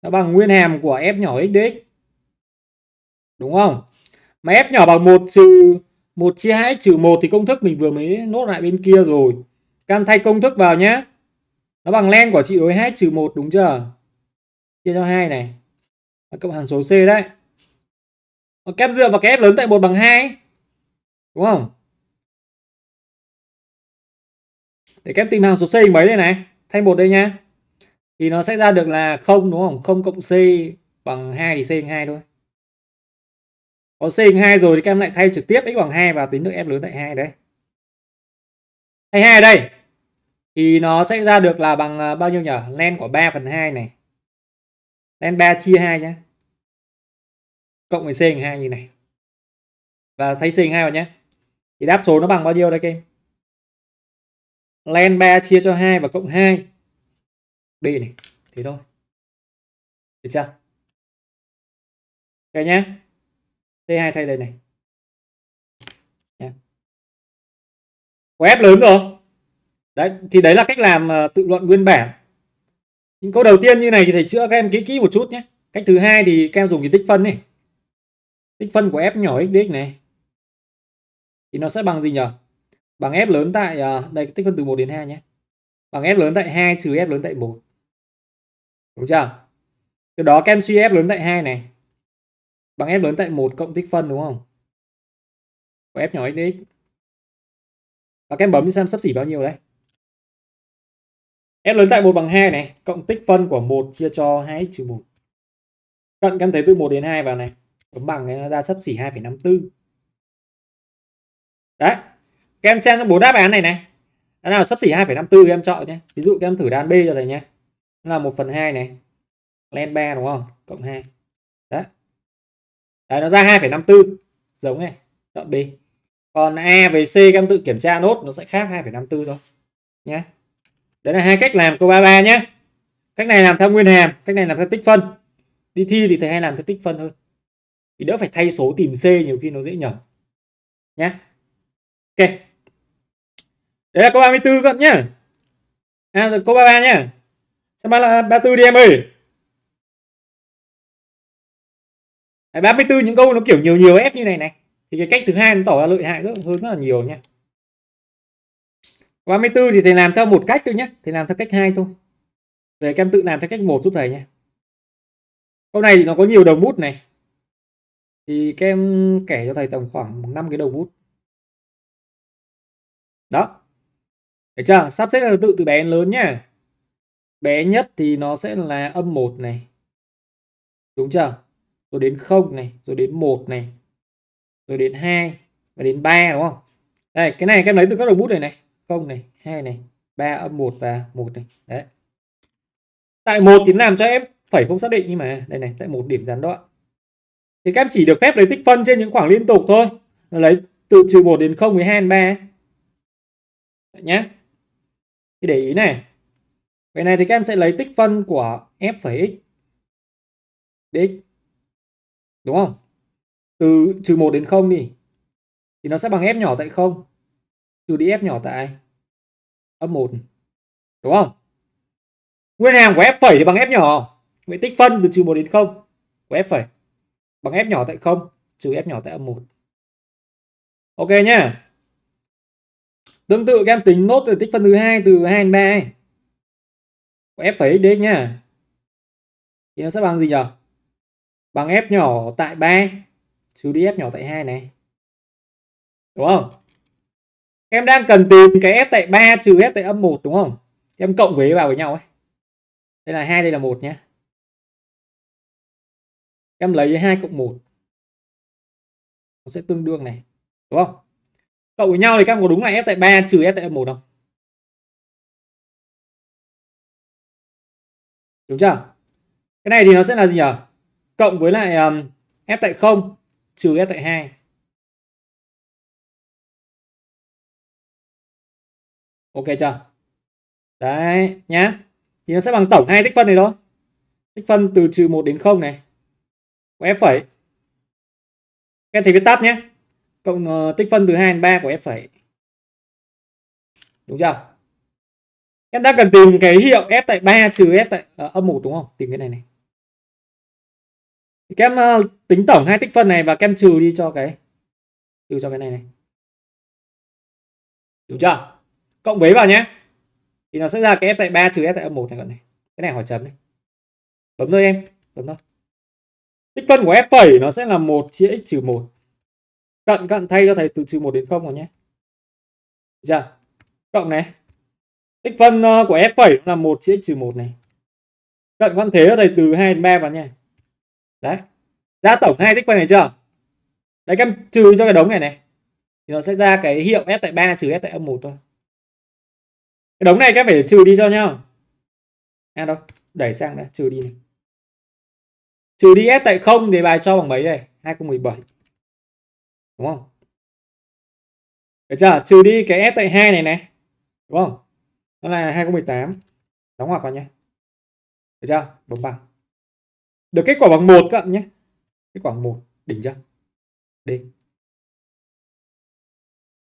nó bằng nguyên hàm của F nhỏ x đấy, đúng không mà F nhỏ bằng 1 trừ 1 chia 2 trừ 1 thì công thức mình vừa mới nốt lại bên kia rồi các em thay công thức vào nhé nó bằng len của chị đối hết trừ một đúng chưa chia cho hai này là cộng hàng số c đấy kép dựa và kép lớn tại một bằng hai đúng không để kép tìm hàng số c hình mấy đây này thay một đây nha thì nó sẽ ra được là không đúng không không cộng c bằng hai thì c bằng hai thôi có c bằng hai rồi thì các em lại thay trực tiếp x bằng hai và tính được f lớn tại hai đấy thay hai ở đây thì nó sẽ ra được là bằng à, bao nhiêu nhỉ len của 3 phần 2 này len 3 chia 2 nhé cộng với c hình 2 như này và thay c hình 2 vào nhé thì đáp số nó bằng bao nhiêu đây em len 3 chia cho 2 và cộng 2 b này thế thôi được chưa ok nhé C2 thay đây này yeah. Quá ép lớn rồi đấy thì đấy là cách làm ờ, tự luận nguyên bản những câu đầu tiên như này thì thầy chữa các em kỹ kỹ một chút nhé cách thứ hai thì các em dùng cái tích phân này tích phân của f nhỏ x dx này thì nó sẽ bằng gì nhỉ bằng f lớn tại ờ, đây tích phân từ 1 đến 2 nhé bằng f lớn tại 2 trừ f lớn tại 1 đúng chưa từ đó các em suy f lớn tại 2 này bằng f lớn tại 1 cộng tích phân đúng không của f nhỏ x dx và các em bấm xem sắp xỉ bao nhiêu đấy S lớn tại 1 bằng 2 này, cộng tích phân của 1 chia cho 2x trừ 1. Cận căn thế từ 1 đến 2 vào này, bấm bằng nó ra sấp xỉ 2,54. Đấy. Các em xem trong bốn đáp án này này. Đáp nào sấp xỉ 2,54 em chọn nhé. Ví dụ các em thử đan B cho thầy nhé. Là 1 phần 2 này. Len 3 đúng không? Cộng 2. Đấy. Đấy nó ra 2,54. Giống này. Chọn B. Còn A về C các em tự kiểm tra nốt nó sẽ khác 2,54 thôi. Nhé đấy là hai cách làm câu 33 nhé cách này làm theo nguyên hàm cách này làm theo tích phân đi thi thì thầy hay làm theo tích phân hơn thì đỡ phải thay số tìm c nhiều khi nó dễ nhầm nhé ok đấy là câu 34 các nhá à, rồi câu 33 nhá sao ba là 34 đi em ơi Đấy, 34 những câu nó kiểu nhiều nhiều ép như này này thì cái cách thứ hai nó tỏ ra lợi hại rất hơn rất là nhiều nha 34 thì thầy làm theo một cách thôi nhé thầy làm theo cách hai thôi để các em tự làm theo cách một giúp thầy nhé câu này thì nó có nhiều đầu bút này thì các em kể cho thầy tầm khoảng 5 cái đầu bút đó được chưa sắp xếp theo tự từ bé đến lớn nhá bé nhất thì nó sẽ là âm 1 này đúng chưa rồi đến 0 này rồi đến 1 này rồi đến 2 và đến 3 đúng không đây cái này các em lấy từ các đầu bút này này 0 này 2 này 3 âm 1 và 1 này đấy tại 1 thì làm cho em phải không xác định nhưng mà đây này tại một điểm gián đoạn thì các em chỉ được phép lấy tích phân trên những khoảng liên tục thôi lấy từ trừ 1 đến 0 với 2 đến 3 nhé thì để ý này cái này thì các em sẽ lấy tích phân của f phẩy x dx đúng không từ trừ 1 đến 0 đi thì nó sẽ bằng f nhỏ tại 0 trừ đi f nhỏ tại âm 1 đúng không nguyên hàm của f phẩy thì bằng f nhỏ vậy tích phân từ trừ 1 đến 0 của f phẩy bằng f nhỏ tại 0 trừ f nhỏ tại âm 1 ok nhá tương tự các em tính nốt từ tích phân thứ hai từ 2 đến 3 ấy. của f phẩy x nhá thì nó sẽ bằng gì nhỉ bằng f nhỏ tại 3 trừ đi f nhỏ tại 2 này đúng không em đang cần tìm cái f tại 3 trừ f tại âm 1 đúng không em cộng với vào với nhau ấy đây là hai đây là một nhé em lấy hai cộng một nó sẽ tương đương này đúng không cộng với nhau thì các em có đúng là f tại 3 trừ f tại âm 1 không đúng chưa cái này thì nó sẽ là gì nhỉ cộng với lại um, f tại 0 trừ f tại 2 ok chưa đấy nhá thì nó sẽ bằng tổng hai tích phân này thôi tích phân từ trừ 1 đến 0 này của f phẩy các em viết tắt nhé cộng uh, tích phân từ 2 đến 3 của f phẩy đúng chưa em đang cần tìm cái hiệu f tại 3 trừ f tại uh, âm 1 đúng không tìm cái này này thì em uh, ờ, tính tổng hai tích phân này và kem trừ đi cho cái trừ cho cái này này đúng chưa cộng với vào nhé thì nó sẽ ra cái f tại 3 trừ f tại âm 1 này các này cái này hỏi chấm này bấm thôi em bấm thôi tích phân của f phẩy nó sẽ là 1 chia x trừ 1 cận cận thay cho thầy từ trừ 1 đến 0 rồi nhé dạ cộng này tích phân ờ, của f phẩy là 1 chia x trừ 1 này cận con thế ở đây từ 2 đến 3 vào nha đấy ra tổng hai tích phân này chưa đấy các em trừ cho cái đống này này thì nó sẽ ra cái hiệu f tại 3 trừ f tại âm 1 thôi cái đống này các phải trừ đi cho nhau nghe đâu đẩy sang đây trừ đi này. trừ đi s tại không thì bài cho bằng mấy đây 2017 đúng không để chưa trừ đi cái s tại hai này này đúng không nó là 2018 đóng ngoặc vào nhé được chưa bấm bằng được kết quả bằng một các bạn nhé kết quả bằng một đỉnh chưa đi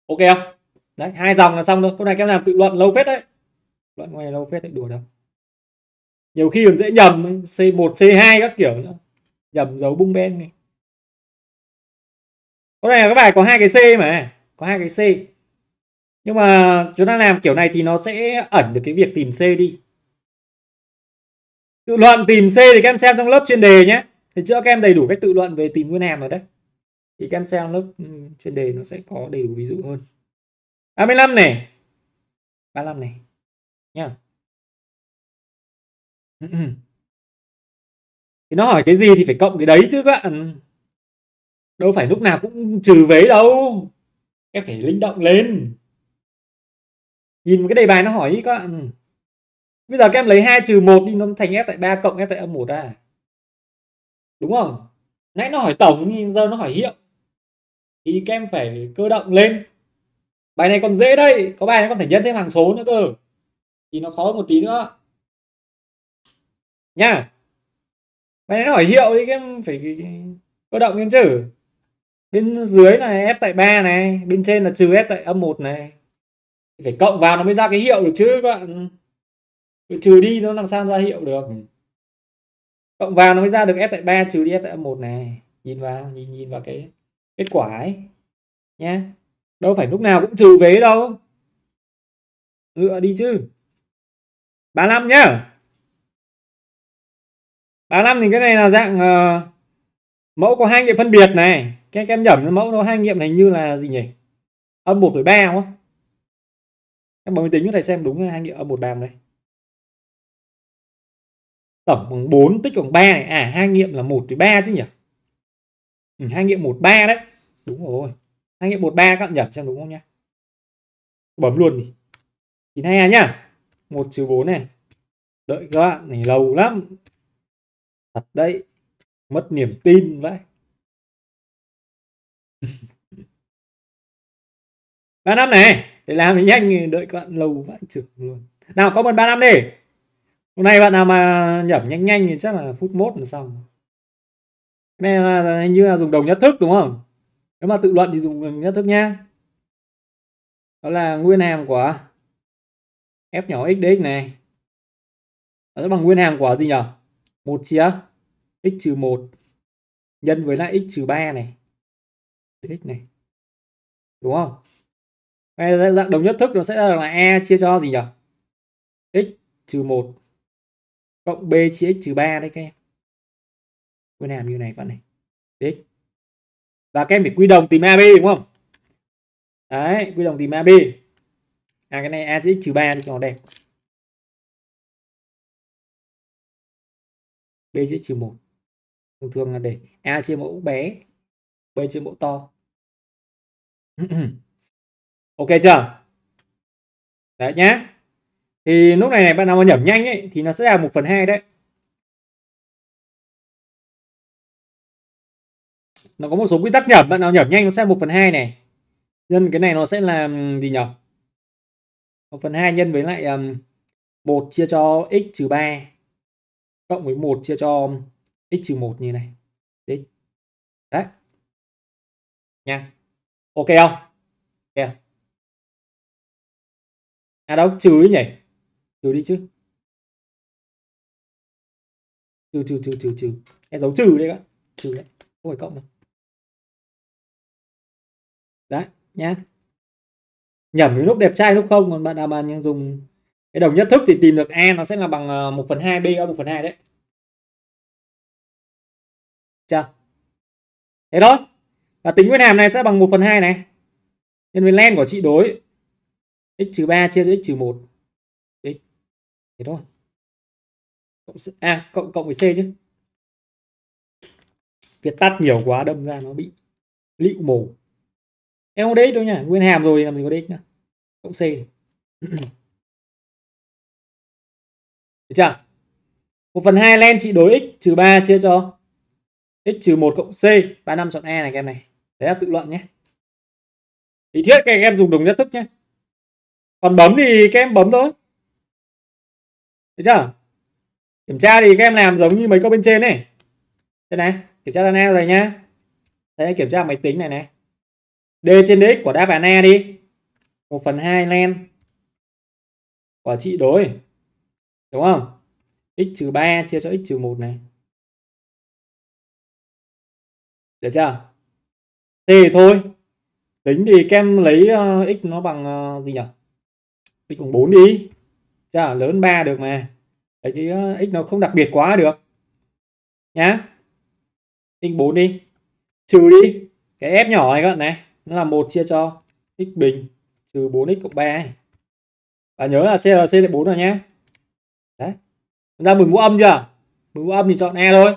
ok không đấy hai dòng là xong thôi câu này các em làm tự luận lâu phết đấy luận ngoài lâu phết đấy đùa đâu nhiều khi còn dễ nhầm C1 C2 các kiểu nữa nhầm dấu bung ben. này câu này là các bài có hai cái C mà có hai cái C nhưng mà chúng ta làm kiểu này thì nó sẽ ẩn được cái việc tìm C đi tự luận tìm C thì các em xem trong lớp chuyên đề nhé thì trước các em đầy đủ cách tự luận về tìm nguyên hàm rồi đấy thì các em xem lớp ừ, chuyên đề nó sẽ có đầy đủ ví dụ hơn 35 này 35 này nha thì nó hỏi cái gì thì phải cộng cái đấy chứ các bạn đâu phải lúc nào cũng trừ vế đâu em phải linh động lên nhìn cái đề bài nó hỏi ý các bạn bây giờ các em lấy 2 trừ 1 đi nó thành f tại 3 cộng f tại âm 1 à đúng không nãy nó hỏi tổng nhưng giờ nó hỏi hiệu thì các em phải cơ động lên bài này còn dễ đây có bài này còn phải nhân thêm hàng số nữa cơ thì nó khó một tí nữa nha bài này nó hỏi hiệu thì em phải cơ động lên chứ bên dưới này f tại 3 này bên trên là trừ f tại âm 1 này phải cộng vào nó mới ra cái hiệu được chứ các bạn trừ đi nó làm sao ra hiệu được ừ. cộng vào nó mới ra được f tại 3 trừ đi f tại âm 1 này nhìn vào nhìn nhìn vào cái kết quả ấy nhé đâu phải lúc nào cũng trừ vế đâu lựa ừ, đi chứ 35 nhá 35 thì cái này là dạng uh, mẫu có hai nghiệm phân biệt này các em nhẩm mẫu nó hai nghiệm này như là gì nhỉ âm một với ba không em bằng tính cho thầy xem đúng hai nghiệm âm một bàn đây tổng bằng 4 tích bằng 3 này à hai nghiệm là 1 với 3 chứ nhỉ ừ, hai nghiệm 1 3 đấy đúng rồi hai nghiệm một ba các bạn nhẩm xem đúng không nhá bấm luôn đi chín hai nhá một trừ bốn này đợi các bạn này lâu lắm thật đấy mất niềm tin vậy ba năm này để làm thì nhanh đợi các bạn lâu vãi chừng luôn nào có một ba năm đi hôm nay bạn nào mà nhẩm nhanh nhanh thì chắc là phút mốt là xong cái là hình như là dùng đồng nhất thức đúng không nếu mà tự luận thì dùng nhất thức nhá đó là nguyên hàm của f nhỏ x dx này nó bằng nguyên hàm của gì nhỉ một chia x trừ một nhân với lại x trừ ba này dx này đúng không cái dạng đồng nhất thức nó sẽ là e chia cho gì nhỉ x trừ một cộng b chia x trừ ba đấy các em nguyên hàm như này còn này dx và các em phải quy đồng tìm AB đúng không đấy quy đồng tìm AB à cái này A x trừ 3 cho nó đẹp B dưới trừ 1 thường thường là để A chia mẫu bé B chia mẫu to ok chưa đấy nhá thì lúc này này bạn nào mà nhẩm nhanh ấy thì nó sẽ là 1 phần 2 đấy nó có một số quy tắc nhập bạn nào nhập nhanh nó sẽ 1 phần 2 này nhân cái này nó sẽ là gì nhỉ 1 phần 2 nhân với lại um, 1 chia cho x trừ 3 cộng với 1 chia cho x trừ 1 như này đấy đấy nha ok không ok không? à đâu trừ đi nhỉ trừ đi chứ trừ trừ trừ trừ trừ cái dấu trừ đấy các trừ đấy không phải cộng đâu đấy nhé nhẩm những lúc đẹp trai lúc không còn bạn nào mà dùng cái đồng nhất thức thì tìm được e nó sẽ là bằng 1 ờ, phần 2 b ở 1 phần 2 đấy chưa thế thôi và tính nguyên hàm này sẽ bằng 1 phần 2 này nhân với len của trị đối x trừ 3 chia cho x trừ 1 x thế thôi cộng à cộng cộng với c chứ việc tắt nhiều quá đâm ra nó bị lịu mổ em không đích đâu nhỉ nguyên hàm rồi làm gì có đích nữa cộng c được chưa một phần hai len trị đối x trừ 3 chia cho x trừ 1 cộng c ba năm chọn e này em này đấy là tự luận nhé lý thuyết các em dùng đúng nhất thức nhé còn bấm thì các em bấm thôi được chưa kiểm tra thì các em làm giống như mấy câu bên trên này đây này kiểm tra ra nào rồi nhá đây kiểm tra máy tính này này D trên DX của đáp án A đi 1 phần 2 len quả trị đối đúng không x trừ 3 chia cho x trừ 1 này được chưa thế thôi tính thì kem lấy uh, x nó bằng uh, gì nhỉ x bằng 4 đi chả lớn 3 được mà đấy cái uh, x nó không đặc biệt quá được nhá x 4 đi trừ đi cái f nhỏ này các bạn này nó là một chia cho x bình trừ 4x cộng 3 Và nhớ là CRC là 4 rồi nhé. Đấy. Ra mừng mũ âm chưa? Mừng mũ âm thì chọn E thôi.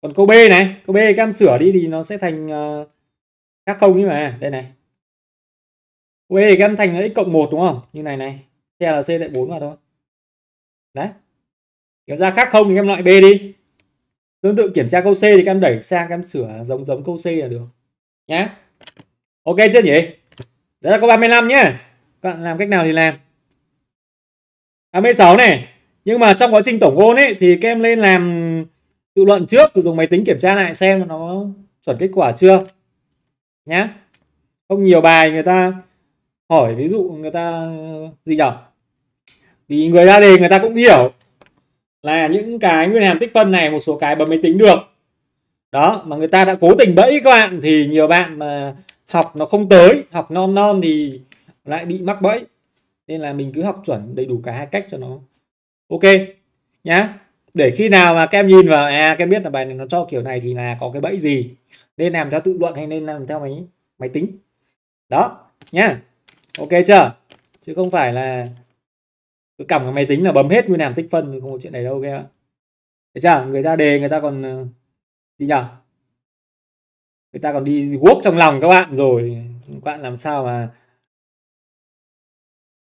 Còn câu B này, câu B các em sửa đi thì nó sẽ thành uh, ờ, các không như mà. Đây này. Câu B e thì các em thành x cộng 1 đúng không? Như này này. CRC lại 4 vào thôi. Đấy. Kiểm ra khác không thì em loại B đi. Tương tự kiểm tra câu C thì các em đẩy sang các em sửa giống giống câu C là được. Nhá ok chưa nhỉ đấy là câu 35 nhé Các bạn làm cách nào thì làm 36 này nhưng mà trong quá trình tổng ôn ấy thì các em lên làm tự luận trước rồi dùng máy tính kiểm tra lại xem nó chuẩn kết quả chưa nhá không nhiều bài người ta hỏi ví dụ người ta gì nhở vì người ra đề người ta cũng hiểu là những cái nguyên hàm tích phân này một số cái bấm máy tính được đó mà người ta đã cố tình bẫy các bạn thì nhiều bạn mà học nó không tới học non non thì lại bị mắc bẫy nên là mình cứ học chuẩn đầy đủ cả hai cách cho nó ok nhá để khi nào mà các em nhìn vào à các em biết là bài này nó cho kiểu này thì là có cái bẫy gì nên làm theo tự luận hay nên làm theo máy máy tính đó nhá ok chưa chứ không phải là cứ cầm cái máy tính là bấm hết nguyên làm tích phân không có chuyện này đâu ok em ạ chưa người ta đề người ta còn ờ, gì nhỉ người ta còn đi guốc trong lòng các bạn rồi các bạn làm sao mà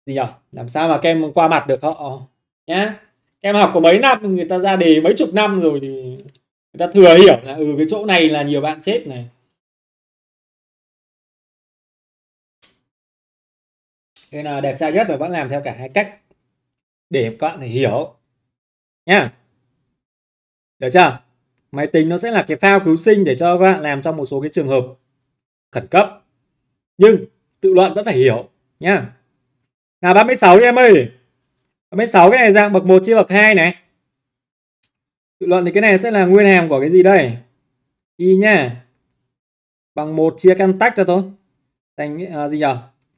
gì nhở làm sao mà các em qua mặt được họ nhá em học có mấy năm người ta ra đề mấy chục năm rồi thì người ta thừa hiểu là ừ cái chỗ này là nhiều bạn chết này nên là đẹp trai nhất là vẫn làm theo cả hai cách để các bạn hiểu nhá được chưa máy tính nó sẽ là cái phao cứu sinh để cho các bạn làm trong một số cái trường hợp khẩn cấp nhưng tự luận vẫn phải hiểu nhá là 36 đi em ơi 36 cái này dạng bậc 1 chia bậc 2 này tự luận thì cái này sẽ là nguyên hàm của cái gì đây y nha bằng 1 chia căn tách cho tôi thành à, gì nhỉ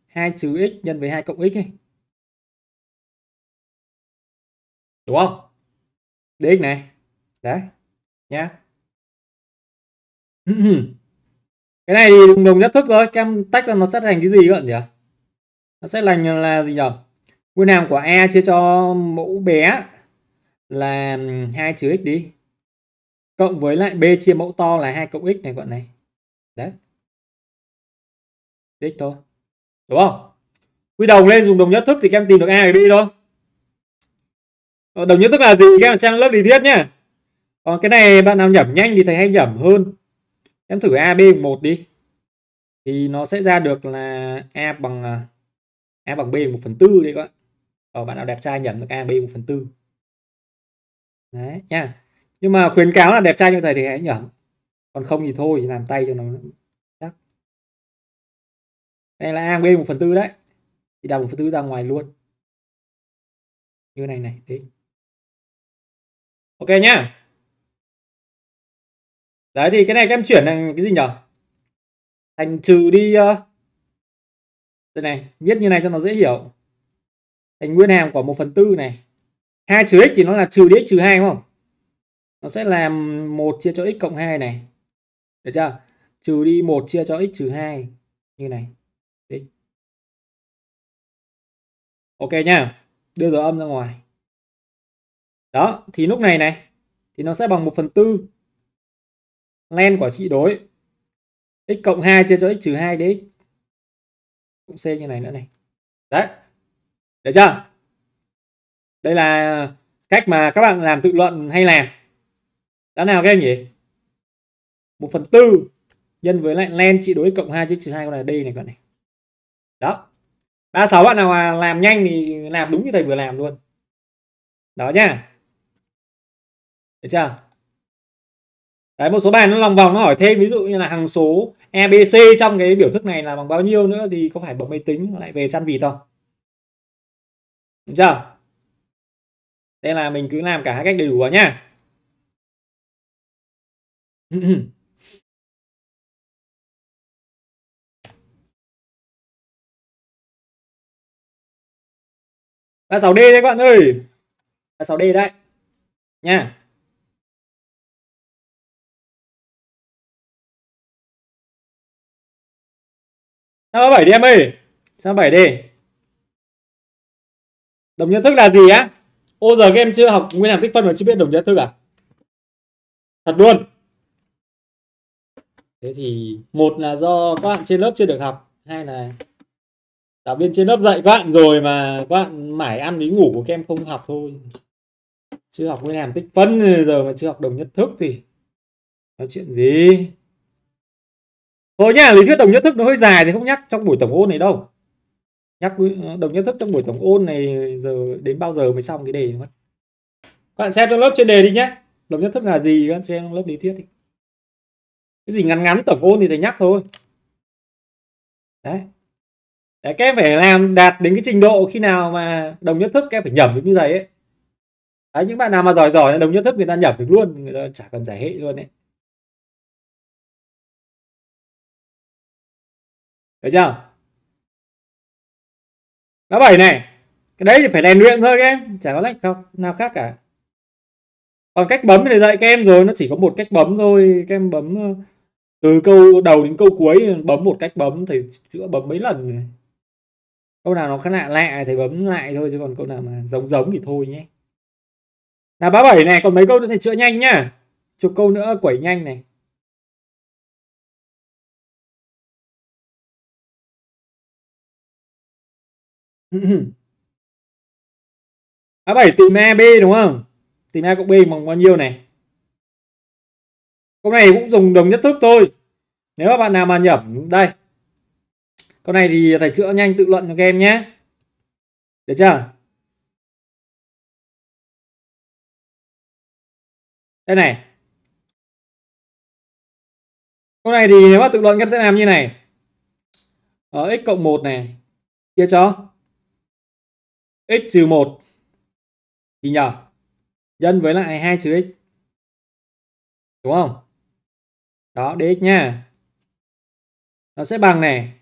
2 trừ x nhân với 2 cộng x ấy. đúng không dx này đấy nhé cái này thì đồng nhất thức rồi các em tách ra nó sẽ thành cái gì các bạn nhỉ nó sẽ thành là gì nhỉ nguyên hàm của e chia cho mẫu bé là hai trừ x đi cộng với lại b chia mẫu to là hai cộng x này các bạn này đấy x thôi đúng không quy đồng lên dùng đồng nhất thức thì các em tìm được a và b thôi ờ, đồng nhất thức là gì các em xem lớp lý thuyết nhé còn ờ, cái này bạn nào nhẩm nhanh thì thầy hay nhẩm hơn em thử ab 1 đi thì nó sẽ ra được là a bằng à, a bằng b 1 phần tư đấy các bạn ở ờ, bạn nào đẹp trai nhẩm được a b 1 phần tư đấy nha nhưng mà khuyến cáo là đẹp trai như thầy thì hãy nhẩm còn không thì thôi làm tay cho nó chắc đây là a b 1 phần tư đấy thì đặt 1 phần tư ra ngoài luôn như này này đấy ok nhá đấy thì cái này các em chuyển thành cái gì nhở thành trừ đi uh, đây này viết như này cho nó dễ hiểu thành nguyên hàm của 1 phần tư này hai trừ x thì nó là trừ đi x trừ hai đúng không nó sẽ làm 1 chia cho x cộng 2 này được chưa trừ đi 1 chia cho x trừ 2 như này Đấy. ok nha, đưa dấu âm ra ngoài đó thì lúc này này thì nó sẽ bằng 1 phần tư len của trị đối x cộng 2 chia cho x trừ 2 dx cũng c như này nữa này đấy được chưa đây là cách mà các bạn làm tự luận hay làm đã nào các em nhỉ một phần tư nhân với lại len trị đối cộng 2 chia trừ 2 con là d này các này đó 36 bạn nào mà làm nhanh thì làm đúng như thầy vừa làm luôn đó nha được chưa đấy một số bài nó lòng vòng nó hỏi thêm ví dụ như là hằng số ebc trong cái biểu thức này là bằng bao nhiêu nữa thì có phải bấm máy tính lại về chăn vịt không đúng chưa đây là mình cứ làm cả hai cách đầy đủ vào nhá ba sáu d đấy các bạn ơi ba sáu d đấy nha sao 67 đi em ơi sao 67 đi Đồng nhất thức là gì á Ô giờ các chưa học nguyên hàm tích phân mà chưa biết đồng nhất thức à Thật luôn Thế thì một là do các bạn trên lớp chưa được học Hai là giáo viên trên lớp dạy các bạn rồi mà các bạn mải ăn với ngủ của các em không học thôi Chưa học nguyên hàm tích phân giờ mà chưa học đồng nhất thức thì Nói chuyện gì thôi nhá, lý thuyết đồng nhất thức nó hơi dài thì không nhắc trong buổi tổng ôn này đâu. Nhắc ờ, đồng nhất thức trong buổi tổng ôn này giờ đến bao giờ mới xong cái đề mất. Các bạn xem trong lớp trên đề đi nhé. Đồng nhất thức là gì các bạn xem trong lớp lý thuyết đi. Cái gì ngắn ngắn tổng ôn thì thầy nhắc thôi. Đấy. Đấy, các em phải làm đạt đến cái trình độ khi nào mà đồng nhất thức các em phải nhẩm được như thế ấy. Đấy, những bạn nào mà giỏi giỏi đồng nhất thức người ta nhẩm được luôn, người ta chả cần giải hệ luôn đấy. Được chưa? Nó bảy này. Cái đấy thì phải rèn luyện thôi các em. Chả có cách nào khác cả. Còn cách bấm thì dạy các em rồi. Nó chỉ có một cách bấm thôi. Các em bấm ờ, từ câu đầu đến câu cuối bấm một cách bấm thì chữa bấm mấy lần này. câu nào nó khá lạ lạ thì bấm lại thôi chứ còn câu nào mà giống giống thì thôi nhé là ba bảy này còn mấy câu nữa thì chữa nhanh nhá chục câu nữa quẩy nhanh này A7 tìm AB đúng không? Tìm A cộng B bằng bao nhiêu này? Câu này cũng dùng đồng nhất thức thôi. Nếu mà bạn nào mà nhẩm đây. Câu này thì thầy chữa nhanh tự luận cho các em nhé. Được chưa? Đây này. Câu này thì nếu mà tự luận các em sẽ làm như này. Ở x cộng 1 này chia cho x trừ 1 thì nhờ nhân với lại 2 trừ x đúng không đó dx nha nó sẽ bằng này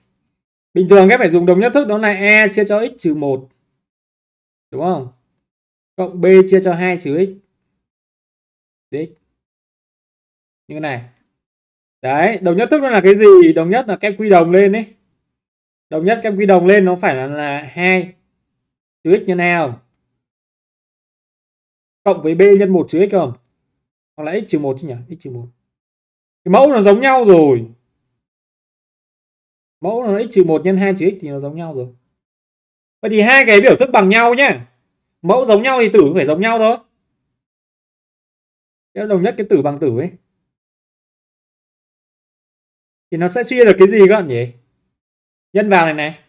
bình thường các phải dùng đồng nhất thức đó là e chia cho x trừ 1 đúng không cộng b chia cho 2 trừ x dx như thế này đấy đồng nhất thức nó là cái gì đồng nhất là kép quy đồng lên đấy đồng nhất kép quy đồng lên nó phải là là hai chữ x nhân nào cộng với b nhân một chữ x không hoặc là x trừ một chứ nhỉ x trừ một cái mẫu nó giống nhau rồi mẫu nó x trừ một nhân hai chữ x thì nó giống nhau rồi vậy thì hai cái biểu thức bằng nhau nhá mẫu giống nhau thì tử phải giống nhau thôi cái đồng nhất cái tử bằng tử ấy thì nó sẽ suy được cái gì các bạn nhỉ nhân vào này này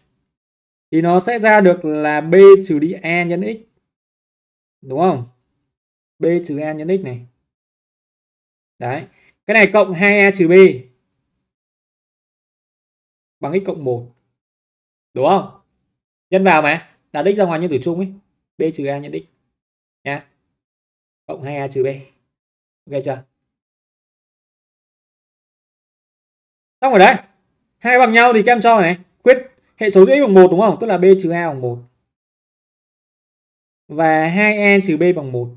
thì nó sẽ ra được là b trừ đi e nhân x đúng không b trừ e nhân x này đấy cái này cộng 2 e trừ b bằng x cộng 1 đúng không nhân vào mà là đích ra ngoài nhân tử chung ấy b trừ e nhân x nha cộng 2 e trừ b ok chưa xong rồi đấy hai bằng nhau thì các em cho này quyết hệ số giữa x bằng 1 đúng không? Tức là b trừ a bằng 1. Và 2a e trừ b bằng 1.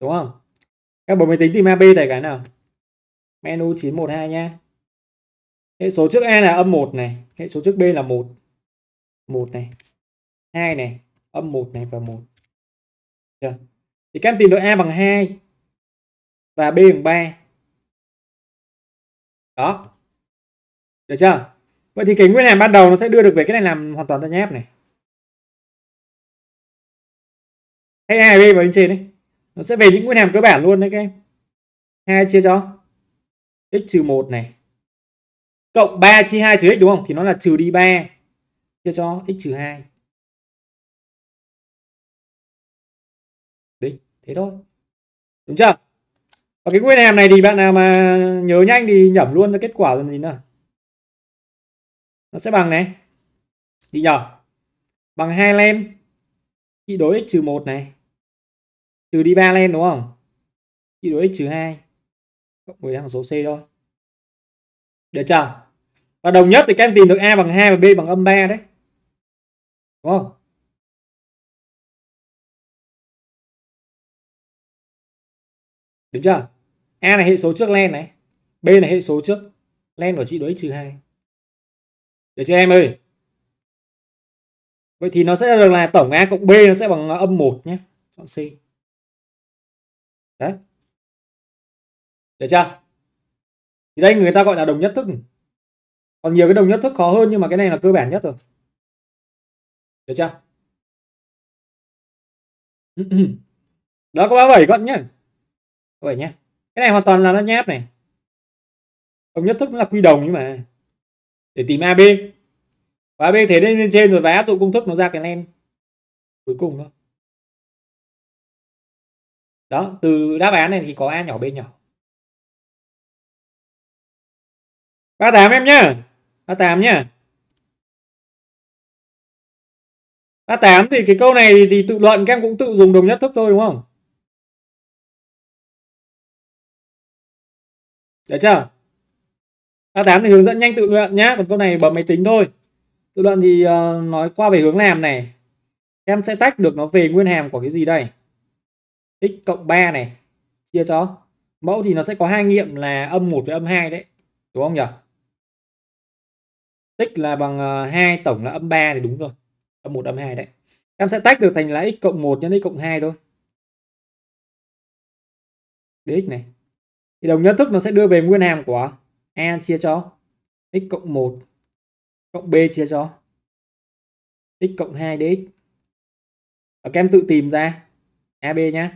Đúng không? Các bố máy tính tìm AB tại cái nào? Menu 912 nha. Hệ số trước A là âm 1 này, hệ số trước B là 1. 1 này, 2 này, âm 1 này và 1. Chưa? Thì các em tìm được A bằng 2 và B bằng 3. Đó. Được chưa? vậy thì cái nguyên hàm ban đầu nó sẽ đưa được về cái này làm hoàn toàn ra nháp này hay hai b vào bên trên đấy nó sẽ về những nguyên hàm cơ bản luôn đấy các em hai chia cho x trừ một này cộng 3 chia 2 trừ x đúng không thì nó là trừ đi 3 chia cho x trừ 2 đấy thế thôi đúng chưa và cái nguyên hàm này thì bạn nào mà nhớ nhanh thì nhẩm luôn ra kết quả là gì nào nó sẽ bằng này gì nhỉ bằng hai len chị đối x trừ một này trừ đi ba len đúng không chị đối x trừ hai cộng với hằng số c thôi được chưa và đồng nhất thì các em tìm được a bằng hai và b bằng âm ba đấy đúng không được chưa a là hệ số trước len này b là hệ số trước len của chị đối x trừ hai được chưa em ơi? Vậy thì nó sẽ được là tổng A cộng B nó sẽ bằng âm 1 nhé. Chọn C. Đấy. Được chưa? Thì đây người ta gọi là đồng nhất thức. Còn nhiều cái đồng nhất thức khó hơn nhưng mà cái này là cơ bản nhất rồi. Được chưa? Đó có 37 các bạn nhé. 37 nhé. Cái này hoàn toàn là nó nháp này. Đồng nhất thức nó là quy đồng nhưng mà để tìm AB và AB thế lên lên trên rồi và áp dụng công thức nó ra cái len cuối cùng đó đó từ đáp án này thì có A nhỏ B nhỏ 38 em nhá 38 nhá 38 thì cái câu này thì, thì tự luận các em cũng tự dùng đồng nhất thức thôi đúng không? Được chưa? A8 thì hướng dẫn nhanh tự luận nhá còn câu này bấm máy tính thôi tự luận thì uh, nói qua về hướng làm này em sẽ tách được nó về nguyên hàm của cái gì đây x cộng 3 này chia cho mẫu thì nó sẽ có hai nghiệm là âm 1 với âm 2 đấy đúng không nhỉ tích là bằng 2 ờ, tổng là âm 3 thì đúng rồi âm 1 âm 2 đấy em sẽ tách được thành là x cộng 1 nhân x cộng 2 thôi dx này thì đồng nhất thức nó sẽ đưa về nguyên hàm của A e chia cho x cộng 1 cộng B chia cho x cộng 2 dx. các em tự tìm ra AB e, nhé.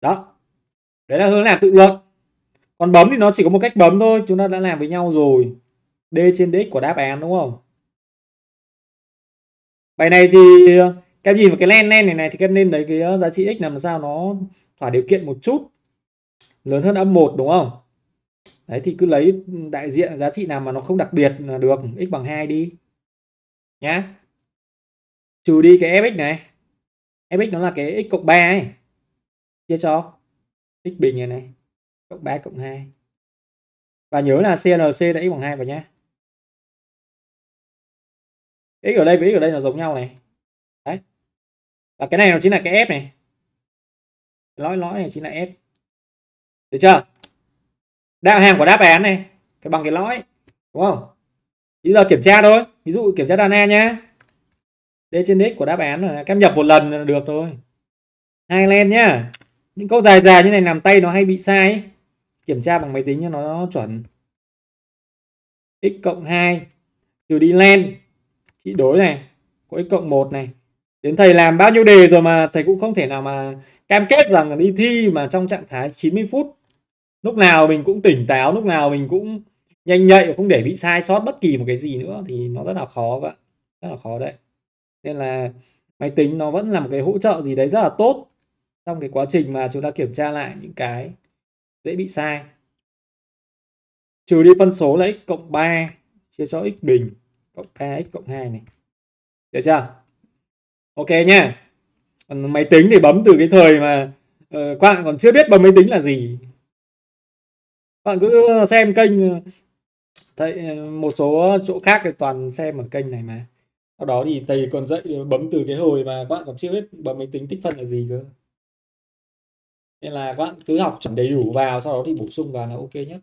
Đó. Đấy là hướng làm tự luận. Còn bấm thì nó chỉ có một cách bấm thôi, chúng ta đã làm với nhau rồi. D trên dx của đáp án đúng không? Bài này thì ờ, các em nhìn vào cái len len này này thì các em nên lấy cái ờ, giá trị x làm sao nó thỏa điều kiện một chút lớn hơn âm 1 đúng không? Đấy thì cứ lấy đại diện giá trị nào mà nó không đặc biệt là được x bằng 2 đi. Nhá. Trừ đi cái fx này. fx nó là cái x cộng 3 ấy. Chia cho x bình này này cộng 3 cộng 2. Và nhớ là CNC đã x bằng 2 vào nhá. X ở đây với x ở đây là giống nhau này. Đấy. Và cái này nó chính là cái f này. Lõi lõi này chính là f được chưa đạo hàng của đáp án này phải bằng cái lõi đúng không bây giờ kiểm tra thôi ví dụ kiểm tra đàn e nhé. d trên x của đáp án là các nhập một lần là được thôi hai lên nhá những câu dài dài như này làm tay nó hay bị sai kiểm tra bằng máy tính cho nó chuẩn x cộng 2 trừ đi len trị đối này có x cộng 1 này đến thầy làm bao nhiêu đề rồi mà thầy cũng không thể nào mà cam kết rằng đi thi mà trong trạng thái 90 phút lúc nào mình cũng tỉnh táo lúc nào mình cũng nhanh nhạy và không để bị sai sót bất kỳ một cái gì nữa thì nó rất là khó các bạn rất là khó đấy nên là máy tính nó vẫn là một cái hỗ trợ gì đấy rất là tốt trong cái quá trình mà chúng ta kiểm tra lại những cái dễ bị sai trừ đi phân số là x cộng 3 chia cho x bình cộng 3x cộng 2 này được chưa ok nha máy tính thì bấm từ cái thời mà ờ, các bạn còn chưa biết bấm máy tính là gì bạn cứ ờ, xem kênh ờ, thấy ờ, một số chỗ khác thì toàn xem ở kênh này mà sau đó thì thầy còn dạy bấm từ cái hồi mà các bạn còn chưa biết bấm máy tính tích phân là gì cơ nên là các bạn cứ học chuẩn đầy đủ vào sau đó thì bổ sung vào là ok nhất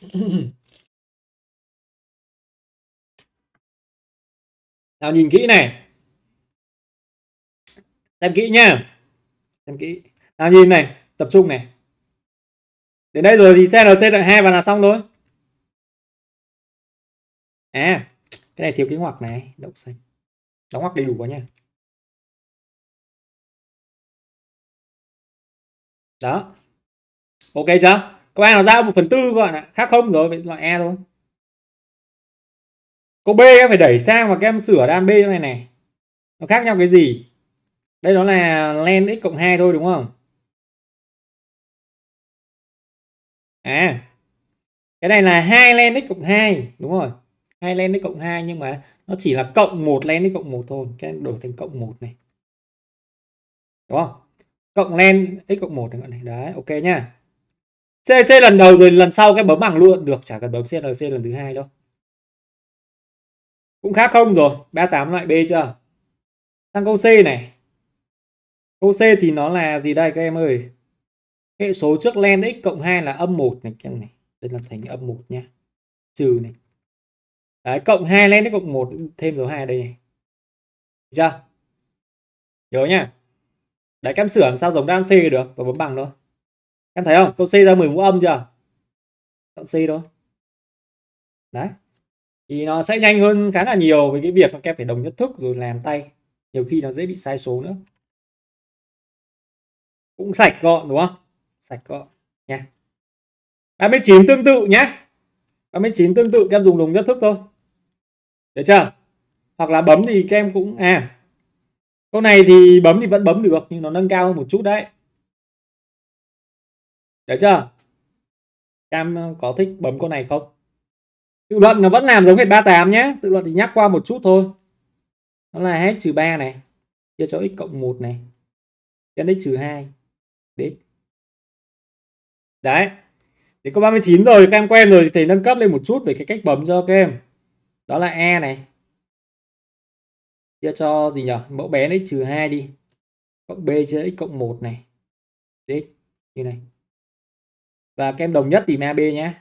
nào nhìn kỹ này xem kỹ nha xem kỹ nào nhìn này tập trung này đến đây rồi thì xe là xe đợi hai và là xong thôi à cái này thiếu cái ngoặc này đậu xanh đóng ngoặc đầy đủ quá nha đó ok chưa câu A nào ra một phần tư các bạn ạ khác không rồi vậy loại E thôi câu B em phải đẩy sang và các em sửa đan B này này nó khác nhau cái gì đây nó là len x cộng 2 thôi đúng không à cái này là hai len x cộng 2 đúng rồi hai len x cộng 2 nhưng mà nó chỉ là cộng một len x cộng một thôi cái đổi thành cộng một này đúng không cộng len x cộng một này đấy ok nhá cc lần đầu rồi lần sau cái bấm bằng luôn được chả cần bấm clc lần thứ hai đâu cũng khác không rồi 38 loại b chưa sang câu c này câu c thì nó là gì đây các em ơi hệ số trước len x cộng 2 là âm 1 này các em này đây là thành âm 1 nha trừ này Đấy, cộng 2 lên đến cộng 1 thêm dấu 2 đây này. chưa? Nhớ nhá. Đấy các em sửa làm sao giống đáp C được và bấm bằng thôi. Các em thấy không? Câu C ra 10 mũ âm chưa? Chọn C thôi. Đấy. Thì nó sẽ nhanh hơn khá là nhiều với cái việc các em phải đồng nhất thức rồi làm tay. Nhiều khi nó dễ bị sai số nữa. Cũng sạch gọn đúng không? sạch cọ nha 39 tương tự nhé 39 tương tự các em dùng đúng nhất thức thôi được chưa hoặc là bấm thì các em cũng à câu này thì bấm thì vẫn bấm được nhưng nó nâng cao hơn một chút đấy được chưa các em ờ, có thích bấm câu này không tự luận nó vẫn làm giống hệt 38 nhé tự luận thì nhắc qua một chút thôi nó là hết trừ 3 này chia cho x cộng 1 này nhân x trừ 2 đến đấy thì có 39 rồi các em quen rồi thì nâng cấp lên một chút về cái cách bấm cho các em đó là e này chia cho gì nhỉ mẫu bé lấy trừ 2 đi cộng b chia x cộng 1 này dx như này và các em đồng nhất tìm ab nhé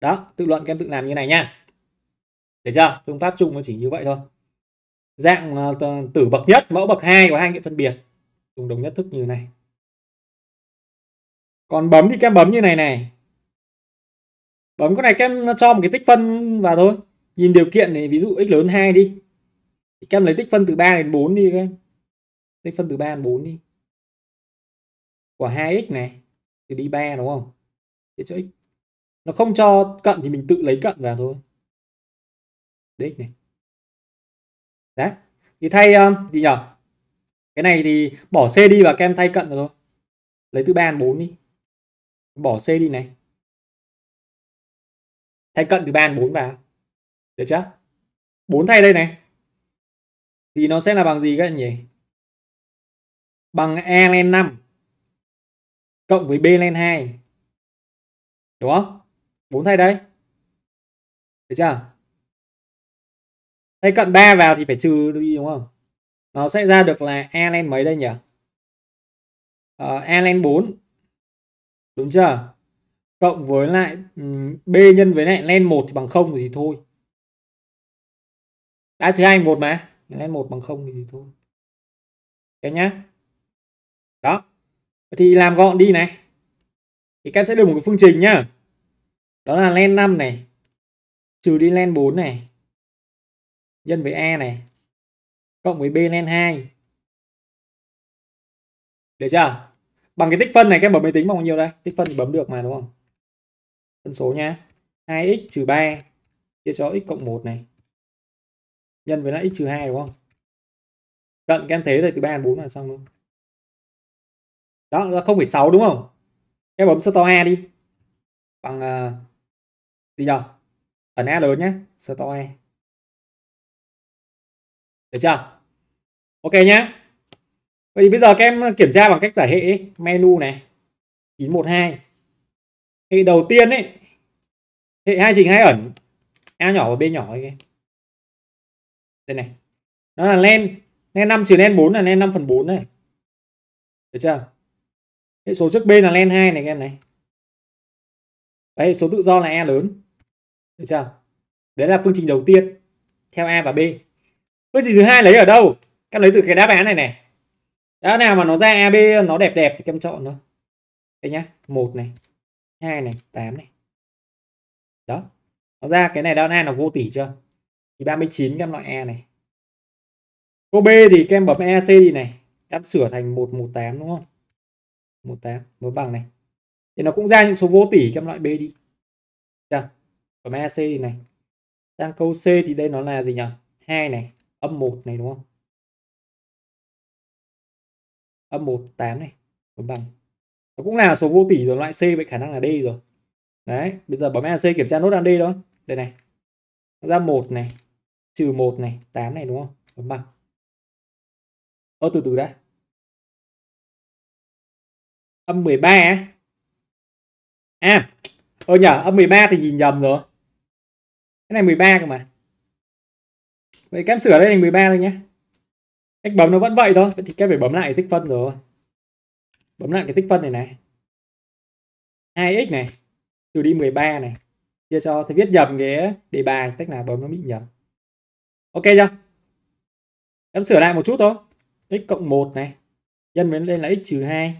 đó tự luận các em tự làm như này nha để chưa phương pháp chung nó chỉ như vậy thôi dạng ờ, tử bậc nhất mẫu bậc hai của hai nghiệm phân biệt cùng đồng nhất thức như này còn bấm thì các em bấm như này này bấm cái này các em cho một cái tích phân vào thôi nhìn điều kiện thì ví dụ x lớn 2 đi thì các em lấy tích phân từ 3 đến 4 đi các em tích phân từ 3 đến 4 đi của 2x này thì đi 3 đúng không để cho x nó không cho cận thì mình tự lấy cận vào thôi đấy này đấy thì thay ờ, gì nhở cái này thì bỏ c đi và các em thay cận rồi thôi lấy từ 3 đến 4 đi bỏ C đi này thay cận từ 3 đến 4 vào được chưa 4 thay đây này thì nó sẽ là bằng gì các anh nhỉ bằng e lên 5 cộng với B lên 2 đúng không 4 thay đây được chưa thay cận 3 vào thì phải trừ đi đúng không nó sẽ ra được là e lên mấy đây nhỉ uh, A len 4 đúng chưa cộng với lại b nhân với lại len 1 thì bằng không thì thôi đã à, thứ hai một mà len 1 bằng không thì thôi thế nhá đó thì làm gọn đi này thì các em sẽ được một cái phương trình nhá đó là len 5 này trừ đi len 4 này nhân với e này cộng với b len 2 được chưa bằng cái tích phân này các em bấm máy tính bằng bao nhiêu đây tích phân thì bấm được mà đúng không phân số nhá 2x trừ 3 chia cho x cộng 1 này nhân với lại x trừ 2 đúng không cận các em thế rồi từ 3 đến 4 là xong luôn đó là 0,6 đúng không em bấm store A đi bằng uh, gì nhỉ ẩn A lớn nhé store A được chưa ok nhá Vậy thì bây giờ các em ờ, kiểm tra bằng cách giải hệ ấy. menu này 912. Hệ đầu tiên ấy hệ hai trình hai ẩn A nhỏ và B nhỏ ấy. Đây này. Nó là len len 5 trừ len 4 là len 5 phần 4 này. Được chưa? Hệ số trước B là len 2 này các em này. Đấy, số tự do là E lớn. Được chưa? Đấy là phương trình đầu tiên theo A và B. Phương trình thứ hai lấy ở đâu? Các lấy từ cái đáp án này này đó nào mà nó ra AB nó đẹp đẹp thì kem chọn thôi đây nhá một này hai này tám này đó nó ra cái này đan A là vô tỷ chưa thì 39 kem loại E này cô B thì kem bấm EC đi này kem sửa thành 118 đúng không 18 mới bằng này thì nó cũng ra những số vô tỷ kem loại B đi chưa bấm EC đi này sang câu C thì đây nó là gì nhỉ hai này âm 1 này đúng không âm 18 này còn bằng nó cũng là số vô tỷ rồi loại C vậy khả năng là D rồi đấy bây giờ bấm AC kiểm tra nốt ăn D đó đây này nó ra 1 này trừ 1 này 8 này đúng không bấm bằng ơ từ từ đã âm 13 á à ơ nhở âm 13 thì nhìn nhầm rồi cái này 13 cơ mà vậy các em sửa đây là 13 thôi nhé cách bấm nó vẫn vậy thôi vậy thì các phải bấm lại tích phân rồi bấm lại cái tích phân này này 2x này trừ đi 13 này chia cho thầy viết nhầm cái đề bài cách nào bấm nó bị nhầm ok chưa em sửa lại một chút thôi x cộng 1 này nhân với lên là x trừ 2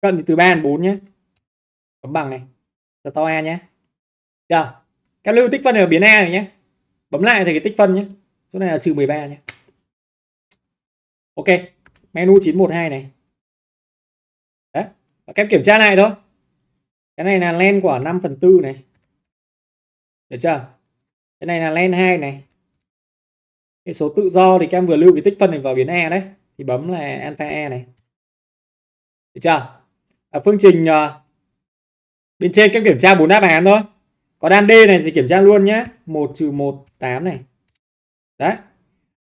cận thì từ 3 đến 4 nhé bấm bằng này cho to a nhé chưa các lưu tích phân này là biến a này nhé bấm lại thì cái tích phân nhé chỗ này là trừ 13 nhé ok menu 912 này đấy các em kiểm tra lại thôi cái này là len của 5 phần tư này được chưa cái này là len 2 này cái số tự do thì các em vừa lưu cái tích phân này vào biến e đấy thì bấm là alpha e này được chưa ở phương trình uh, bên trên các em kiểm tra bốn đáp án thôi còn đan d này thì kiểm tra luôn nhé 1 trừ 1 8 này đấy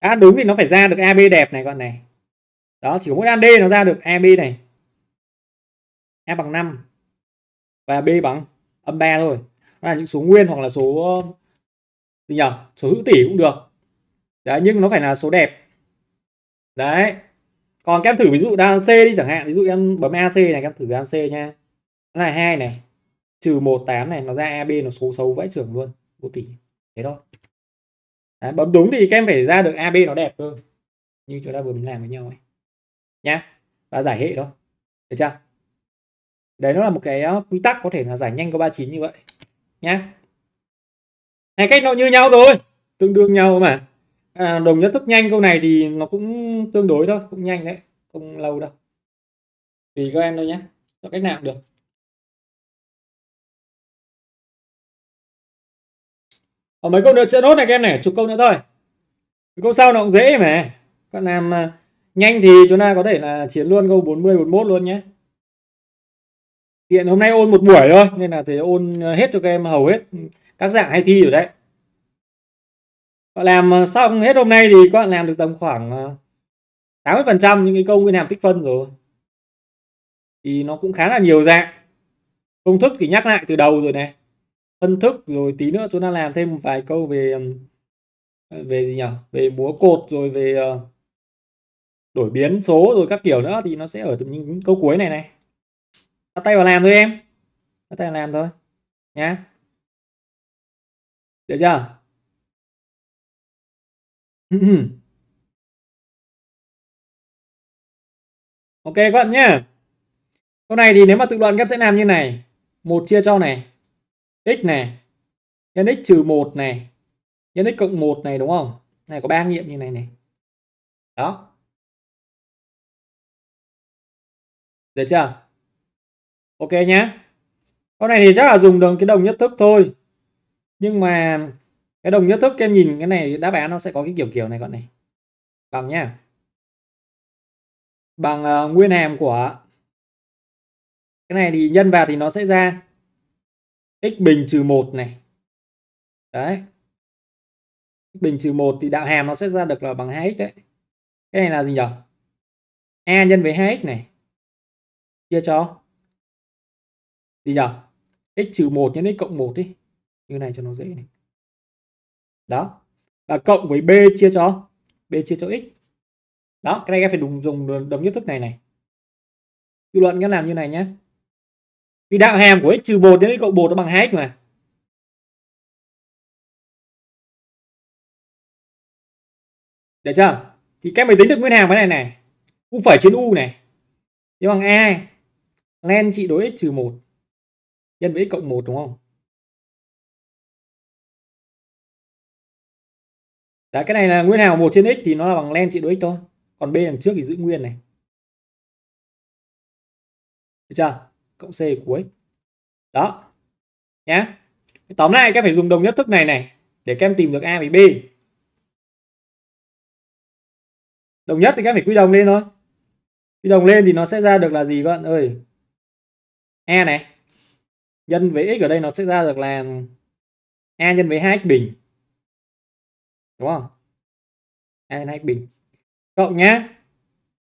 à, đúng thì nó phải ra được AB đẹp này con này đó chỉ có mỗi AD nó ra được AB này A bằng 5 và B bằng âm 3 thôi đó là những số nguyên hoặc là số gì nhỉ số hữu tỷ cũng được đấy nhưng nó phải là số đẹp đấy còn các em thử ví dụ đang C đi chẳng hạn ví dụ em bấm AC này các em thử đang C nha nó là hai này trừ 18 này nó ra AB nó số xấu vãi trưởng luôn vô tỉ thế thôi Đấy, bấm đúng thì các em phải ra được AB nó đẹp cơ như chúng ta vừa mình làm với nhau ấy nhá và giải hệ thôi được chưa đấy nó là một cái ờ, quy tắc có thể là giải nhanh có 39 như vậy nhá hai cách nó như nhau rồi tương đương nhau mà à, đồng nhất thức nhanh câu này thì nó cũng tương đối thôi cũng nhanh đấy không lâu đâu tùy các em thôi nhé cách nào cũng được Ở ờ, mấy câu nữa sẽ nốt này các em này, chục câu nữa thôi. Câu sau nó cũng dễ mà. Các làm à, nhanh thì chúng ta có thể là chiến luôn câu 40 41 luôn nhé. Hiện hôm nay ôn một buổi thôi nên là thầy ôn à, hết cho các em hầu hết các dạng hay thi rồi đấy. Bạn làm à, xong hết hôm nay thì các bạn làm được tầm khoảng 80% những cái câu nguyên hàm tích phân rồi. Thì nó cũng khá là nhiều dạng. Công thức thì nhắc lại từ đầu rồi này phân thức rồi tí nữa chúng ta làm thêm một vài câu về về gì nhỉ về múa cột rồi về ờ, đổi biến số rồi các kiểu nữa thì nó sẽ ở những câu cuối này này bắt tay vào làm thôi em bắt tay vào làm thôi nhá được chưa ok các bạn nhé câu này thì nếu mà tự luận ghép sẽ làm như này một chia cho này x này nhân x trừ 1 này nhân x cộng 1 này đúng không này có ba nghiệm như này này đó được chưa ok nhá con này thì chắc là dùng đồng cái đồng nhất thức thôi nhưng mà cái đồng nhất thức em nhìn cái này đáp án nó sẽ có cái kiểu kiểu này gọn này bằng nhá bằng uh, nguyên hàm của cái này thì nhân vào thì nó sẽ ra x bình trừ 1 này đấy x bình trừ 1 thì đạo hàm nó sẽ ra được là bằng 2x đấy cái này là gì nhỉ a nhân với 2x này chia cho gì nhỉ x trừ 1 nhân x cộng 1 đi như này cho nó dễ này đó và cộng với b chia cho b chia cho x đó cái này em phải đúng dùng đồng nhất thức này này dư luận các làm như này nhé vì đạo hàm của x trừ 1 đến x cộng 1 nó bằng 2x mà để chưa thì các mày tính được nguyên hàm cái này này u phẩy trên u này thì bằng e len trị đối x trừ 1 nhân với x cộng 1 đúng không Đấy, dạ, cái này là nguyên hàm 1 trên x thì nó là bằng len trị đối x thôi còn b đằng trước thì giữ nguyên này được chưa cộng c cuối đó nhá tóm lại các phải dùng đồng nhất thức này này để các em tìm được a với b đồng nhất thì các em phải quy đồng lên thôi quy đồng lên thì nó sẽ ra được là gì các bạn ơi e này nhân với x ở đây nó sẽ ra được là a nhân với 2x bình đúng không a nhân 2x bình cộng nhá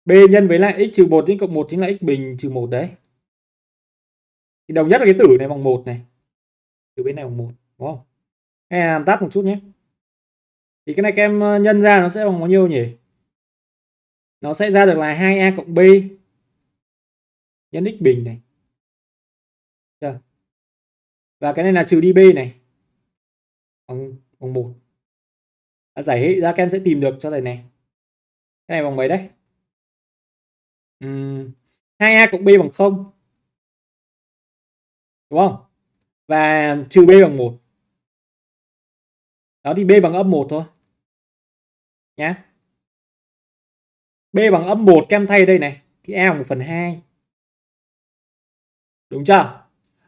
b nhân với lại x trừ 1 đến cộng 1 chính là x bình trừ 1 đấy thì đồng nhất là cái tử này bằng một này từ bên này bằng một đúng không hay làm tắt một chút nhé thì cái này các em ờ, nhân ra nó sẽ bằng bao nhiêu nhỉ nó sẽ ra được là 2a cộng b nhân x bình này Chưa? và cái này là trừ đi b này bằng bằng một à, giải hệ ra các em sẽ tìm được cho thầy này cái này bằng mấy đấy uhm, 2a cộng b bằng 0 đúng không và trừ b bằng một đó thì b bằng âm một thôi nhé b bằng âm một kem thay đây này thì a bằng một phần hai đúng chưa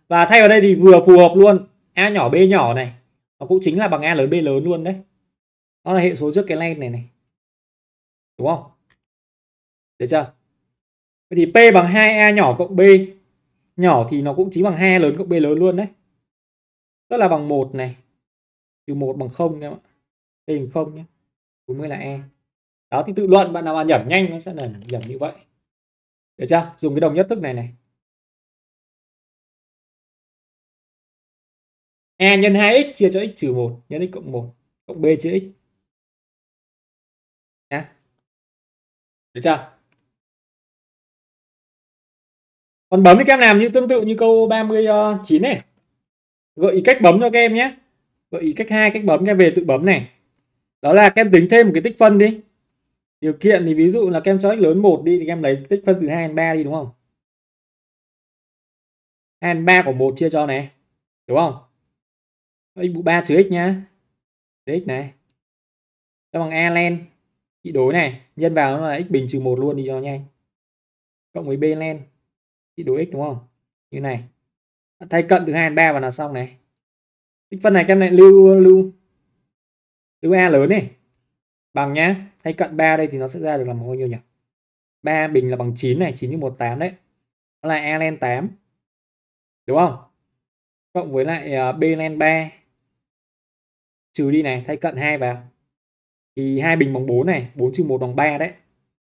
và thay vào đây thì vừa phù hợp luôn a nhỏ b nhỏ này nó cũng chính là bằng a lớn b lớn luôn đấy nó là hệ số trước cái len này này đúng không được chưa vậy thì p bằng 2a nhỏ cộng b nhỏ thì nó cũng chính bằng he lớn cộng b lớn luôn đấy tức là bằng một này trừ một bằng không các bạn đây hình không nhé 40 là e đó thì tự luận bạn nào mà nhẩm nhanh nó sẽ là nhẩm như vậy được chưa dùng cái đồng nhất thức này này e nhân 2x chia cho x trừ 1 nhân x cộng 1 cộng b chia x được chưa còn bấm thì các em làm như tương tự như câu 39 ờ, này gợi ý cách bấm cho các em nhé gợi ý cách hai cách bấm các em về tự bấm này đó là các em tính thêm một cái tích phân đi điều kiện thì ví dụ là các em cho x lớn một đi thì các em lấy tích phân từ hai đến ba đi đúng không hai đến ba của một chia cho này đúng không x ba trừ x nhá x này cho bằng a len trị đối này nhân vào nó là x bình trừ một luôn đi cho nhanh cộng với b len trị đồ x đúng không như này thay cận từ hai đến 3 và là xong này tích phân này các em lại lưu lưu lưu a lớn này bằng nhá thay cận 3 đây thì nó sẽ ra được là bao nhiêu nhỉ 3 bình là bằng 9 này 9 1 8 đấy nó là a len 8 đúng không cộng với lại à, b len 3 trừ đi này thay cận 2 vào thì hai bình bằng 4 này 4 trừ 1 bằng 3 đấy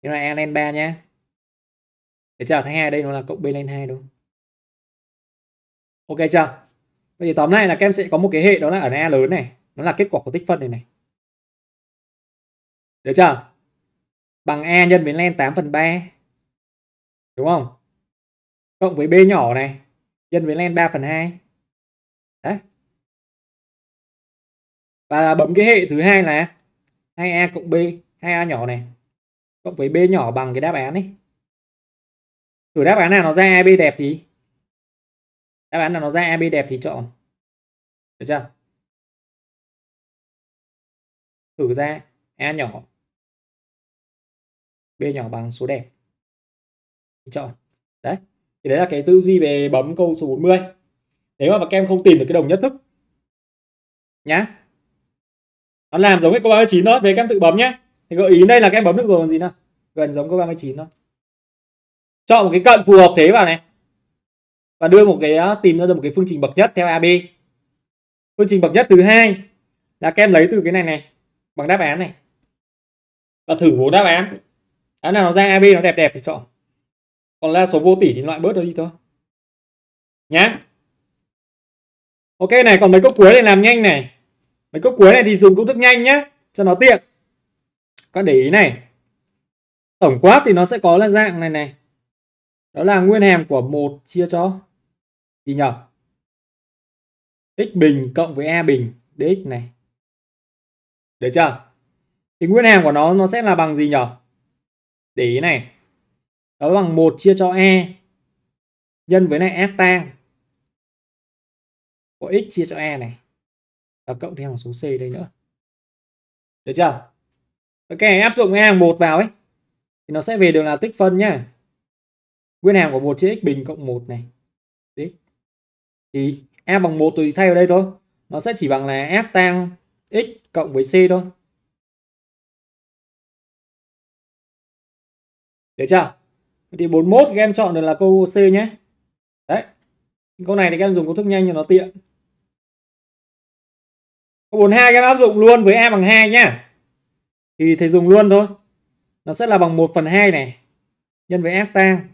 thế là a len 3 nhá để trở thấy hai đây nó là cộng b lên hai đúng không? ok chưa vậy thì tóm lại là các em sẽ có một cái hệ đó là ở a lớn này nó là kết quả của tích phân này này được chưa bằng a nhân với len 8 phần 3 đúng không cộng với b nhỏ này nhân với len 3 phần 2 đấy và bấm cái hệ thứ hai là 2a cộng b 2a nhỏ này cộng với b nhỏ bằng cái đáp án ấy thử đáp án nào nó ra AB đẹp thì đáp án nào nó ra AB đẹp thì chọn được chưa thử ra A nhỏ B nhỏ bằng số đẹp thì chọn đấy thì đấy là cái tư duy về bấm câu số 40 nếu mà các em không tìm được cái đồng nhất thức nhá nó làm giống cái câu 39 nốt về các em tự bấm nhé thì gợi ý đây là các em bấm được rồi còn gì nữa gần giống câu 39 thôi chọn một cái cận phù hợp thế vào này và đưa một cái tìm ra được một cái phương trình bậc nhất theo AB phương trình bậc nhất thứ hai là kem lấy từ cái này này bằng đáp án này và thử vốn đáp án án nào nó ra AB nó đẹp đẹp thì chọn còn là số vô tỷ thì loại bớt nó đi thôi nhá ok này còn mấy câu cuối này làm nhanh này mấy câu cuối này thì dùng công thức nhanh nhá cho nó tiện các để ý này tổng quát thì nó sẽ có là dạng này này đó là nguyên hàm của một chia cho gì nhỉ x bình cộng với e bình dx này được chưa thì nguyên hàm của nó nó sẽ là bằng gì nhỉ để ý này đó bằng một chia cho e nhân với này ác tang của x chia cho e này và cộng thêm hàm số c đây nữa được chưa cái này áp dụng e hàng một vào ấy thì nó sẽ về được là tích phân nhá quy hàm của một trên x bình cộng 1 này dx thì e bằng 1 tôi thay vào đây thôi nó sẽ chỉ bằng là f tang x cộng với c thôi được chưa thì 41 các em chọn được là câu C nhé đấy câu này thì các em dùng công thức nhanh cho nó tiện câu 42 các em áp dụng luôn với e bằng 2 nhá thì thầy dùng luôn thôi nó sẽ là bằng 1 phần 2 này nhân với F tang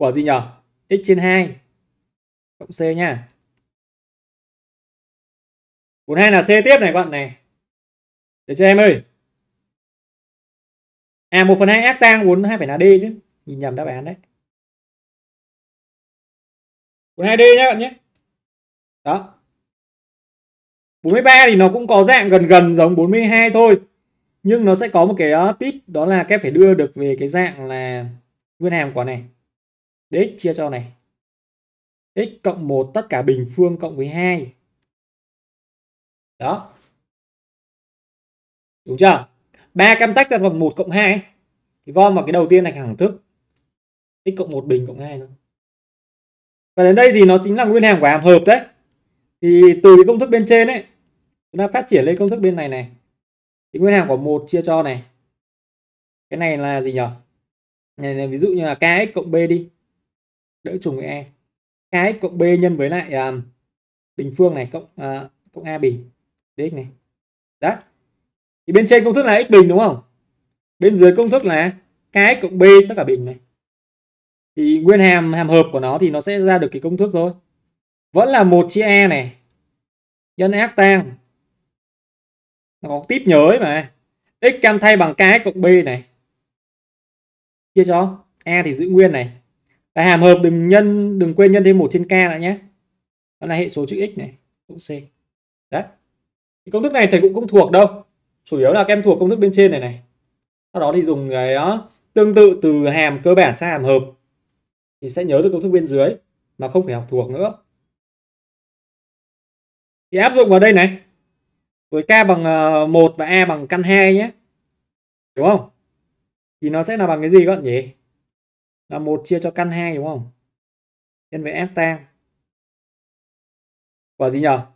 của gì nhỉ? x trên 2 cộng c nha. 42 là c tiếp này các bạn này. để cho em ơi? À 1 phần 2 ác tang 42 phải là D chứ. Nhìn nhầm đáp án đấy. 42D nhé bạn nhé. Đó. 43 thì nó cũng có dạng gần gần giống 42 thôi. Nhưng nó sẽ có một cái uh, tip đó là các phải đưa được về cái dạng là nguyên hàm của này dx chia cho này x cộng 1 tất cả bình phương cộng với 2 đó đúng chưa ba cam tách ra bằng 1 cộng 2 thì gom vào cái đầu tiên thành hằng thức x cộng 1 bình cộng 2 thôi và đến đây thì nó chính là nguyên hàm của hàm hợp đấy thì từ cái công thức bên trên ấy chúng ta phát triển lên công thức bên này này thì nguyên hàm của một chia cho này cái này là gì nhỉ này là ví dụ như là kx cộng b đi đỡ trùng với e cái e cộng b nhân với lại à, bình phương này cộng à, cộng a bình dx này đấy thì bên trên công thức là x bình đúng không bên dưới công thức là cái cộng b tất cả bình này thì nguyên hàm hàm hợp của nó thì nó sẽ ra được cái công thức thôi vẫn là một chia e này nhân ác tang nó có tiếp nhớ ấy mà x cam thay bằng kx cộng b này chia cho e thì giữ nguyên này Tại hàm hợp đừng nhân đừng quên nhân thêm một trên k lại nhé. Đó là hệ số chữ x này, cũng c. Đấy. Thì công thức này thầy cũng không thuộc đâu. Chủ yếu là các em thuộc công thức bên trên này này. Sau đó thì dùng cái đó tương tự từ hàm cơ bản sang hàm hợp thì sẽ nhớ được công thức bên dưới mà không phải học thuộc nữa. Thì áp dụng vào đây này. Với k bằng 1 ờ, và e bằng căn 2 nhé. Đúng không? Thì nó sẽ là bằng cái gì các bạn nhỉ? là một chia cho căn 2 đúng không nhân với f tan quả gì nhở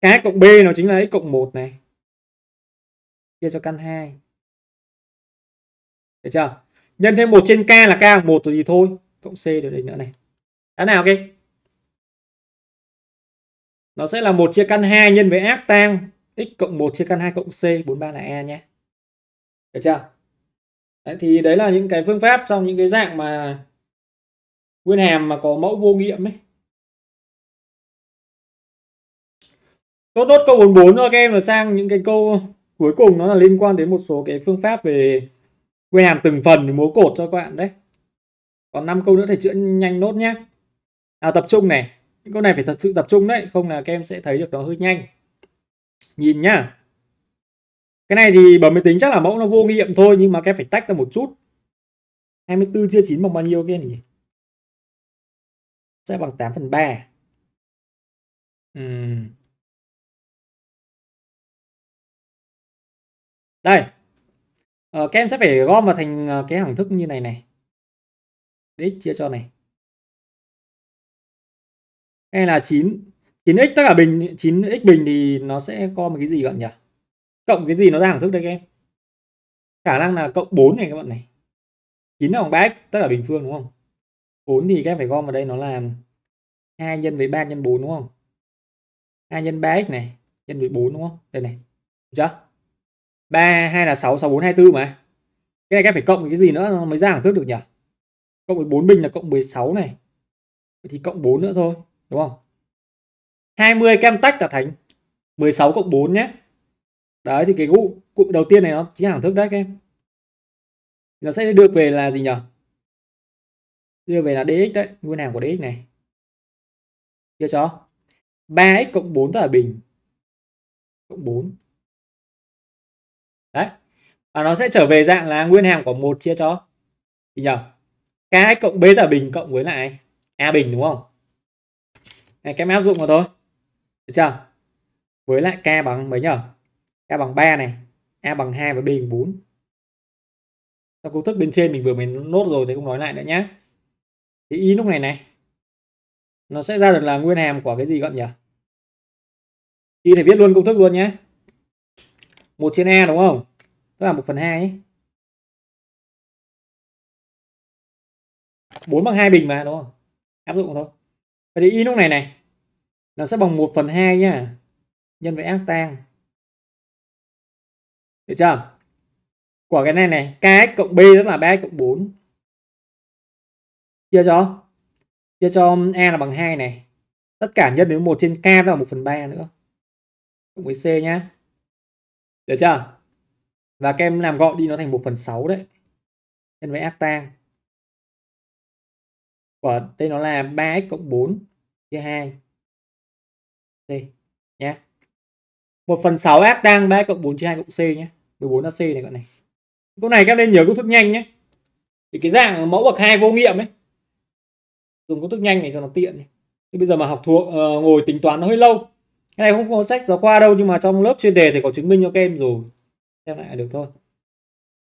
a cộng b nó chính là x cộng 1 này chia cho căn 2 được chưa nhân thêm 1 trên k là k bằng 1 rồi gì thôi cộng c được đấy nữa này đá nào ok nó sẽ là 1 chia căn 2 nhân với f tan x cộng 1 chia căn 2 cộng c 43 là e nhé được chưa đấy, thì đấy là những cái phương pháp trong những cái dạng mà nguyên hàm mà có mẫu vô nghiệm ấy Tốt đốt câu 44 thôi các em là sang những cái câu cuối cùng nó là liên quan đến một số cái phương pháp về nguyên hàm từng phần thì múa cột cho các bạn đấy. Còn 5 câu nữa thì chữa nhanh nốt nhé. À tập trung này, những câu này phải thật sự tập trung đấy, không là các em sẽ thấy được nó hơi nhanh. Nhìn nhá cái này thì bấm máy tính chắc là mẫu nó vô nghiệm thôi nhưng mà các phải tách ra một chút 24 chia 9 bằng bao nhiêu kia nhỉ sẽ bằng 8 phần 3 uhm. đây ờ, các em sẽ phải gom vào thành ờ, cái hằng thức như này này đấy chia cho này hay là 9 9x tất cả bình 9x bình thì nó sẽ có một cái gì gọn nhỉ cộng cái gì nó ra hằng thức đây các em khả năng là cộng 4 này các bạn này 9 là bằng 3x tất cả bình phương đúng không 4 thì các em phải gom vào đây nó là 2 nhân với 3 nhân 4 đúng không 2 nhân 3x này nhân với 4 đúng không đây này Được chưa 3 2 là 6 6 4 24 mà cái này các em phải cộng cái gì nữa mới ra hằng thức được nhỉ cộng với 14 bình là cộng 16 này Vậy thì cộng 4 nữa thôi đúng không 20 các em tách là thành 16 cộng 4 nhé đấy thì cái cụ cụm đầu tiên này nó chính là thức đấy các em nó sẽ được về là gì nhỉ đưa về là dx đấy nguyên hàm của dx này chưa cho 3x cộng 4 tức là bình cộng 4 đấy và nó sẽ trở về dạng là nguyên hàm của một chia cho gì nhỉ k cộng b là bình cộng với lại a bình đúng không này, các em áp dụng vào thôi được chưa với lại k bằng mấy nhỉ A bằng 3 này A bằng 2 và B bằng 4 Sau công thức bên trên mình vừa mới nốt rồi thì cũng nói lại nữa nhé Thì Y lúc này này Nó sẽ ra được là nguyên hàm của cái gì các bạn nhỉ Y thì viết luôn công thức luôn nhé 1 trên A đúng không Tức là 1 phần 2 ấy 4 bằng 2 bình mà đúng không áp dụng thôi Vậy thì Y lúc này này Nó sẽ bằng 1 phần 2 nhá Nhân với ác tang được chưa? Của cái này này, KX cộng B tức là 3X cộng 4. Chia cho? Chia cho A e là bằng 2 này. Tất cả nhân đến 1 trên K là 1 phần 3 nữa. Cộng với C nhá. Được chưa? Và các em làm gọn đi nó thành 1 phần 6 đấy. Nhân với f tan. Của đây nó là 3x cộng 4 chia 2. Đây nhé. 1 phần 6S đang 3 cộng 4 chia 2 cộng C nhé 14 AC này các này câu này các nên nhớ công thức nhanh nhé thì cái dạng mẫu bậc hai vô nghiệm ấy dùng công thức nhanh này cho nó tiện này. thì bây giờ mà học thuộc uh, ngồi tính toán nó hơi lâu cái này không có sách giáo khoa đâu nhưng mà trong lớp chuyên đề thì có chứng minh cho các em rồi xem lại là được thôi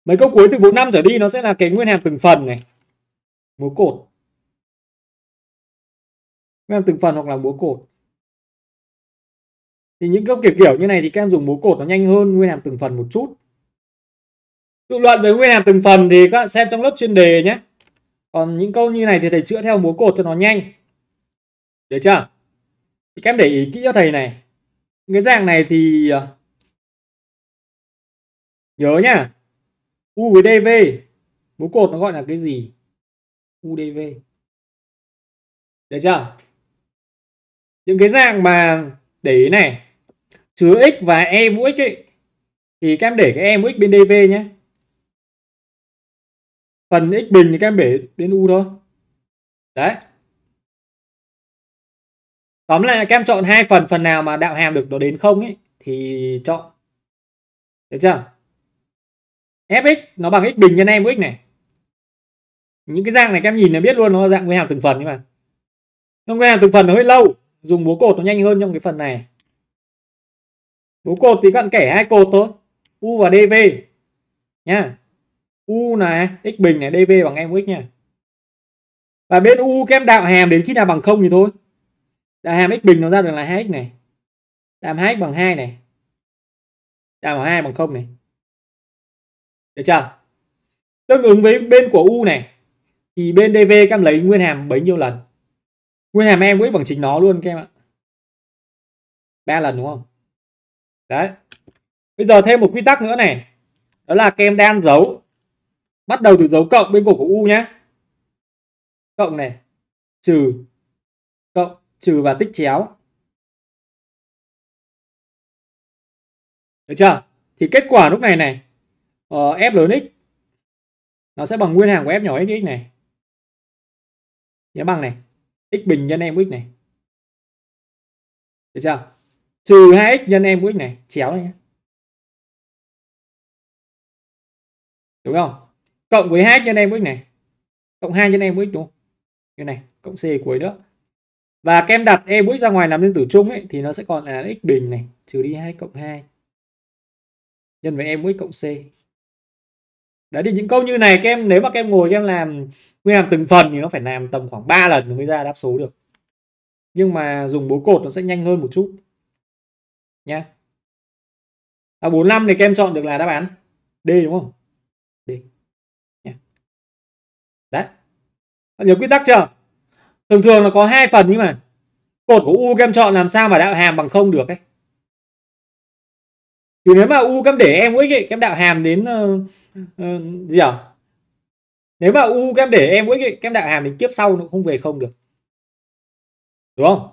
mấy câu cuối từ 4 năm trở đi nó sẽ là cái nguyên hàm từng phần này múa cột nguyên hàm từng phần hoặc là múa cột thì những gốc kiểu kiểu như này thì các em dùng bố cột nó nhanh hơn nguyên hàm từng phần một chút tự luận về nguyên hàm từng phần thì các bạn xem trong lớp chuyên đề nhé còn những câu như này thì thầy chữa theo bố cột cho nó nhanh được chưa thì các em để ý kỹ cho thầy này cái dạng này thì ờ, nhớ nhá u với dv bố cột nó gọi là cái gì UDV. dv được chưa những cái dạng mà để ý này chứa x và e mũ x ấy, thì các em để cái e mũ x bên dv nhé phần x bình thì các em để bên u thôi đấy tóm lại là các em chọn hai phần phần nào mà đạo hàm được nó đến không ấy thì chọn được chưa fx nó bằng x bình nhân e mũ x này những cái dạng này các em nhìn là biết luôn nó dạng nguyên hàm từng phần nhưng mà nguyên hàm từng phần nó hơi lâu dùng búa cột nó nhanh hơn trong cái phần này bố cột thì bạn kẻ hai cột thôi u và dv nha u này x bình này dv bằng em x nha và bên u kem đạo hàm đến khi nào bằng không thì thôi đạo hàm x bình nó ra được là 2x này đạo hàm 2x bằng 2 này đạo hàm 2 bằng 0 này được chưa tương ứng với bên của u này thì bên dv các em lấy nguyên hàm bấy nhiêu lần nguyên hàm em x bằng chính nó luôn các em ạ ba lần đúng không đấy bây giờ thêm một quy tắc nữa này đó là kem đan dấu bắt đầu từ dấu cộng bên cổ của u nhé cộng này trừ cộng trừ và tích chéo được chưa thì kết quả lúc này này uh, f lớn x nó sẽ bằng nguyên hàng của f nhỏ x này nhớ bằng này x bình nhân em x này được chưa trừ 2x nhân em của x này chéo này đúng không cộng với 2 nhân em của x này cộng 2 nhân em của x đúng không như này cộng c cuối nữa và kem đặt e của x ra ngoài làm nhân tử chung ấy thì nó sẽ còn là x bình này trừ đi 2 cộng 2 nhân với em của x cộng c đấy thì những câu như này các em nếu mà các em ngồi các em làm nguyên làm từng phần thì nó phải làm tầm khoảng 3 lần mới ra đáp số được nhưng mà dùng bố cột nó sẽ nhanh hơn một chút nhé à, 45 thì các em chọn được là đáp án D đúng không D nhé. đấy nhớ quy tắc chưa thường thường là có hai phần nhưng mà cột của u các em chọn làm sao mà đạo hàm bằng không được ấy thì nếu mà u các em để em x ấy các em đạo hàm đến uh, uh, gì à nếu mà u các em để em x ấy các em đạo hàm đến kiếp sau nó không về không được đúng không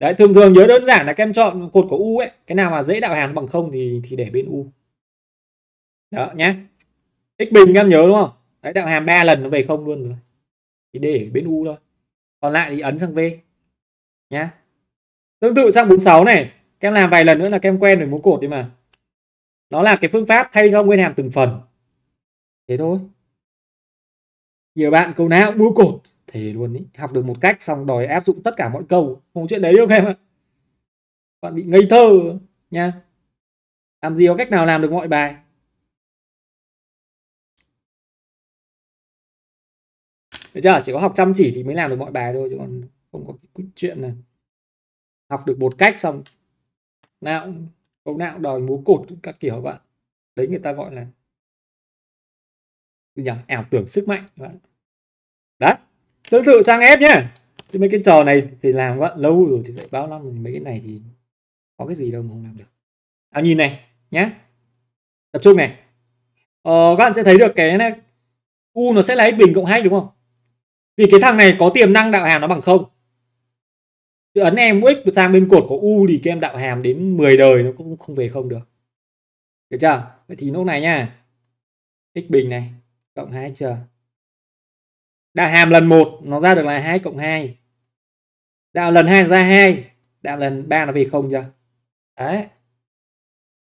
đấy thường thường nhớ đơn giản là kem chọn cột của u ấy cái nào mà dễ đạo hàm bằng không thì thì để bên u đó nhé x bình em nhớ đúng không đấy đạo hàm 3 lần nó về không luôn rồi thì để bên u thôi còn lại thì ấn sang v nhá tương tự sang 46 này kem làm vài lần nữa là kem quen với múa cột đi mà nó là cái phương pháp thay cho nguyên hàm từng phần thế thôi nhiều bạn câu nào mua cột thế luôn ý học được một cách xong đòi áp dụng tất cả mọi câu không chuyện đấy đâu các em ạ bạn bị ngây thơ nha làm gì có cách nào làm được mọi bài Được chưa? Chỉ có học chăm chỉ thì mới làm được mọi bài thôi chứ còn không có cái chuyện này. Học được một cách xong nào cũng, câu nào đòi múa cột các kiểu các bạn. Đấy người ta gọi là gì nhỉ? ảo tưởng sức mạnh các bạn. Đấy tương tự sang ép nhá chứ mấy cái trò này thì làm quá lâu rồi thì dạy bao năm mấy cái này thì có cái gì đâu mà không làm được à nhìn này nhá tập trung này ờ, các bạn sẽ thấy được cái này, u nó sẽ là x bình cộng hai đúng không vì cái thằng này có tiềm năng đạo hàm nó bằng không Chứ ấn em x sang bên cột của u thì các em đạo hàm đến 10 đời nó cũng không về không được được chưa vậy thì lúc này nha x bình này cộng hai chờ đạo hàm lần 1 nó ra được là 2 cộng 2 đạo lần 2 ra 2 đạo lần 3 nó về không chưa đấy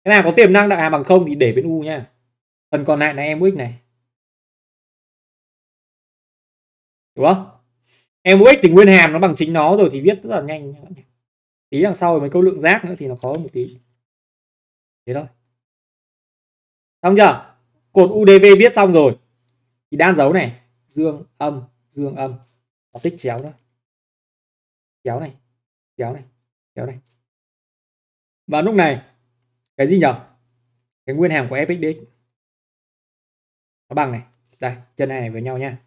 cái nào có tiềm năng đạo hàm bằng không thì để bên u nha phần còn lại là em x này đúng không em x thì nguyên hàm nó bằng chính nó rồi thì viết rất là nhanh tí đằng sau mấy câu lượng giác nữa thì nó khó một tí thế thôi xong chưa cột udv viết xong rồi thì đan dấu này dương âm dương âm nó tích chéo đó chéo này chéo này chéo này và lúc này cái gì nhở cái nguyên hàm của fxdx nó bằng này đây chân này với nhau nha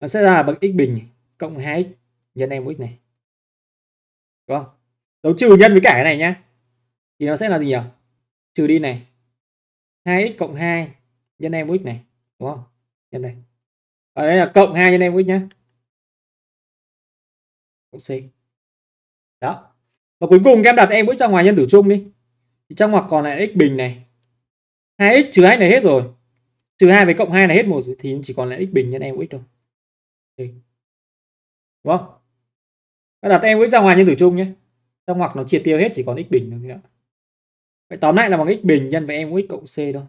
nó sẽ ra bằng x bình cộng 2x nhân em x này đúng không dấu trừ nhân với cả cái này nhá thì nó sẽ là gì nhỉ trừ đi này 2x cộng 2 nhân em x này đúng không nhân đây ở đây là cộng hai cho anh em quý nhé cộng c đó và cuối cùng em đặt em mỗi ra ngoài nhân tử chung đi thì trong ngoặc còn lại x bình này 2x trừ 2 này hết rồi trừ 2 với cộng 2 này hết một thì chỉ còn lại x bình nhân em x thôi đúng không các đặt em x ra ngoài nhân tử chung nhé trong ngoặc nó triệt tiêu hết chỉ còn x bình thôi vậy tóm lại là bằng x bình nhân với em x cộng c thôi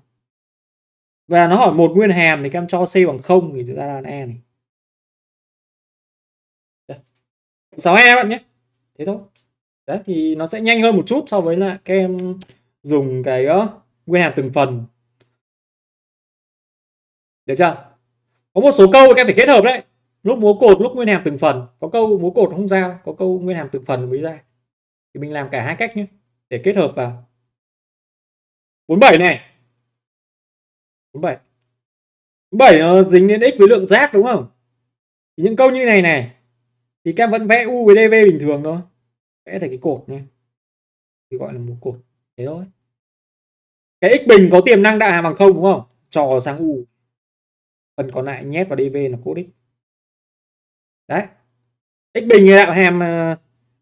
và nó hỏi một nguyên hàm thì các em cho c bằng không thì chúng ta là e này 6 e bạn nhé thế thôi đấy thì nó sẽ nhanh hơn một chút so với lại các em dùng cái uh, nguyên hàm từng phần được chưa có một số câu các em phải kết hợp đấy lúc múa cột lúc nguyên hàm từng phần có câu múa cột không ra có câu nguyên hàm từng phần mới ra thì mình làm cả hai cách nhé để kết hợp vào 47 này 47 7 nó dính đến x với lượng giác đúng không những câu như này này thì các em vẫn vẽ u với dv bình thường thôi vẽ thành cái cột nha thì gọi là một cột thế thôi cái x bình có tiềm năng đại hàm bằng không đúng không trò sang u phần còn lại nhét vào dv là cốt x đấy x bình đạo hàm ờ,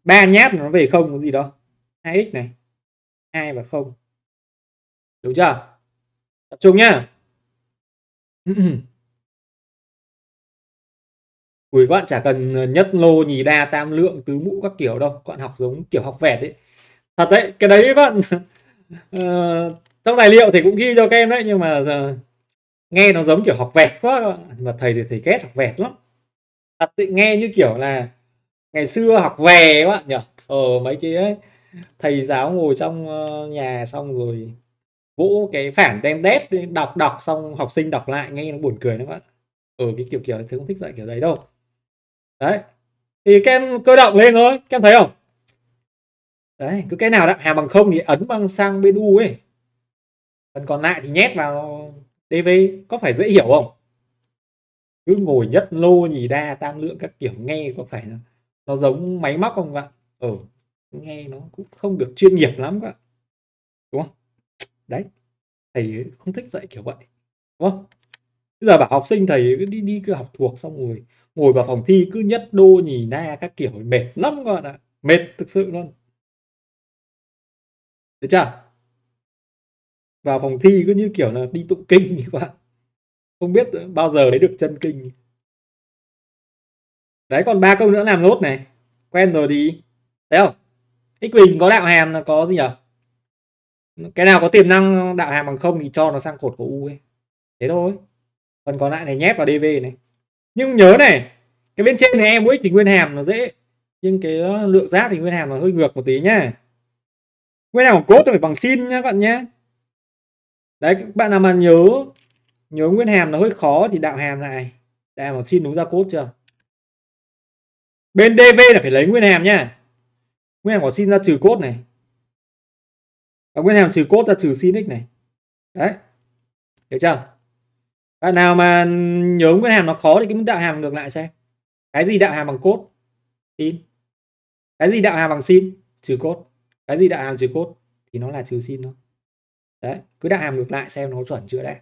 ba nháp nó về không có gì đó hai x này hai và không đúng chưa tập trung nhá Ôi, các bạn chả cần, ờ, nhất lô, nhì đa, tam lượng, tứ mũ các kiểu đâu, các bạn học giống kiểu học vẹt ấy. Thật đấy, cái đấy các bạn ờ, trong tài liệu thì cũng ghi cho các em đấy, nhưng mà giờ nghe nó giống kiểu học vẹt quá các bạn, mà thầy thì thầy ghét học vẹt lắm. Thật đấy, nghe như kiểu là ngày xưa học về các bạn nhỉ? ở ờ, mấy cái ấy, thầy giáo ngồi trong, ờ, nhà xong rồi vũ cái phản tem đét đọc đọc xong học sinh đọc lại nghe nó buồn cười nó bạn ở ừ, cái kiểu kiểu thứ không thích dạy kiểu đấy đâu đấy thì kem cơ động lên thôi kem thấy không đấy cứ cái nào đặng hàng bằng không thì ấn bằng sang bên u ấy phần còn lại thì nhét vào dv có phải dễ hiểu không cứ ngồi nhất lô nhì đa tam lượng các kiểu nghe có phải nó giống máy móc không bạn ở ừ, nghe nó cũng không được chuyên nghiệp lắm các đấy thầy không thích dạy kiểu vậy đúng không bây giờ bảo học sinh thầy cứ đi đi cứ học thuộc xong rồi ngồi vào phòng thi cứ nhất đô nhì na các kiểu mệt lắm các bạn ạ mệt thực sự luôn được chưa vào phòng thi cứ như kiểu là đi tụng kinh các bạn không biết bao giờ lấy được chân kinh đấy còn ba câu nữa làm nốt này quen rồi thì thấy không x bình có đạo hàm là có gì nhỉ cái nào có tiềm năng đạo hàng bằng không thì cho nó sang cột của u ấy thế thôi phần còn lại này nhét vào dv này nhưng nhớ này cái bên trên này em mỗi thì nguyên hàm nó dễ nhưng cái ờ, lượng giáp thì nguyên hàm nó hơi ngược một tí nhá nguyên hàm của cốt phải bằng sin nhá các bạn nhé đấy các bạn nào mà nhớ nhớ nguyên hàm nó hơi khó thì đạo hàm lại đạo hàm bằng sin đúng ra cốt chưa bên dv là phải lấy nguyên hàm nhá nguyên hàm của sin ra trừ cốt này và nguyên hàm trừ cốt ta trừ sin x này đấy hiểu chưa bạn nào mà nhớ nguyên hàm nó khó thì cứ đạo hàm ngược lại xem cái gì đạo hàm bằng cốt sin cái gì đạo hàm bằng sin trừ cốt cái gì đạo hàm trừ cốt thì nó là trừ sin thôi đấy cứ đạo hàm ngược lại xem nó chuẩn chưa đấy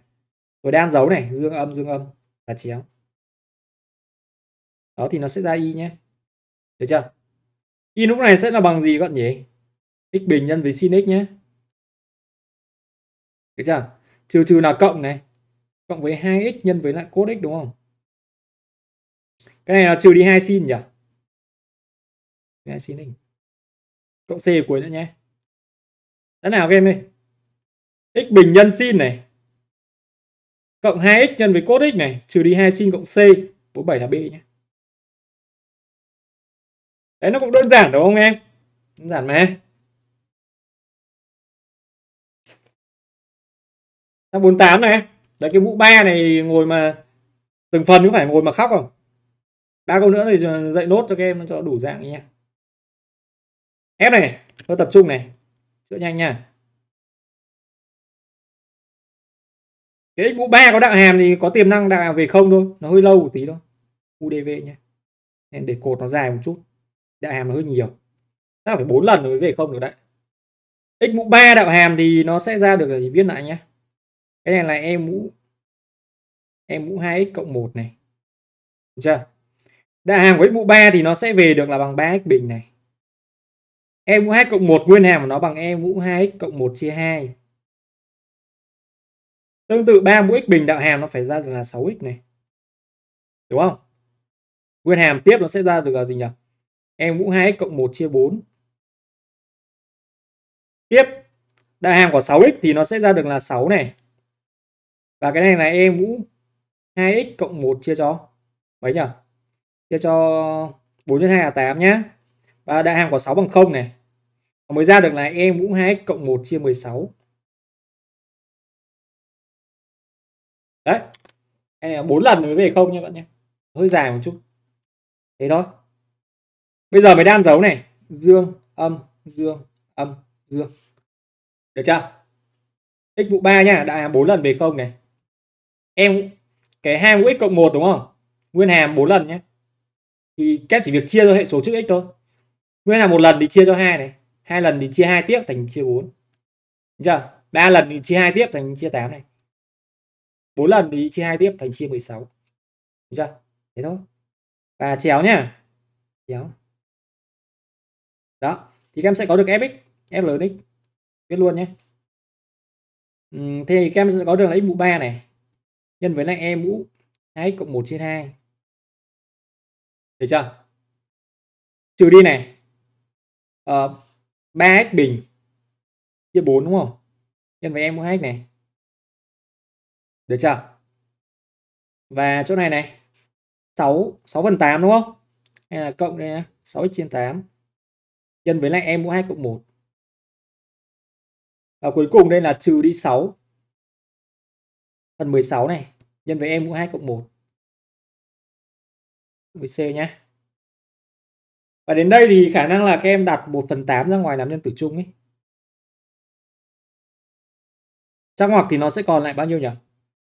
rồi đan dấu này dương âm dương âm là chéo đó thì nó sẽ ra y nhé được chưa y lúc này sẽ là bằng gì các bạn nhỉ x bình nhân với sin x nhé được chưa? Trừ trừ là cộng này. Cộng với 2x nhân với lại cos x đúng không? Cái này là trừ đi 2 sin nhỉ? 2 sin x. Cộng c cuối nữa nhé. thế nào các em ơi? x bình nhân sin này. Cộng 2x nhân với cos x này, trừ đi 2 sin cộng c, 47 là b nhé. Đấy nó cũng đơn giản đúng không em? Đơn giản mà. 48 này đấy cái mũ ba này ngồi mà từng phần cũng phải ngồi mà khóc không ba câu nữa thì dạy nốt cho các em cho đủ dạng nha ép này tôi tập trung này chữa nhanh nha cái mũ ba có đạo hàm thì có tiềm năng đạo hàm về không thôi nó hơi lâu một tí thôi udv nha nên để cột nó dài một chút đạo hàm nó hơi nhiều chắc phải bốn lần mới về không được đấy x mũ 3 đạo hàm thì nó sẽ ra được là viên lại nhé cái này là em mũ em mũ 2x cộng 1 này Được chưa đa hàm của x mũ 3 thì nó sẽ về được là bằng 3x bình này em mũ 2 cộng 1 nguyên hàm của nó bằng em mũ 2x cộng 1 chia 2 tương tự 3 mũ x bình đạo hàm nó phải ra được là 6x này đúng không nguyên hàm tiếp nó sẽ ra được là gì nhỉ em mũ 2x cộng 1 chia 4 tiếp đạo hàm của 6x thì nó sẽ ra được là 6 này và cái này là em mũ 2x cộng 1 chia cho mấy nhỉ chia cho 4 x 2 là 8 nhá và đại hàm của 6 bằng 0 này và mới ra được là em mũ 2x cộng 1 chia 16 đấy cái này là 4 lần mới về không nha bạn nhé hơi dài một chút thế thôi bây giờ mới đan dấu này dương âm dương âm dương được chưa x mũ 3 nha đại hàm 4 lần về không này em cái hai mũ x cộng 1 đúng không nguyên hàm 4 lần nhé thì các chỉ việc chia cho hệ số trước x thôi nguyên hàm một lần thì chia cho hai này hai lần thì chia hai tiếp thành chia 4 Đúng chưa ba lần thì chia hai tiếp thành chia 8 này bốn lần thì chia hai tiếp thành chia 16 Đúng chưa thế thôi và chéo nhá chéo đó thì các em sẽ có được fx f lớn x biết luôn nhé ừ, thì các em sẽ có được là x mũ 3 này nhân với lại e mũ 2x cộng 1 trên 2. Được chưa? Trừ đi này. À, ờ, 3x bình chia 4 đúng không? Nhân với em mũ 2x này. Được chưa? Và chỗ này này 6 6 phần 8 đúng không? Hay là cộng đây 6x trên 8 nhân với lại em mũ 2 cộng 1. Và cuối cùng đây là trừ đi 6 phần 16 này nhân với em mũ 2 cộng 1 với C nhé và đến đây thì khả năng là các em đặt 1 phần 8 ra ngoài làm nhân tử chung ấy trong ngoặc thì nó sẽ còn lại bao nhiêu nhỉ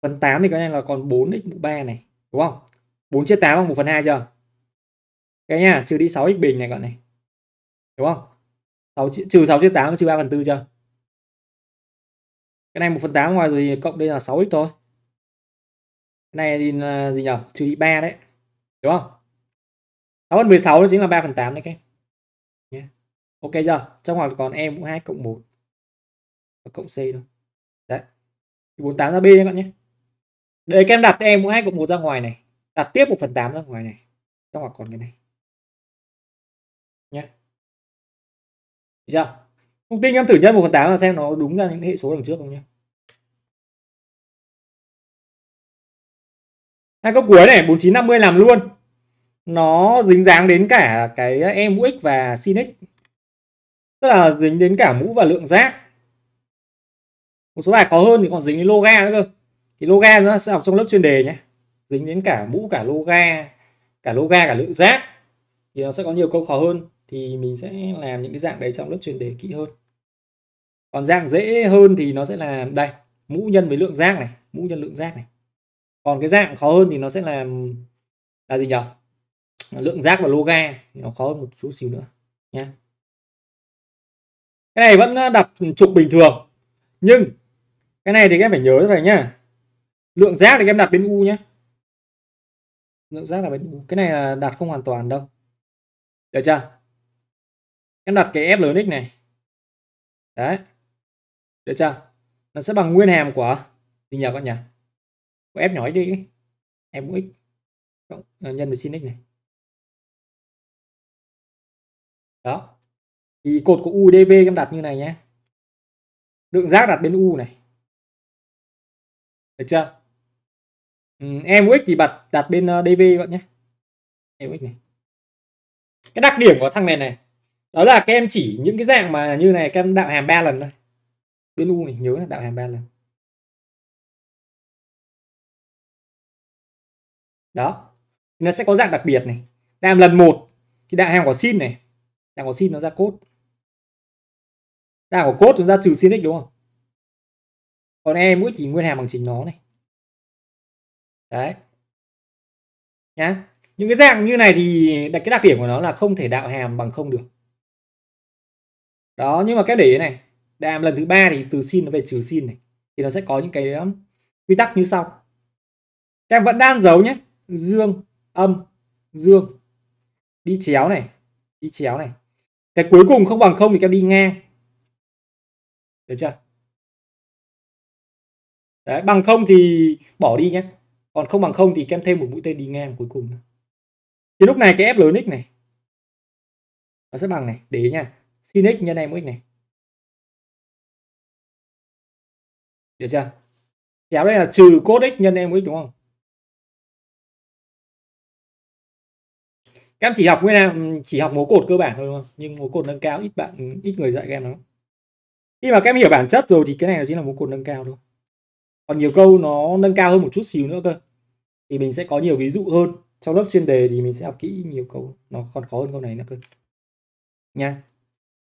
phần 8 thì có nên là còn 4 x mũ 3 này đúng không 4 chia 8 bằng 1 phần 2 chưa cái nha trừ đi 6 x bình này còn này đúng không 6 trừ 6 chia 8 trừ 3 phần 4 chưa cái này 1 phần 8 ngoài rồi cộng đây là 6x thôi cái này thì là gì nhỉ trừ đi 3 đấy đúng không 6 phần 16 đó chính là 3 phần 8 đấy các em yeah. ok chưa trong khoảng còn em cũng 2 cộng 1 và cộng C thôi đấy 48 ra B các bạn nhé đấy các em đặt em cũng 2 cộng 1 ra ngoài này đặt tiếp 1 phần 8 ra ngoài này trong khoảng còn cái này nhé yeah. chưa thông tin em thử nhân một phần tám là xem nó đúng ra những hệ số đằng trước không nhé hai câu cuối này 4950 làm luôn nó dính dáng đến cả cái e mũ x và sin x tức là dính đến cả mũ và lượng giác một số bài khó hơn thì còn dính đến loga nữa cơ thì loga nó sẽ học trong lớp chuyên đề nhé dính đến cả mũ cả loga cả loga cả lượng giác thì nó sẽ có nhiều câu khó hơn thì mình sẽ làm những cái dạng đấy trong lớp chuyên đề kỹ hơn còn rang dễ hơn thì nó sẽ là đây mũ nhân với lượng giác này mũ nhân lượng giác này còn cái dạng khó hơn thì nó sẽ là là gì nhỉ lượng giác và loga nó khó hơn một chút xíu nữa nhé cái này vẫn ờ, đặt trục bình thường nhưng cái này thì các em phải nhớ rồi nhá lượng giác thì các em đặt bên u nhé lượng giác là bên u cái này là đặt không hoàn toàn đâu được chưa em đặt cái f lớn x này đấy được chưa? Nó sẽ bằng nguyên hàm của gì nhờ các nhà? Của f nhỏ đi. Em mũ x cộng ờ, nhân với sin x này. Đó. Thì cột của u dv em đặt như này nhé. Lượng giác đặt bên u này. Được chưa? Ừ, em x thì đặt đặt bên ờ, dv các nhé. Em x này. Cái đặc điểm của thằng này này đó là các em chỉ những cái dạng mà như này các em đạo hàm ba lần thôi Biết u này nhớ là đạo hàng ba lần. Đó. Nó sẽ có dạng đặc biệt này. Làm lần một thì đạo hàng của sin này. Đạo của sin nó ra cốt. Đạo của cốt nó ra trừ sin x đúng không? Còn e mũi chỉ nguyên hàm bằng chính nó này. Đấy. Nhá. Những cái dạng như này thì cái đặc điểm của nó là không thể đạo hàm bằng không được. Đó, nhưng mà cái để này để làm lần thứ ba thì từ sin nó về trừ sin này thì nó sẽ có những cái um, quy tắc như sau các em vẫn đang dấu nhé dương âm dương đi chéo này đi chéo này cái cuối cùng không bằng không thì các em đi ngang được chưa đấy bằng không thì bỏ đi nhé còn không bằng không thì các em thêm một mũi tên đi ngang cuối cùng thì lúc này cái f lớn x này nó sẽ bằng này để nha sin x nhân này mỗi x này được chưa chéo đây là trừ cos x nhân em x đúng không các em chỉ học nguyên là ừ, chỉ học mố cột cơ bản thôi đúng không nhưng mố cột nâng cao ít bạn ít người dạy các em lắm khi mà các em hiểu bản chất rồi thì cái này nó chính là mố cột nâng cao thôi còn nhiều câu nó nâng cao hơn một chút xíu nữa cơ thì mình sẽ có nhiều ví dụ hơn trong lớp chuyên đề thì mình sẽ học kỹ nhiều câu nó còn khó hơn câu này nữa cơ nha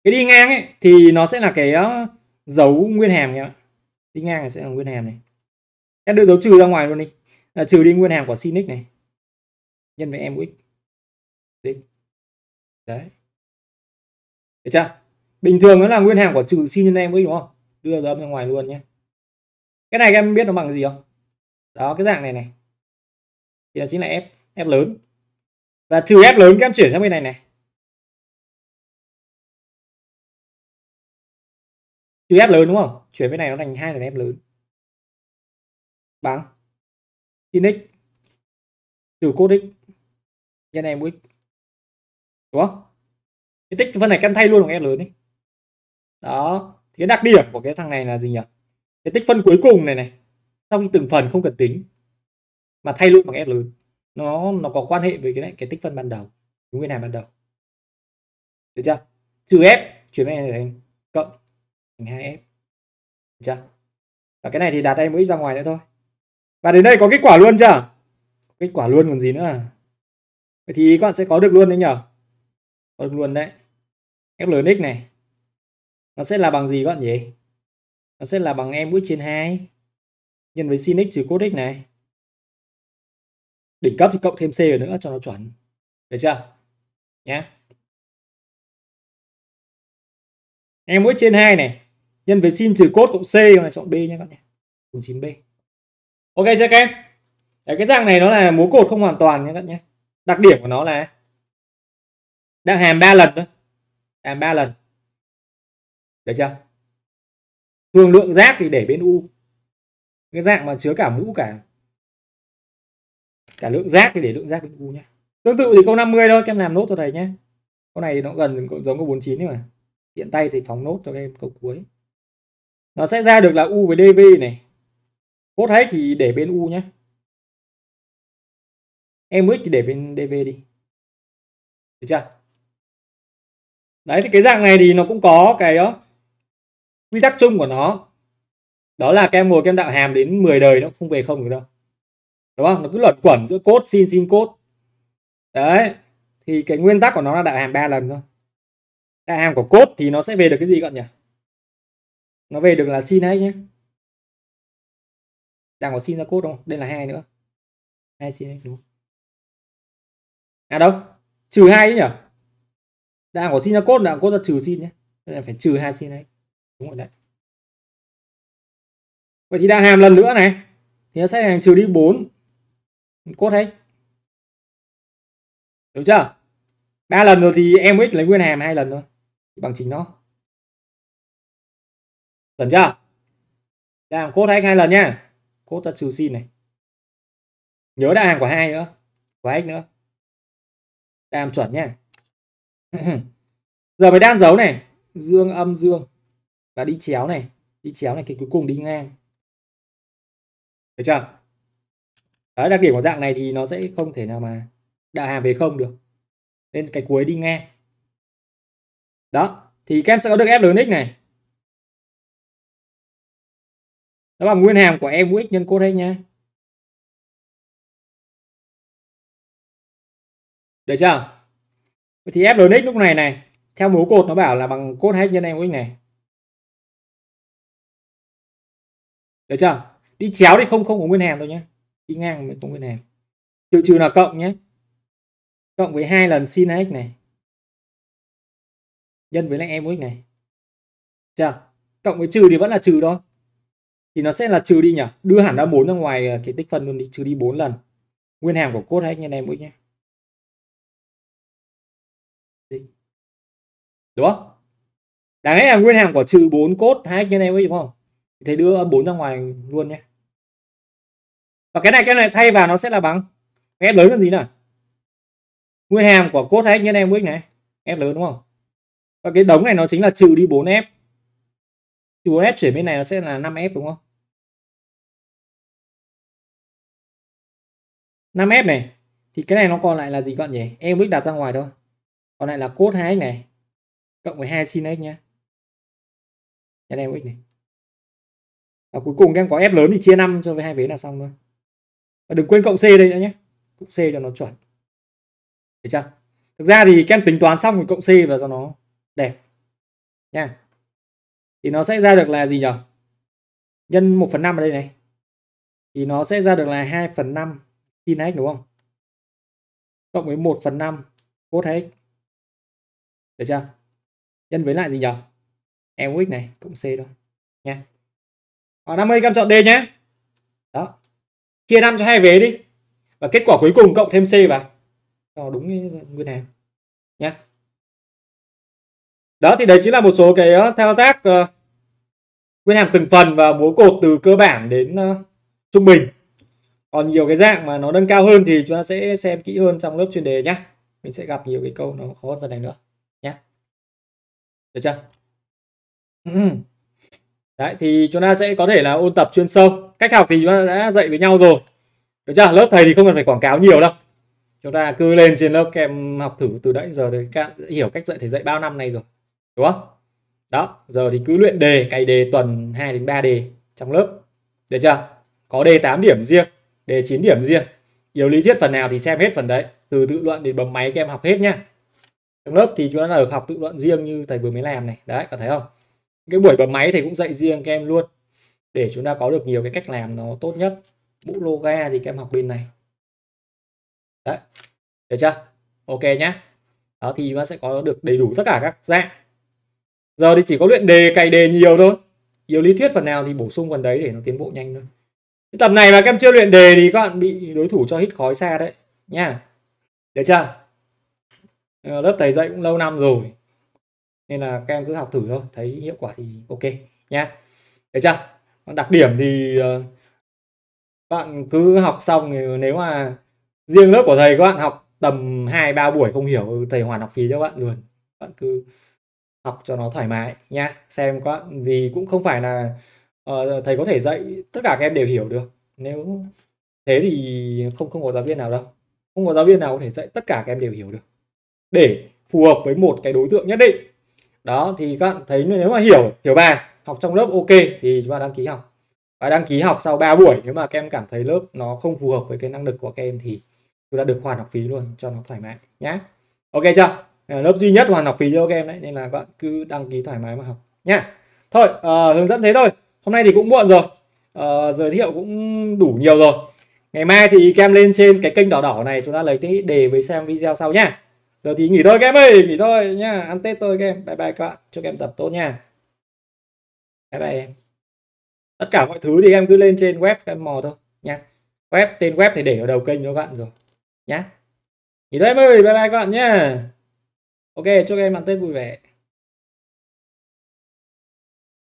cái đi ngang ấy thì nó sẽ là cái ờ, dấu nguyên hàm nhá đi ngang này sẽ là nguyên hàm này em đưa dấu trừ ra ngoài luôn đi à, trừ đi nguyên hàm của sin này nhân với em của x đấy được chưa bình thường nó là nguyên hàm của trừ sin nhân em với đúng không đưa dấu ra ngoài luôn nhé cái này các em biết nó bằng gì không đó cái dạng này này thì nó chính là f f lớn và trừ f lớn các em chuyển sang bên này này chữ F lớn đúng không chuyển bên này nó thành hai lần F lớn bằng sin x trừ cos x nhân em x đúng không cái tích phân này căn thay luôn bằng F lớn đi đó thì cái đặc điểm của cái thằng này là gì nhỉ cái tích phân cuối cùng này này sau khi từng phần không cần tính mà thay luôn bằng F lớn nó nó có quan hệ với cái này, cái tích phân ban đầu đúng cái này ban đầu được chưa trừ F chuyển này thành 2F chưa và cái này thì đạt em MX ra ngoài nữa thôi và đến đây có kết quả luôn chưa kết quả luôn còn gì nữa à? vậy thì các bạn sẽ có được luôn đấy nhở có được luôn đấy F lớn x này nó sẽ là bằng gì các bạn nhỉ nó sẽ là bằng em x trên 2 nhân với sin x trừ cos x này đỉnh cấp thì cộng thêm c vào nữa cho nó chuẩn được chưa nhé em mũi trên 2 này nhân với sin trừ cốt cộng c mà chọn b nha các bạn cùng 9 b ok chưa các em Đấy, cái dạng này nó là múa cột không hoàn toàn nha các bạn nhé đặc điểm của nó là đang hàm 3 lần thôi hàm 3 lần được chưa thường lượng giáp thì để bên u cái dạng mà chứa cả mũ cả cả lượng giáp thì để lượng giáp bên u nhé tương tự thì câu 50 thôi các em làm nốt cho thầy nhé câu này thì nó gần giống câu 49 nhưng mà hiện tay thì phóng nốt cho các em câu cuối nó sẽ ra được là u với dv này cốt hết thì để bên u nhé em x thì để bên dv đi được chưa đấy thì cái dạng này thì nó cũng có cái đó quy tắc chung của nó đó là kem ngồi kem đạo hàm đến 10 đời nó không về không được đâu đúng không nó cứ luẩn quẩn giữa cốt xin xin cốt đấy thì cái nguyên tắc của nó là đạo hàm ba lần thôi đạo hàm của cốt thì nó sẽ về được cái gì các bạn nhỉ nó về được là sin x nhé đang có sin ra cốt đúng không đây là hai nữa hai sin x đúng không à đâu trừ hai đấy nhỉ đang có sin ra cốt là cốt ra trừ sin nhé nên là phải trừ hai sin x đúng rồi đấy vậy thì đang hàm lần nữa này thì nó sẽ hàng trừ đi 4 cốt hết đúng chưa ba lần rồi thì em x lấy nguyên hàm hai lần thôi bằng chính nó Chuẩn chưa? Làm cốt hack hai lần nha. Cốt ta trừ xin này. Nhớ đại hàng của hai nữa. Của hack nữa. Đam chuẩn nha. Giờ mới đan dấu này. Dương âm dương. Và đi chéo này. Đi chéo này. Cái cuối cùng đi ngang. Được chưa? Đấy, đặc điểm của dạng này thì nó sẽ không thể nào mà đạo hàm về không được. Nên cái cuối đi ngang. Đó. Thì các em sẽ có được F lớn x này. đó là nguyên hàm của e mũ x nhân cos x nha được chưa vậy thì f lớn x lúc này này theo mũ cột nó bảo là bằng cos hết nhân e mũ x này được chưa đi chéo thì không không có nguyên hàm đâu nhé đi ngang mới có nguyên hàm trừ trừ là cộng nhé cộng với hai lần sin x này nhân với lại em x này chưa cộng với trừ thì vẫn là trừ thôi thì nó sẽ là trừ đi nhỉ đưa hẳn ra bốn ra ngoài ờ, cái tích phân luôn đi trừ đi bốn lần nguyên hàm của cốt hãy anh em mỗi nhé đúng không đáng lẽ là nguyên hàm của trừ bốn cốt hai nhân em ấy đúng không thì đưa bốn ra ngoài luôn nhé và cái này cái này thay vào nó sẽ là bằng f lớn là gì nào nguyên hàm của cốt hai nhân em x này f lớn đúng không và cái đống này nó chính là trừ đi 4 f 4 USD chuyển bên này nó sẽ là 5F đúng không? 5F này thì cái này nó còn lại là gì các bạn nhỉ? Em biết đặt ra ngoài thôi. Còn lại là cốt 2x này cộng với 2 sin x nhé. Cái này x này. Và cuối cùng các em có F lớn thì chia 5 cho với hai vế là xong thôi. Và đừng quên cộng C đây nữa nhé. Cộng C cho nó chuẩn. Được chưa? Thực ra thì các em tính toán xong rồi cộng C vào cho nó đẹp. Nha. Yeah thì nó sẽ ra được là gì nhỉ nhân 1 phần 5 ở đây này thì nó sẽ ra được là 2 phần 5 sin x đúng không cộng với 1 phần 5 cos x được chưa nhân với lại gì nhỉ em này cộng c thôi nha Ở 50 cam chọn D nhé đó chia 5 cho hai vế đi và kết quả cuối cùng cộng thêm C vào cho đúng nguyên hàng nhé đó thì đấy chính là một số cái ờ, thao tác ờ, uh, nguyên hàm từng phần và múa cột từ cơ bản đến uh, trung bình còn nhiều cái dạng mà nó nâng cao hơn thì chúng ta sẽ xem kỹ hơn trong lớp chuyên đề nhé mình sẽ gặp nhiều cái câu nó khó hơn phần này nữa nhé được chưa đấy thì chúng ta sẽ có thể là ôn tập chuyên sâu cách học thì chúng ta đã dạy với nhau rồi được chưa lớp thầy thì không cần phải quảng cáo nhiều đâu chúng ta cứ lên trên lớp kèm học thử từ đấy giờ để hiểu cách dạy thì dạy bao năm nay rồi đúng không đó giờ thì cứ luyện đề cày đề tuần 2 đến 3 đề trong lớp được chưa có đề 8 điểm riêng đề 9 điểm riêng yếu lý thuyết phần nào thì xem hết phần đấy từ tự luận đến bấm máy các em học hết nhá trong lớp thì chúng ta được học tự luận riêng như thầy vừa mới làm này đấy có thấy không cái buổi bấm máy thì cũng dạy riêng các em luôn để chúng ta có được nhiều cái cách làm nó tốt nhất mũ loga thì các em học bên này đấy được chưa ok nhá đó thì chúng ta sẽ có được đầy đủ tất cả các dạng giờ thì chỉ có luyện đề cày đề nhiều thôi nhiều lý thuyết phần nào thì bổ sung phần đấy để nó tiến bộ nhanh thôi tập này mà các em chưa luyện đề thì các bạn bị đối thủ cho hít khói xa đấy nha được chưa ờ, lớp thầy dạy cũng lâu năm rồi nên là các em cứ học thử thôi thấy hiệu quả thì ok nha được chưa còn đặc điểm thì ờ, bạn cứ học xong nếu mà riêng lớp của thầy các bạn học tầm hai ba buổi không hiểu thầy hoàn học phí cho bạn luôn bạn cứ học cho nó thoải mái nha xem quá vì cũng không phải là uh, thầy có thể dạy tất cả các em đều hiểu được nếu thế thì không không có giáo viên nào đâu không có giáo viên nào có thể dạy tất cả các em đều hiểu được để phù hợp với một cái đối tượng nhất định đó thì các bạn thấy nếu mà hiểu hiểu bài học trong lớp ok thì chúng ta đăng ký học và đăng ký học sau 3 buổi nếu mà các em cảm thấy lớp nó không phù hợp với cái năng lực của các em thì chúng ta được hoàn học phí luôn cho nó thoải mái nhé ok chưa Ờ, lớp duy nhất hoàn học phí cho các em đấy nên là các bạn cứ đăng ký thoải mái mà học nha thôi uh, hướng dẫn thế thôi hôm nay thì cũng muộn rồi uh, giới thiệu cũng đủ nhiều rồi ngày mai thì kem lên trên cái kênh đỏ đỏ này chúng ta lấy cái đề với xem video sau nha giờ thì nghỉ thôi các em ơi nghỉ thôi nha ăn tết thôi các em bye bye các bạn chúc các em tập tốt nha bye bye em tất cả mọi thứ thì em cứ lên trên web em mò thôi nha web tên web thì để ở đầu kênh cho các bạn rồi nhá nghỉ thôi em ơi bye bye các bạn nhá ok chúc các em ăn tết vui vẻ